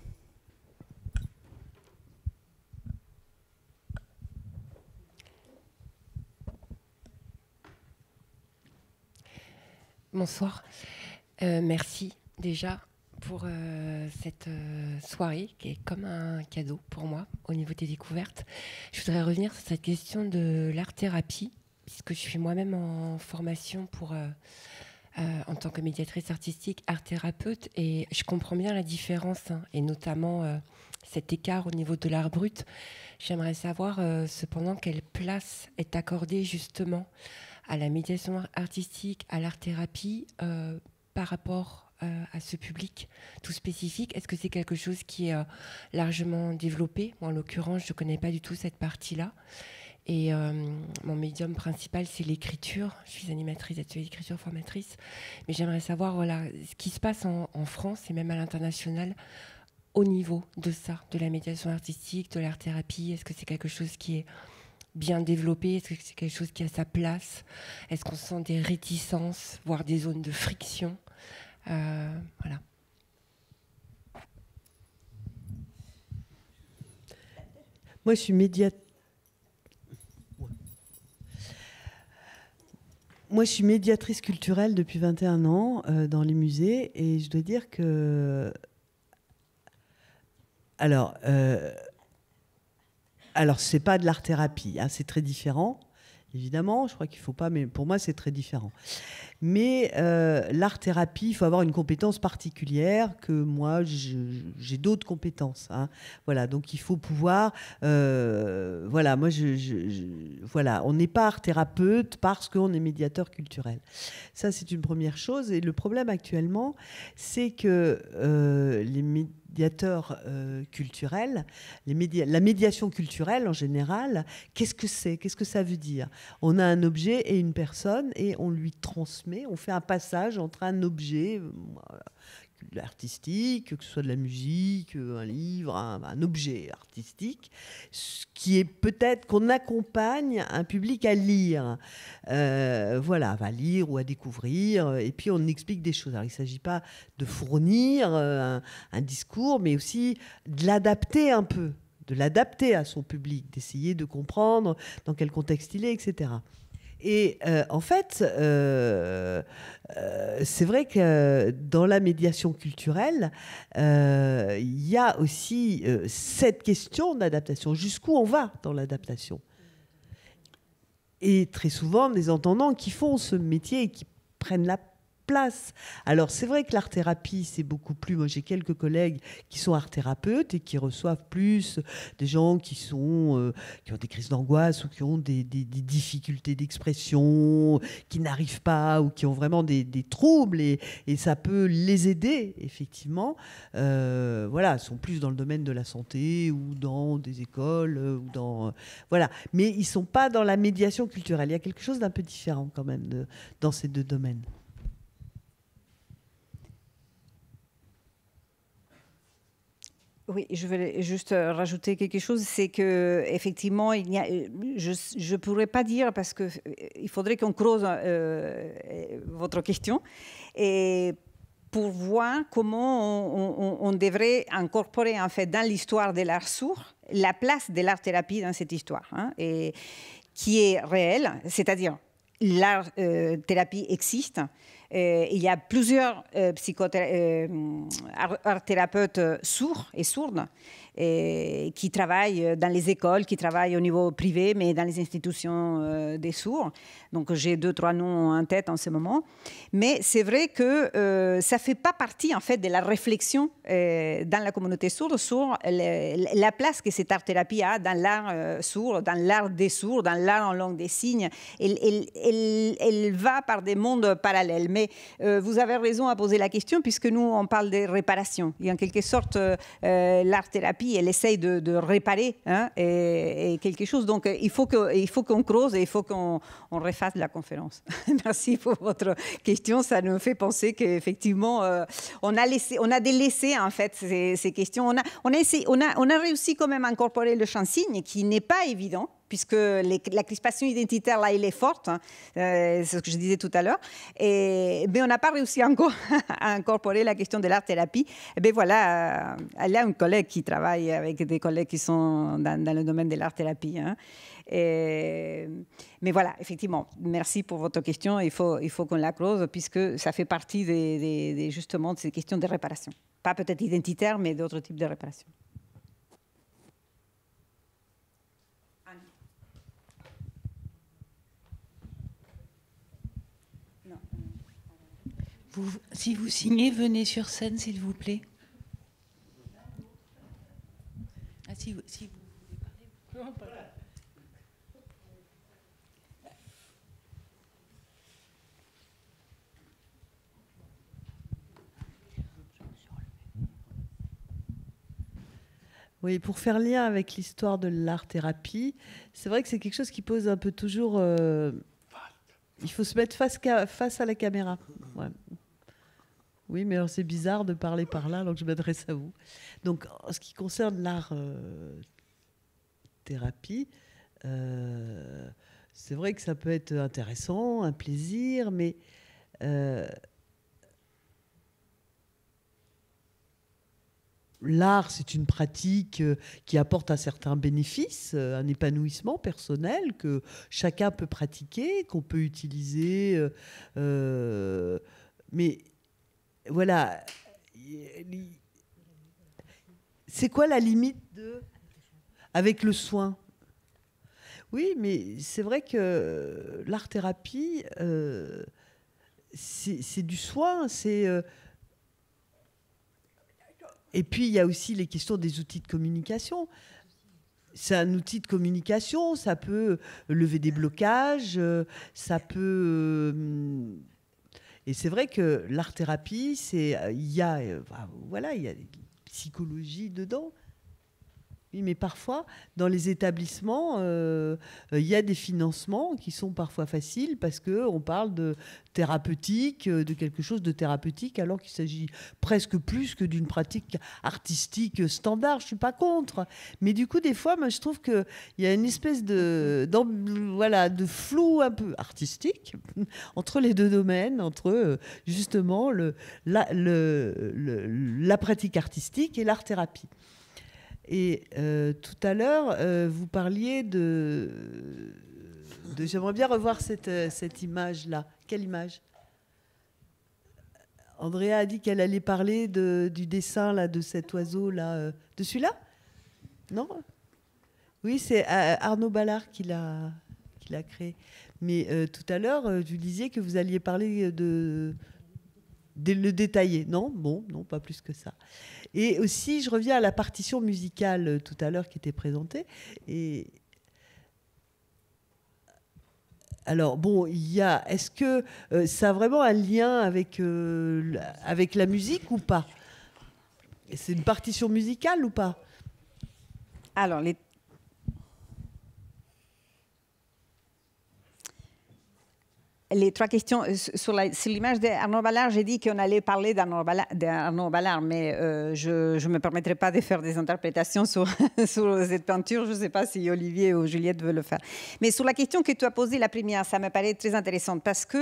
Bonsoir. Euh, merci déjà pour euh, cette euh, soirée qui est comme un cadeau pour moi au niveau des découvertes. Je voudrais revenir sur cette question de l'art-thérapie, puisque je suis moi-même en formation pour, euh, en tant que médiatrice artistique, art-thérapeute, et je comprends bien la différence, hein, et notamment cet écart au niveau de l'art brut. J'aimerais savoir cependant quelle place est accordée justement à la médiation artistique, à l'art-thérapie par rapport euh, à ce public tout spécifique Est-ce que c'est quelque chose qui est euh, largement développé Moi, en l'occurrence, je ne connais pas du tout cette partie-là. Et euh, mon médium principal, c'est l'écriture. Je suis animatrice d'écriture formatrice. Mais j'aimerais savoir voilà, ce qui se passe en, en France et même à l'international au niveau de ça, de la médiation artistique, de l'art-thérapie. Est-ce que c'est quelque chose qui est bien développé Est-ce que c'est quelque chose qui a sa place Est-ce qu'on sent des réticences, voire des zones de friction euh, voilà. Moi, je suis médiatrice. Moi, je suis médiatrice culturelle depuis 21 ans euh, dans les musées et je dois dire que. Alors, euh... alors c'est pas de l'art-thérapie, hein, c'est très différent, évidemment. Je crois qu'il faut pas, mais pour moi, c'est très différent. Mais euh, l'art-thérapie, il faut avoir une compétence particulière que moi, j'ai d'autres compétences. Hein. Voilà, donc il faut pouvoir. Euh, voilà, moi, je, voilà, on n'est pas art-thérapeute parce qu'on est médiateur culturel. Ça, c'est une première chose. Et le problème actuellement, c'est que euh, les médiateurs culturels, les la médiation culturelle en général, qu'est-ce que c'est Qu'est-ce que ça veut dire On a un objet et une personne et on lui transmet on fait un passage entre un objet euh, artistique, que ce soit de la musique, euh, un livre, un, objet artistique, ce qui est peut-être qu'on accompagne un public à lire, euh, voilà, à lire ou à découvrir, et puis on explique des choses. Alors il ne s'agit pas de fournir un discours, mais aussi de l'adapter un peu, de l'adapter à son public, d'essayer de comprendre dans quel contexte il est, etc. Et euh, en fait, euh, euh, c'est vrai que dans la médiation culturelle, il y a aussi cette question d'adaptation. Jusqu'où on va dans l'adaptation Et très souvent, des entendants qui font ce métier et qui prennent la place. Alors c'est vrai que l'art thérapie, c'est beaucoup plus. Moi, j'ai quelques collègues qui sont art thérapeutes et qui reçoivent plus des gens qui sont euh, qui ont des crises d'angoisse ou qui ont des, difficultés d'expression, qui n'arrivent pas ou qui ont vraiment des, troubles et, ça peut les aider effectivement. Euh, voilà, sont plus dans le domaine de la santé ou dans des écoles euh, ou dans euh, voilà, mais ils sont pas dans la médiation culturelle. Il y a quelque chose d'un peu différent quand même dans ces deux domaines. Oui, je vais juste euh, rajouter quelque chose, c'est que effectivement, il a, euh, je ne pourrais pas dire parce que euh, il faudrait qu'on creuse votre question et pour voir comment on, devrait incorporer en fait dans l'histoire de l'art sourd la place de l'art thérapie dans cette histoire, hein, et qui est réelle, c'est-à-dire l'art thérapie existe euh, il y a plusieurs euh, psychothérapeutes euh, sourds et sourdes qui travaillent dans les écoles, qui travaillent au niveau privé, mais dans les institutions euh, des sourds. Donc j'ai deux, trois noms en tête en ce moment. Mais c'est vrai que euh, ça ne fait pas partie en fait de la réflexion euh, dans la communauté sourde sur la place que cette art-thérapie a dans l'art sourd, dans l'art des sourds, dans l'art en langue des signes. Elle, va par des mondes parallèles. Mais vous avez raison à poser la question puisque nous, on parle des réparations. Et en quelque sorte, l'art-thérapie elle essaye de, réparer hein, et, quelque chose. Donc euh, il faut qu'on creuse et il faut qu'on refasse la conférence. Merci pour votre question. Ça nous fait penser qu'effectivement, euh, on, a laissé, on a délaissé en fait ces, questions. On a, on, a, on a réussi quand même à incorporer le chansigne qui n'est pas évident puisque la crispation identitaire, là, elle est forte, hein. euh, c'est ce que je disais tout à l'heure. Et, mais on n'a pas réussi encore à incorporer la question de l'art-thérapie. Et eh bien voilà, elle euh, a une collègue qui travaille avec des collègues qui sont dans, le domaine de l'art-thérapie. Hein. mais voilà, effectivement, merci pour votre question. Il faut, il faut qu'on la close puisque ça fait partie justement de ces questions de réparation. Pas peut-être identitaire, mais d'autres types de réparation. si vous signez, venez sur scène, s'il vous plaît. Ah, si, voulez Oui, pour faire lien avec l'histoire de l'art-thérapie, c'est vrai que c'est quelque chose qui pose un peu toujours. Euh, il faut se mettre face, à la caméra. Ouais. Oui, mais c'est bizarre de parler par là, donc je m'adresse à vous. Donc, en ce qui concerne l'art euh, thérapie, euh, c'est vrai que ça peut être intéressant, un plaisir, mais euh, l'art, c'est une pratique qui apporte un certain bénéfice, un épanouissement personnel que chacun peut pratiquer, qu'on peut utiliser. mais voilà. C'est quoi la limite de avec le soin Oui, mais c'est vrai que l'art thérapie, euh, c'est du soin, c'est euh, et puis il y a aussi les questions des outils de communication. C'est un outil de communication, ça peut lever des blocages, euh, ça peut et c'est vrai que l'art-thérapie, c'est euh, il y a, euh, voilà, il y a psychologie dedans, oui, mais parfois, dans les établissements, euh, il y a des financements qui sont parfois faciles parce qu'on parle de thérapeutique, euh, de quelque chose de thérapeutique, alors qu'il s'agit presque plus que d'une pratique artistique standard. Je ne suis pas contre. Mais du coup, des fois, moi, je trouve qu'il y a une espèce de, voilà, de flou un peu artistique entre les deux domaines, entre euh, justement la, la pratique artistique et l'art-thérapie. Et euh, tout à l'heure, euh, vous parliez de. J'aimerais bien revoir cette, euh, cette image-là. Quelle image Andrea a dit qu'elle allait parler de, du dessin là, de cet oiseau-là. de celui-là Non Oui, c'est Arnaud Ballard qui l'a créé. Mais tout à l'heure, vous disiez que vous alliez parler de, le détailler. Non, bon, non, pas plus que ça. Et aussi, je reviens à la partition musicale euh, tout à l'heure qui était présentée. Et alors bon, il y a. Est-ce que euh, ça a vraiment un lien avec euh, avec la musique ou pas C'est une partition musicale ou pas Alors les les trois questions. Euh, sur l'image d'Arnaud Ballard, j'ai dit qu'on allait parler d'Arnaud Ballard, mais euh, je ne me permettrai pas de faire des interprétations sur, sur cette peinture. Je ne sais pas si Olivier ou Juliette veulent le faire. Mais sur la question que tu as posée, la première, ça me paraît très intéressante parce que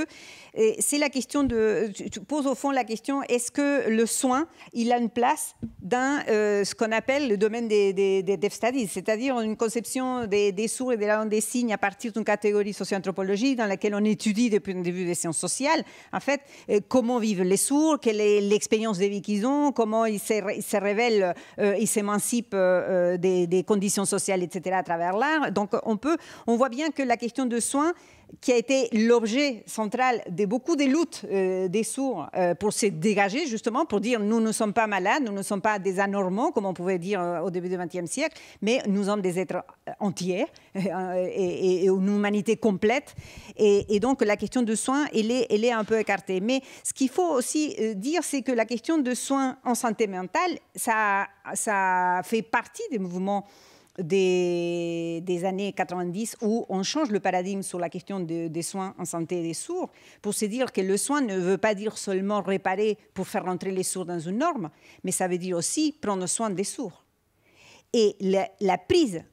euh, c'est la question de. Tu poses au fond la question est-ce que le soin, il a une place dans ce qu'on appelle le domaine des, des, Studies, c'est-à-dire une conception des, sourds et des des signes à partir d'une catégorie socio-anthropologique dans laquelle on étudie des du point de vue des sciences sociales, en fait, euh, comment vivent les sourds, quelle est l'expérience de vie qu'ils ont, comment ils se, révèlent, euh, ils s'émancipent euh, des, conditions sociales, etc. à travers l'art. Donc on peut, on voit bien que la question de soins qui a été l'objet central de beaucoup des luttes euh, des sourds euh, pour se dégager, justement, pour dire nous ne sommes pas malades, nous ne sommes pas des anormaux, comme on pouvait dire euh, au début du XXe siècle, mais nous sommes des êtres entiers et, une humanité complète. Et, et, donc la question de soins, elle est, elle est un peu écartée. Mais ce qu'il faut aussi dire, c'est que la question de soins en santé mentale, ça, ça fait partie des mouvements des, années 90 où on change le paradigme sur la question des soins en santé des sourds pour se dire que le soin ne veut pas dire seulement réparer pour faire rentrer les sourds dans une norme, mais ça veut dire aussi prendre soin des sourds. Et la, prise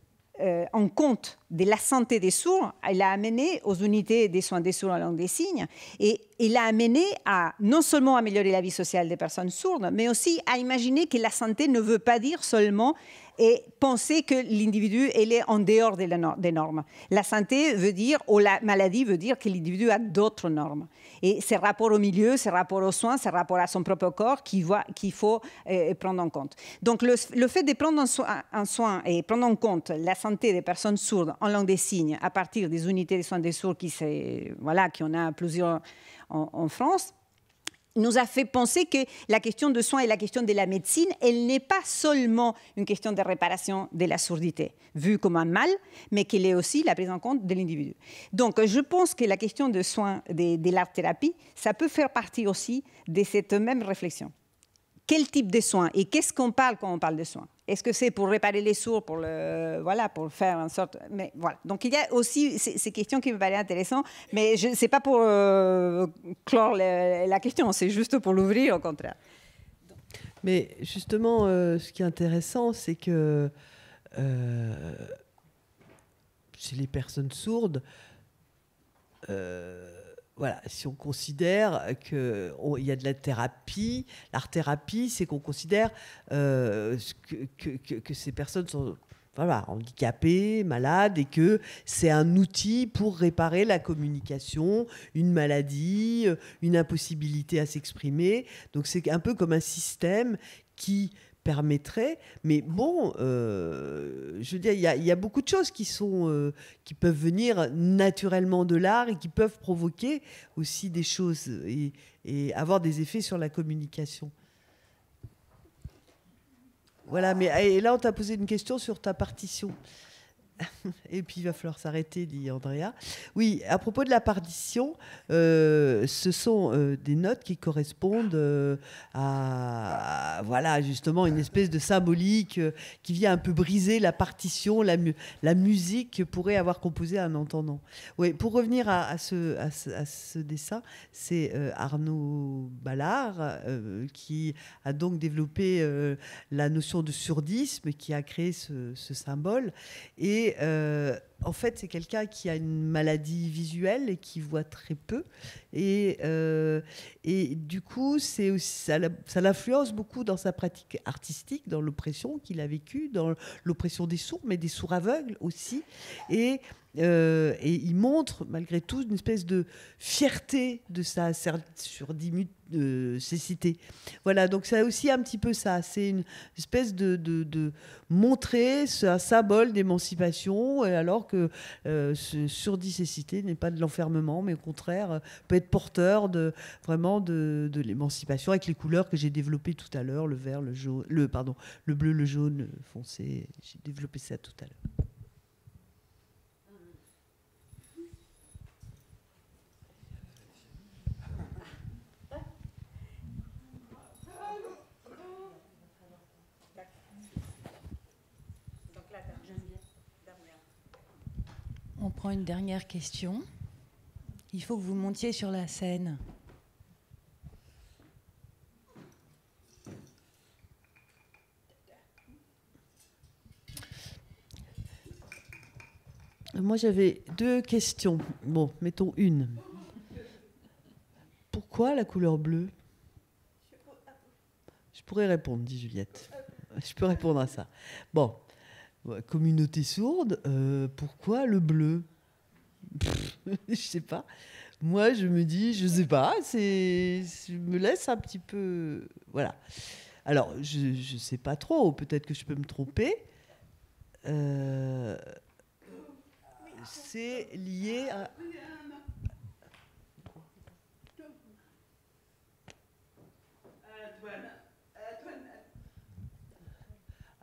euh, en compte de la santé des sourds, elle a amené aux unités des soins des sourds en langue des signes et elle a amené à non seulement améliorer la vie sociale des personnes sourdes, mais aussi à imaginer que la santé ne veut pas dire seulement et penser que l'individu, est en dehors des normes. La santé veut dire, ou la maladie veut dire que l'individu a d'autres normes. Et ses rapports au milieu, ses rapports aux soins, ses rapport à son propre corps qu'il faut euh, prendre en compte. Donc le, fait de prendre en soin, et prendre en compte la santé des personnes sourdes en langue des signes à partir des unités de soins des sourds qui, voilà, qui en a plusieurs en, en France, nous a fait penser que la question de soins et la question de la médecine, elle n'est pas seulement une question de réparation de la sourdité, vue comme un mal, mais qu'elle est aussi la prise en compte de l'individu. Donc je pense que la question de soins de, de l'art-thérapie, ça peut faire partie aussi de cette même réflexion. Quel type de soins et qu'est-ce qu'on parle quand on parle de soins est-ce que c'est pour réparer les sourds, pour le voilà, pour faire en sorte, mais voilà. Donc il y a aussi ces questions qui me paraissent intéressantes, mais ce n'est pas pour euh, clore la, question, c'est juste pour l'ouvrir au contraire. Mais justement, euh, ce qui est intéressant, c'est que euh, chez les personnes sourdes, voilà, si on considère qu'il y a de la thérapie, l'art thérapie, c'est qu'on considère euh, que, que, ces personnes sont voilà, handicapées, malades, et que c'est un outil pour réparer la communication, une maladie, euh, une impossibilité à s'exprimer. Donc c'est un peu comme un système qui permettrait. Mais bon, euh, je veux dire, il y, a beaucoup de choses qui, sont, euh, qui peuvent venir naturellement de l'art et qui peuvent provoquer aussi des choses et, et avoir des effets sur la communication. Voilà, mais et là, on t'a posé une question sur ta partition. et puis il va falloir s'arrêter, dit Andrea. Oui, à propos de la partition, euh, ce sont euh, des notes qui correspondent euh, à, voilà, justement, une espèce de symbolique qui vient un peu briser la partition, la, musique pourrait avoir composé un entendant. Oui, pour revenir à, ce, dessin, c'est Arnaud Ballard qui a donc développé la notion de surdisme, qui a créé ce, ce symbole. Et euh, en fait, c'est quelqu'un qui a une maladie visuelle et qui voit très peu. Et, euh, et du coup, c'est aussi, ça l'influence beaucoup dans sa pratique artistique, dans l'oppression qu'il a vécue, dans l'oppression des sourds, mais des sourds aveugles aussi. Et, euh, et il montre, malgré tout, une espèce de fierté de sa surdimute cécité. Voilà, donc c'est aussi un petit peu ça. C'est une espèce de, de, de montrer un symbole d'émancipation, alors que euh, ce surdicécité n'est pas de l'enfermement, mais au contraire euh, peut être porteur de vraiment de, l'émancipation avec les couleurs que j'ai développées tout à l'heure, le vert, le jaune, le pardon, le bleu, le jaune foncé. J'ai développé ça tout à l'heure. une dernière question. Il faut que vous montiez sur la scène. Moi, j'avais deux questions. Bon, mettons une. Pourquoi la couleur bleue Je pourrais répondre, dit Juliette. Je peux répondre à ça. Bon, communauté sourde, euh, pourquoi le bleu je sais pas. Moi, je me dis, je sais pas, je me laisse un petit peu, voilà. Alors, je, sais pas trop. Peut-être que je peux me tromper. Euh, c'est lié à.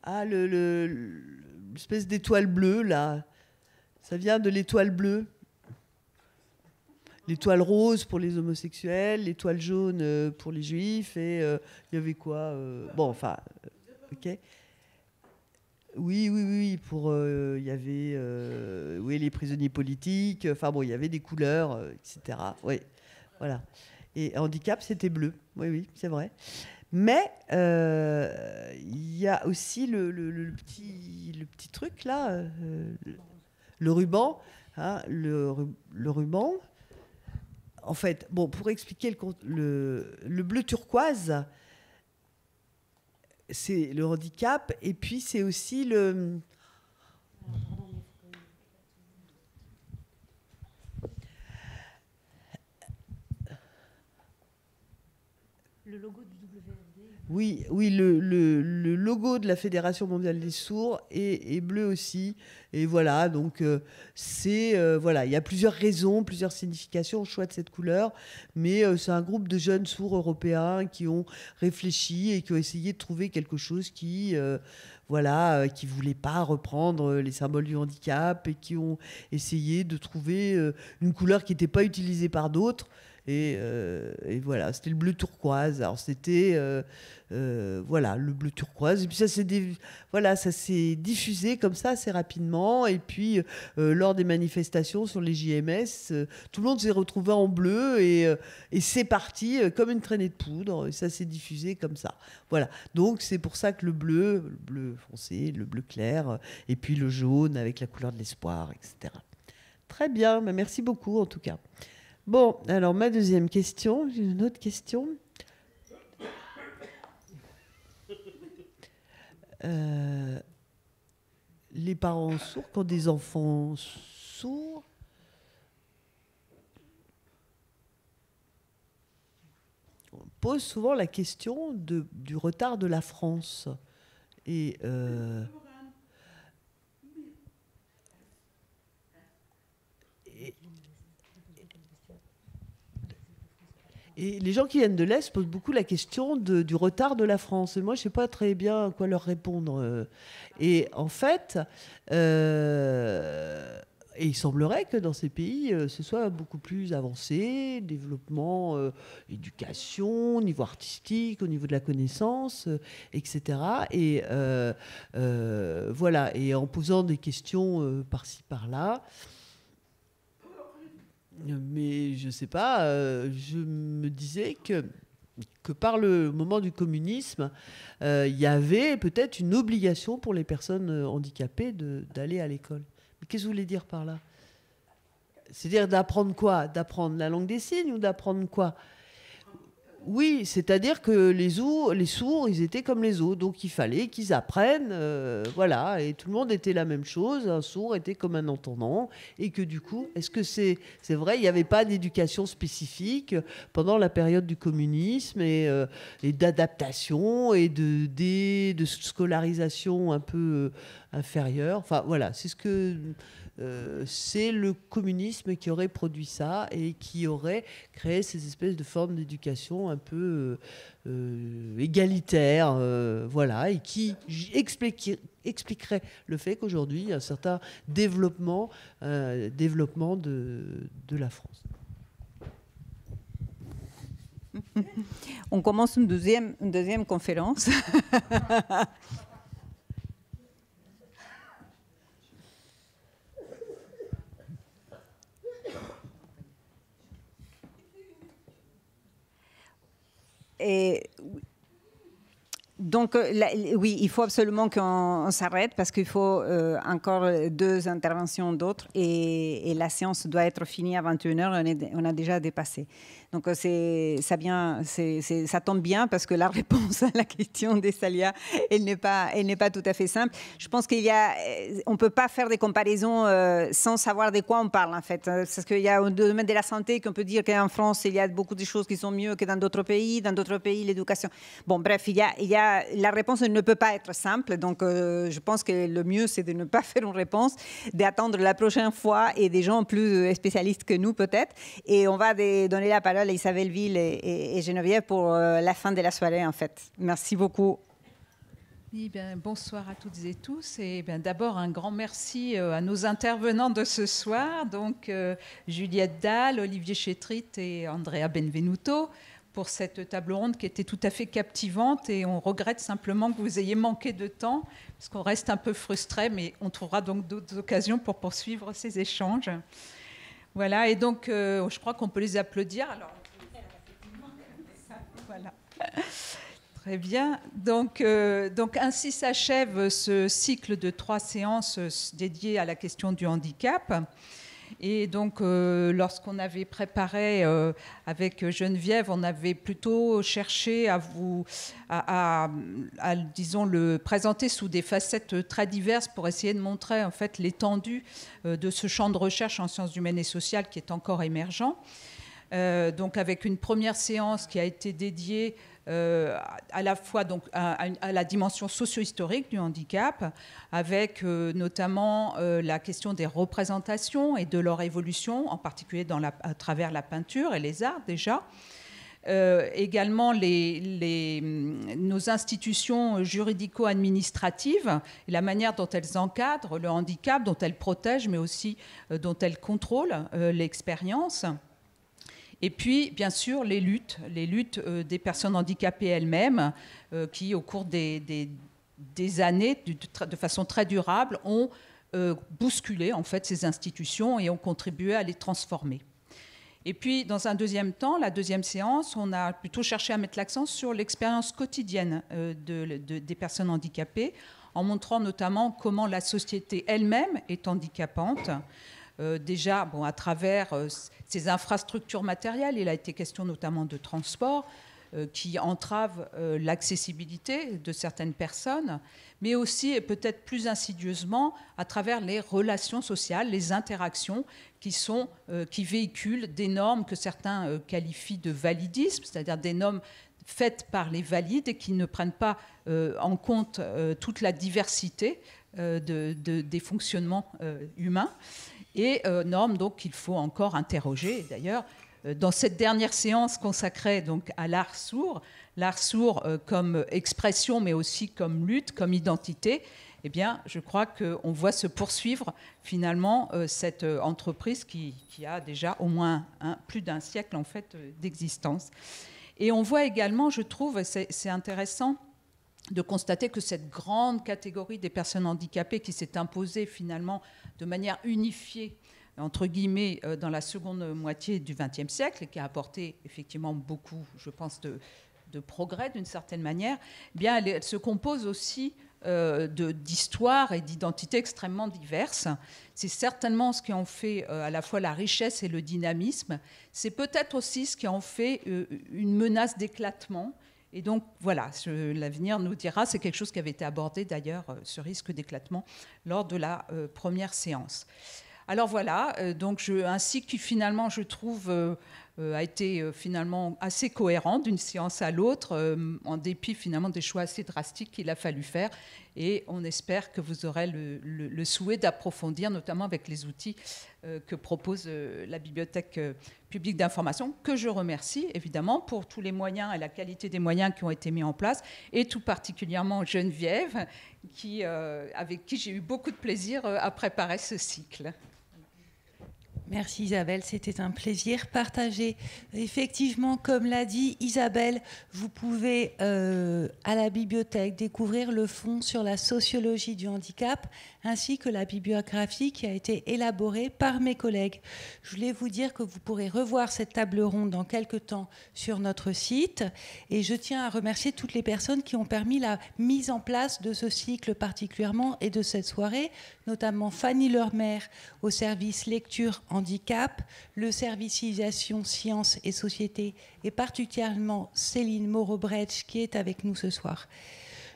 Ah, l'espèce le, l'espèce d'étoile bleue, là. Ça vient de l'étoile bleue l'étoile rose pour les homosexuels, l'étoile jaune euh, pour les juifs, et euh, il y avait quoi euh, Bon, enfin, ok. Oui, oui, oui, pour il y avait oui les prisonniers politiques. Enfin bon, il y avait des couleurs, etc. Oui, voilà. Et handicap, c'était bleu. Oui, oui, c'est vrai. Mais il y a aussi le, petit le petit truc là, le, ruban, hein, le ruban en fait, bon, pour expliquer le, bleu turquoise, c'est le handicap, et puis c'est aussi le... Le logo de oui, le, logo de la Fédération mondiale des sourds est, bleu aussi. Et voilà, donc euh, c'est euh, voilà, il y a plusieurs raisons, plusieurs significations au choix de cette couleur, mais euh, c'est un groupe de jeunes sourds européens qui ont réfléchi et qui ont essayé de trouver quelque chose qui voilà, qui voulait pas reprendre les symboles du handicap et qui ont essayé de trouver une couleur qui n'était pas utilisée par d'autres. Euh, et, voilà, c'était le bleu turquoise. Alors c'était euh, euh, voilà le bleu turquoise. Et puis ça s'est voilà, ça s'est diffusé comme ça assez rapidement. Et puis lors des manifestations sur les JMS, tout le monde s'est retrouvé en bleu et, et c'est parti comme une traînée de poudre. Et ça s'est diffusé comme ça. Voilà. Donc c'est pour ça que le bleu, le bleu foncé, le bleu clair, et puis le jaune avec la couleur de l'espoir, etc. Très bien, ben, merci beaucoup en tout cas. Bon, alors ma deuxième question, j'ai une autre question. Euh, les parents sourds, quand des enfants sourds, on pose souvent la question de, du retard de la France. Et euh, Et les gens qui viennent de l'Est posent beaucoup la question du retard de la France. moi, je ne sais pas très bien à quoi leur répondre. Euh. Et en fait, euh, et il semblerait que dans ces pays, euh, ce soit beaucoup plus avancé, développement, éducation, niveau artistique, au niveau de la connaissance, etc. Et voilà, et en posant des questions par-ci, par-là mais je ne sais pas, euh, je me disais que, que par le moment du communisme, euh, il y avait peut-être une obligation pour les personnes euh, handicapées d'aller à l'école. Mais qu'est-ce que vous voulez dire par là C'est-à-dire d'apprendre quoi D'apprendre la langue des signes ou d'apprendre quoi oui, c'est-à-dire que les, sourds, ils étaient comme les autres, donc il fallait qu'ils apprennent, euh, voilà, et tout le monde était la même chose, un sourd était comme un entendant, et que du coup, est-ce que c'est vrai, il n'y avait pas d'éducation spécifique pendant la période du communisme et, euh, d'adaptation et de, de, scolarisation un peu euh, inférieure, enfin voilà, c'est ce que euh, c'est le communisme qui aurait produit ça et qui aurait créé ces espèces de formes d'éducation un peu euh, euh, égalitaires, voilà, et qui expliquerait le fait qu'aujourd'hui, il y a un certain développement, développement de, la France. On commence une deuxième, une deuxième conférence. donc, euh, oui, il faut absolument qu'on s'arrête parce qu'il faut euh, encore deux interventions d'autres et, la séance doit être finie à 21h. on, a déjà dépassé. Donc euh, c'est ça bien, ça tombe bien parce que la réponse à la question des salias elle n'est pas, elle n'est pas tout à fait simple. Je pense qu'il ne euh, on peut pas faire des comparaisons euh, sans savoir de quoi on parle en fait, hein. parce qu'il y a au domaine de la santé qu'on peut dire qu'en France il y a beaucoup de choses qui sont mieux que dans d'autres pays, dans d'autres pays l'éducation. Bon bref, il y a, il y a la réponse ne peut pas être simple, donc je pense que le mieux c'est de ne pas faire une réponse, d'attendre la prochaine fois et des gens plus spécialistes que nous peut-être, et on va donner la parole Isabelle Ville et, et, Geneviève pour euh, la fin de la soirée, en fait. Merci beaucoup. Eh bonsoir à toutes et tous. Et eh d'abord, un grand merci euh, à nos intervenants de ce soir, donc euh, Juliette Dalle, Olivier Chétrit et Andrea Benvenuto, pour cette table ronde qui était tout à fait captivante. Et on regrette simplement que vous ayez manqué de temps, parce qu'on reste un peu frustré, mais on trouvera donc d'autres occasions pour poursuivre ces échanges. Voilà, et donc euh, je crois qu'on peut les applaudir. Alors, voilà. Très bien. Donc, euh, donc ainsi s'achève ce cycle de trois séances euh, dédiées à la question du handicap. Et donc, euh, lorsqu'on avait préparé euh, avec Geneviève, on avait plutôt cherché à vous, à, disons, le présenter sous des facettes très diverses pour essayer de montrer en fait l'étendue euh, de ce champ de recherche en sciences humaines et sociales qui est encore émergent. donc, avec une première séance qui a été dédiée euh, à la fois donc, à, la dimension socio-historique du handicap, avec euh, notamment euh, la question des représentations et de leur évolution, en particulier à travers la peinture et les arts déjà. également mm, nos institutions juridico-administratives, la manière dont elles encadrent le handicap, dont elles protègent, mais aussi dont elles contrôlent l'expérience. Et puis, bien sûr, les luttes, les luttes euh, des personnes handicapées elles-mêmes, euh, qui, au cours des, années, de, façon très durable, ont euh, bousculé en fait ces institutions et ont contribué à les transformer. Et puis, dans un deuxième temps, la deuxième séance, on a plutôt cherché à mettre l'accent sur l'expérience quotidienne des personnes handicapées, en montrant notamment comment la société elle-même est handicapante. Euh, déjà bon, à travers euh, ces infrastructures matérielles. Il a été question notamment de transport euh, qui entrave l'accessibilité de certaines personnes, mais aussi et peut-être plus insidieusement à travers les relations sociales, les interactions qui, sont, qui véhiculent des normes que certains qualifient de validisme, c'est-à-dire des normes faites par les valides et qui ne prennent pas en compte toute la diversité des fonctionnements humains et euh, normes donc qu'il faut encore interroger. D'ailleurs, euh, dans cette dernière séance consacrée donc à l'art sourd, l'art sourd euh, comme expression, mais aussi comme lutte, comme identité, eh bien, je crois qu'on voit se poursuivre finalement cette entreprise qui, a déjà au moins plus d'un siècle en fait d'existence. Et on voit également, je trouve, c'est intéressant de constater que cette grande catégorie des personnes handicapées qui s'est imposée finalement de manière unifiée entre guillemets, euh, dans la seconde moitié du XXe siècle, et qui a apporté effectivement beaucoup, je pense, de, progrès d'une certaine manière, eh bien, elle, se compose aussi euh, de d'histoires et d'identités extrêmement diverses. C'est certainement ce qui en fait euh, à la fois la richesse et le dynamisme. C'est peut-être aussi ce qui en fait une menace d'éclatement et donc voilà, l'avenir nous dira, c'est quelque chose qui avait été abordé d'ailleurs, euh, ce risque d'éclatement, lors de la euh, première séance. Alors voilà, euh, donc je, ainsi que finalement je trouve euh, a été euh, finalement assez cohérent d'une séance à l'autre, euh, en dépit finalement des choix assez drastiques qu'il a fallu faire. Et on espère que vous aurez le, souhait d'approfondir, notamment avec les outils que propose la Bibliothèque publique d'information, que je remercie évidemment pour tous les moyens et la qualité des moyens qui ont été mis en place, et tout particulièrement Geneviève, qui, avec qui j'ai eu beaucoup de plaisir à préparer ce cycle. Merci Isabelle, c'était un plaisir partagé. Effectivement, comme l'a dit Isabelle, vous pouvez euh, à la bibliothèque découvrir le fond sur la sociologie du handicap ainsi que la bibliographie qui a été élaborée par mes collègues. Je voulais vous dire que vous pourrez revoir cette table ronde dans quelques temps sur notre site et je tiens à remercier toutes les personnes qui ont permis la mise en place de ce cycle particulièrement et de cette soirée, notamment Fanny Lermer au service lecture en handicap, le service sciences et société, et particulièrement Céline Moreau-Bretsch qui est avec nous ce soir.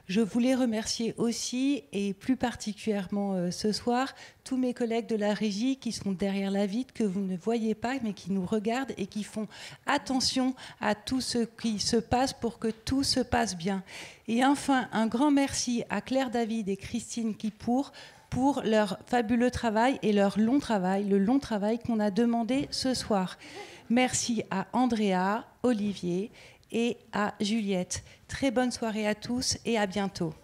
Je voulais remercier aussi, et plus particulièrement euh, ce soir, tous mes collègues de la régie qui sont derrière la vitre, que vous ne voyez pas, mais qui nous regardent et qui font attention à tout ce qui se passe pour que tout se passe bien. Et enfin, un grand merci à Claire David et Christine Kipour pour leur fabuleux travail et leur long travail, le long travail qu'on a demandé ce soir. Merci à Andrea, Olivier et à Juliette. Très bonne soirée à tous et à bientôt.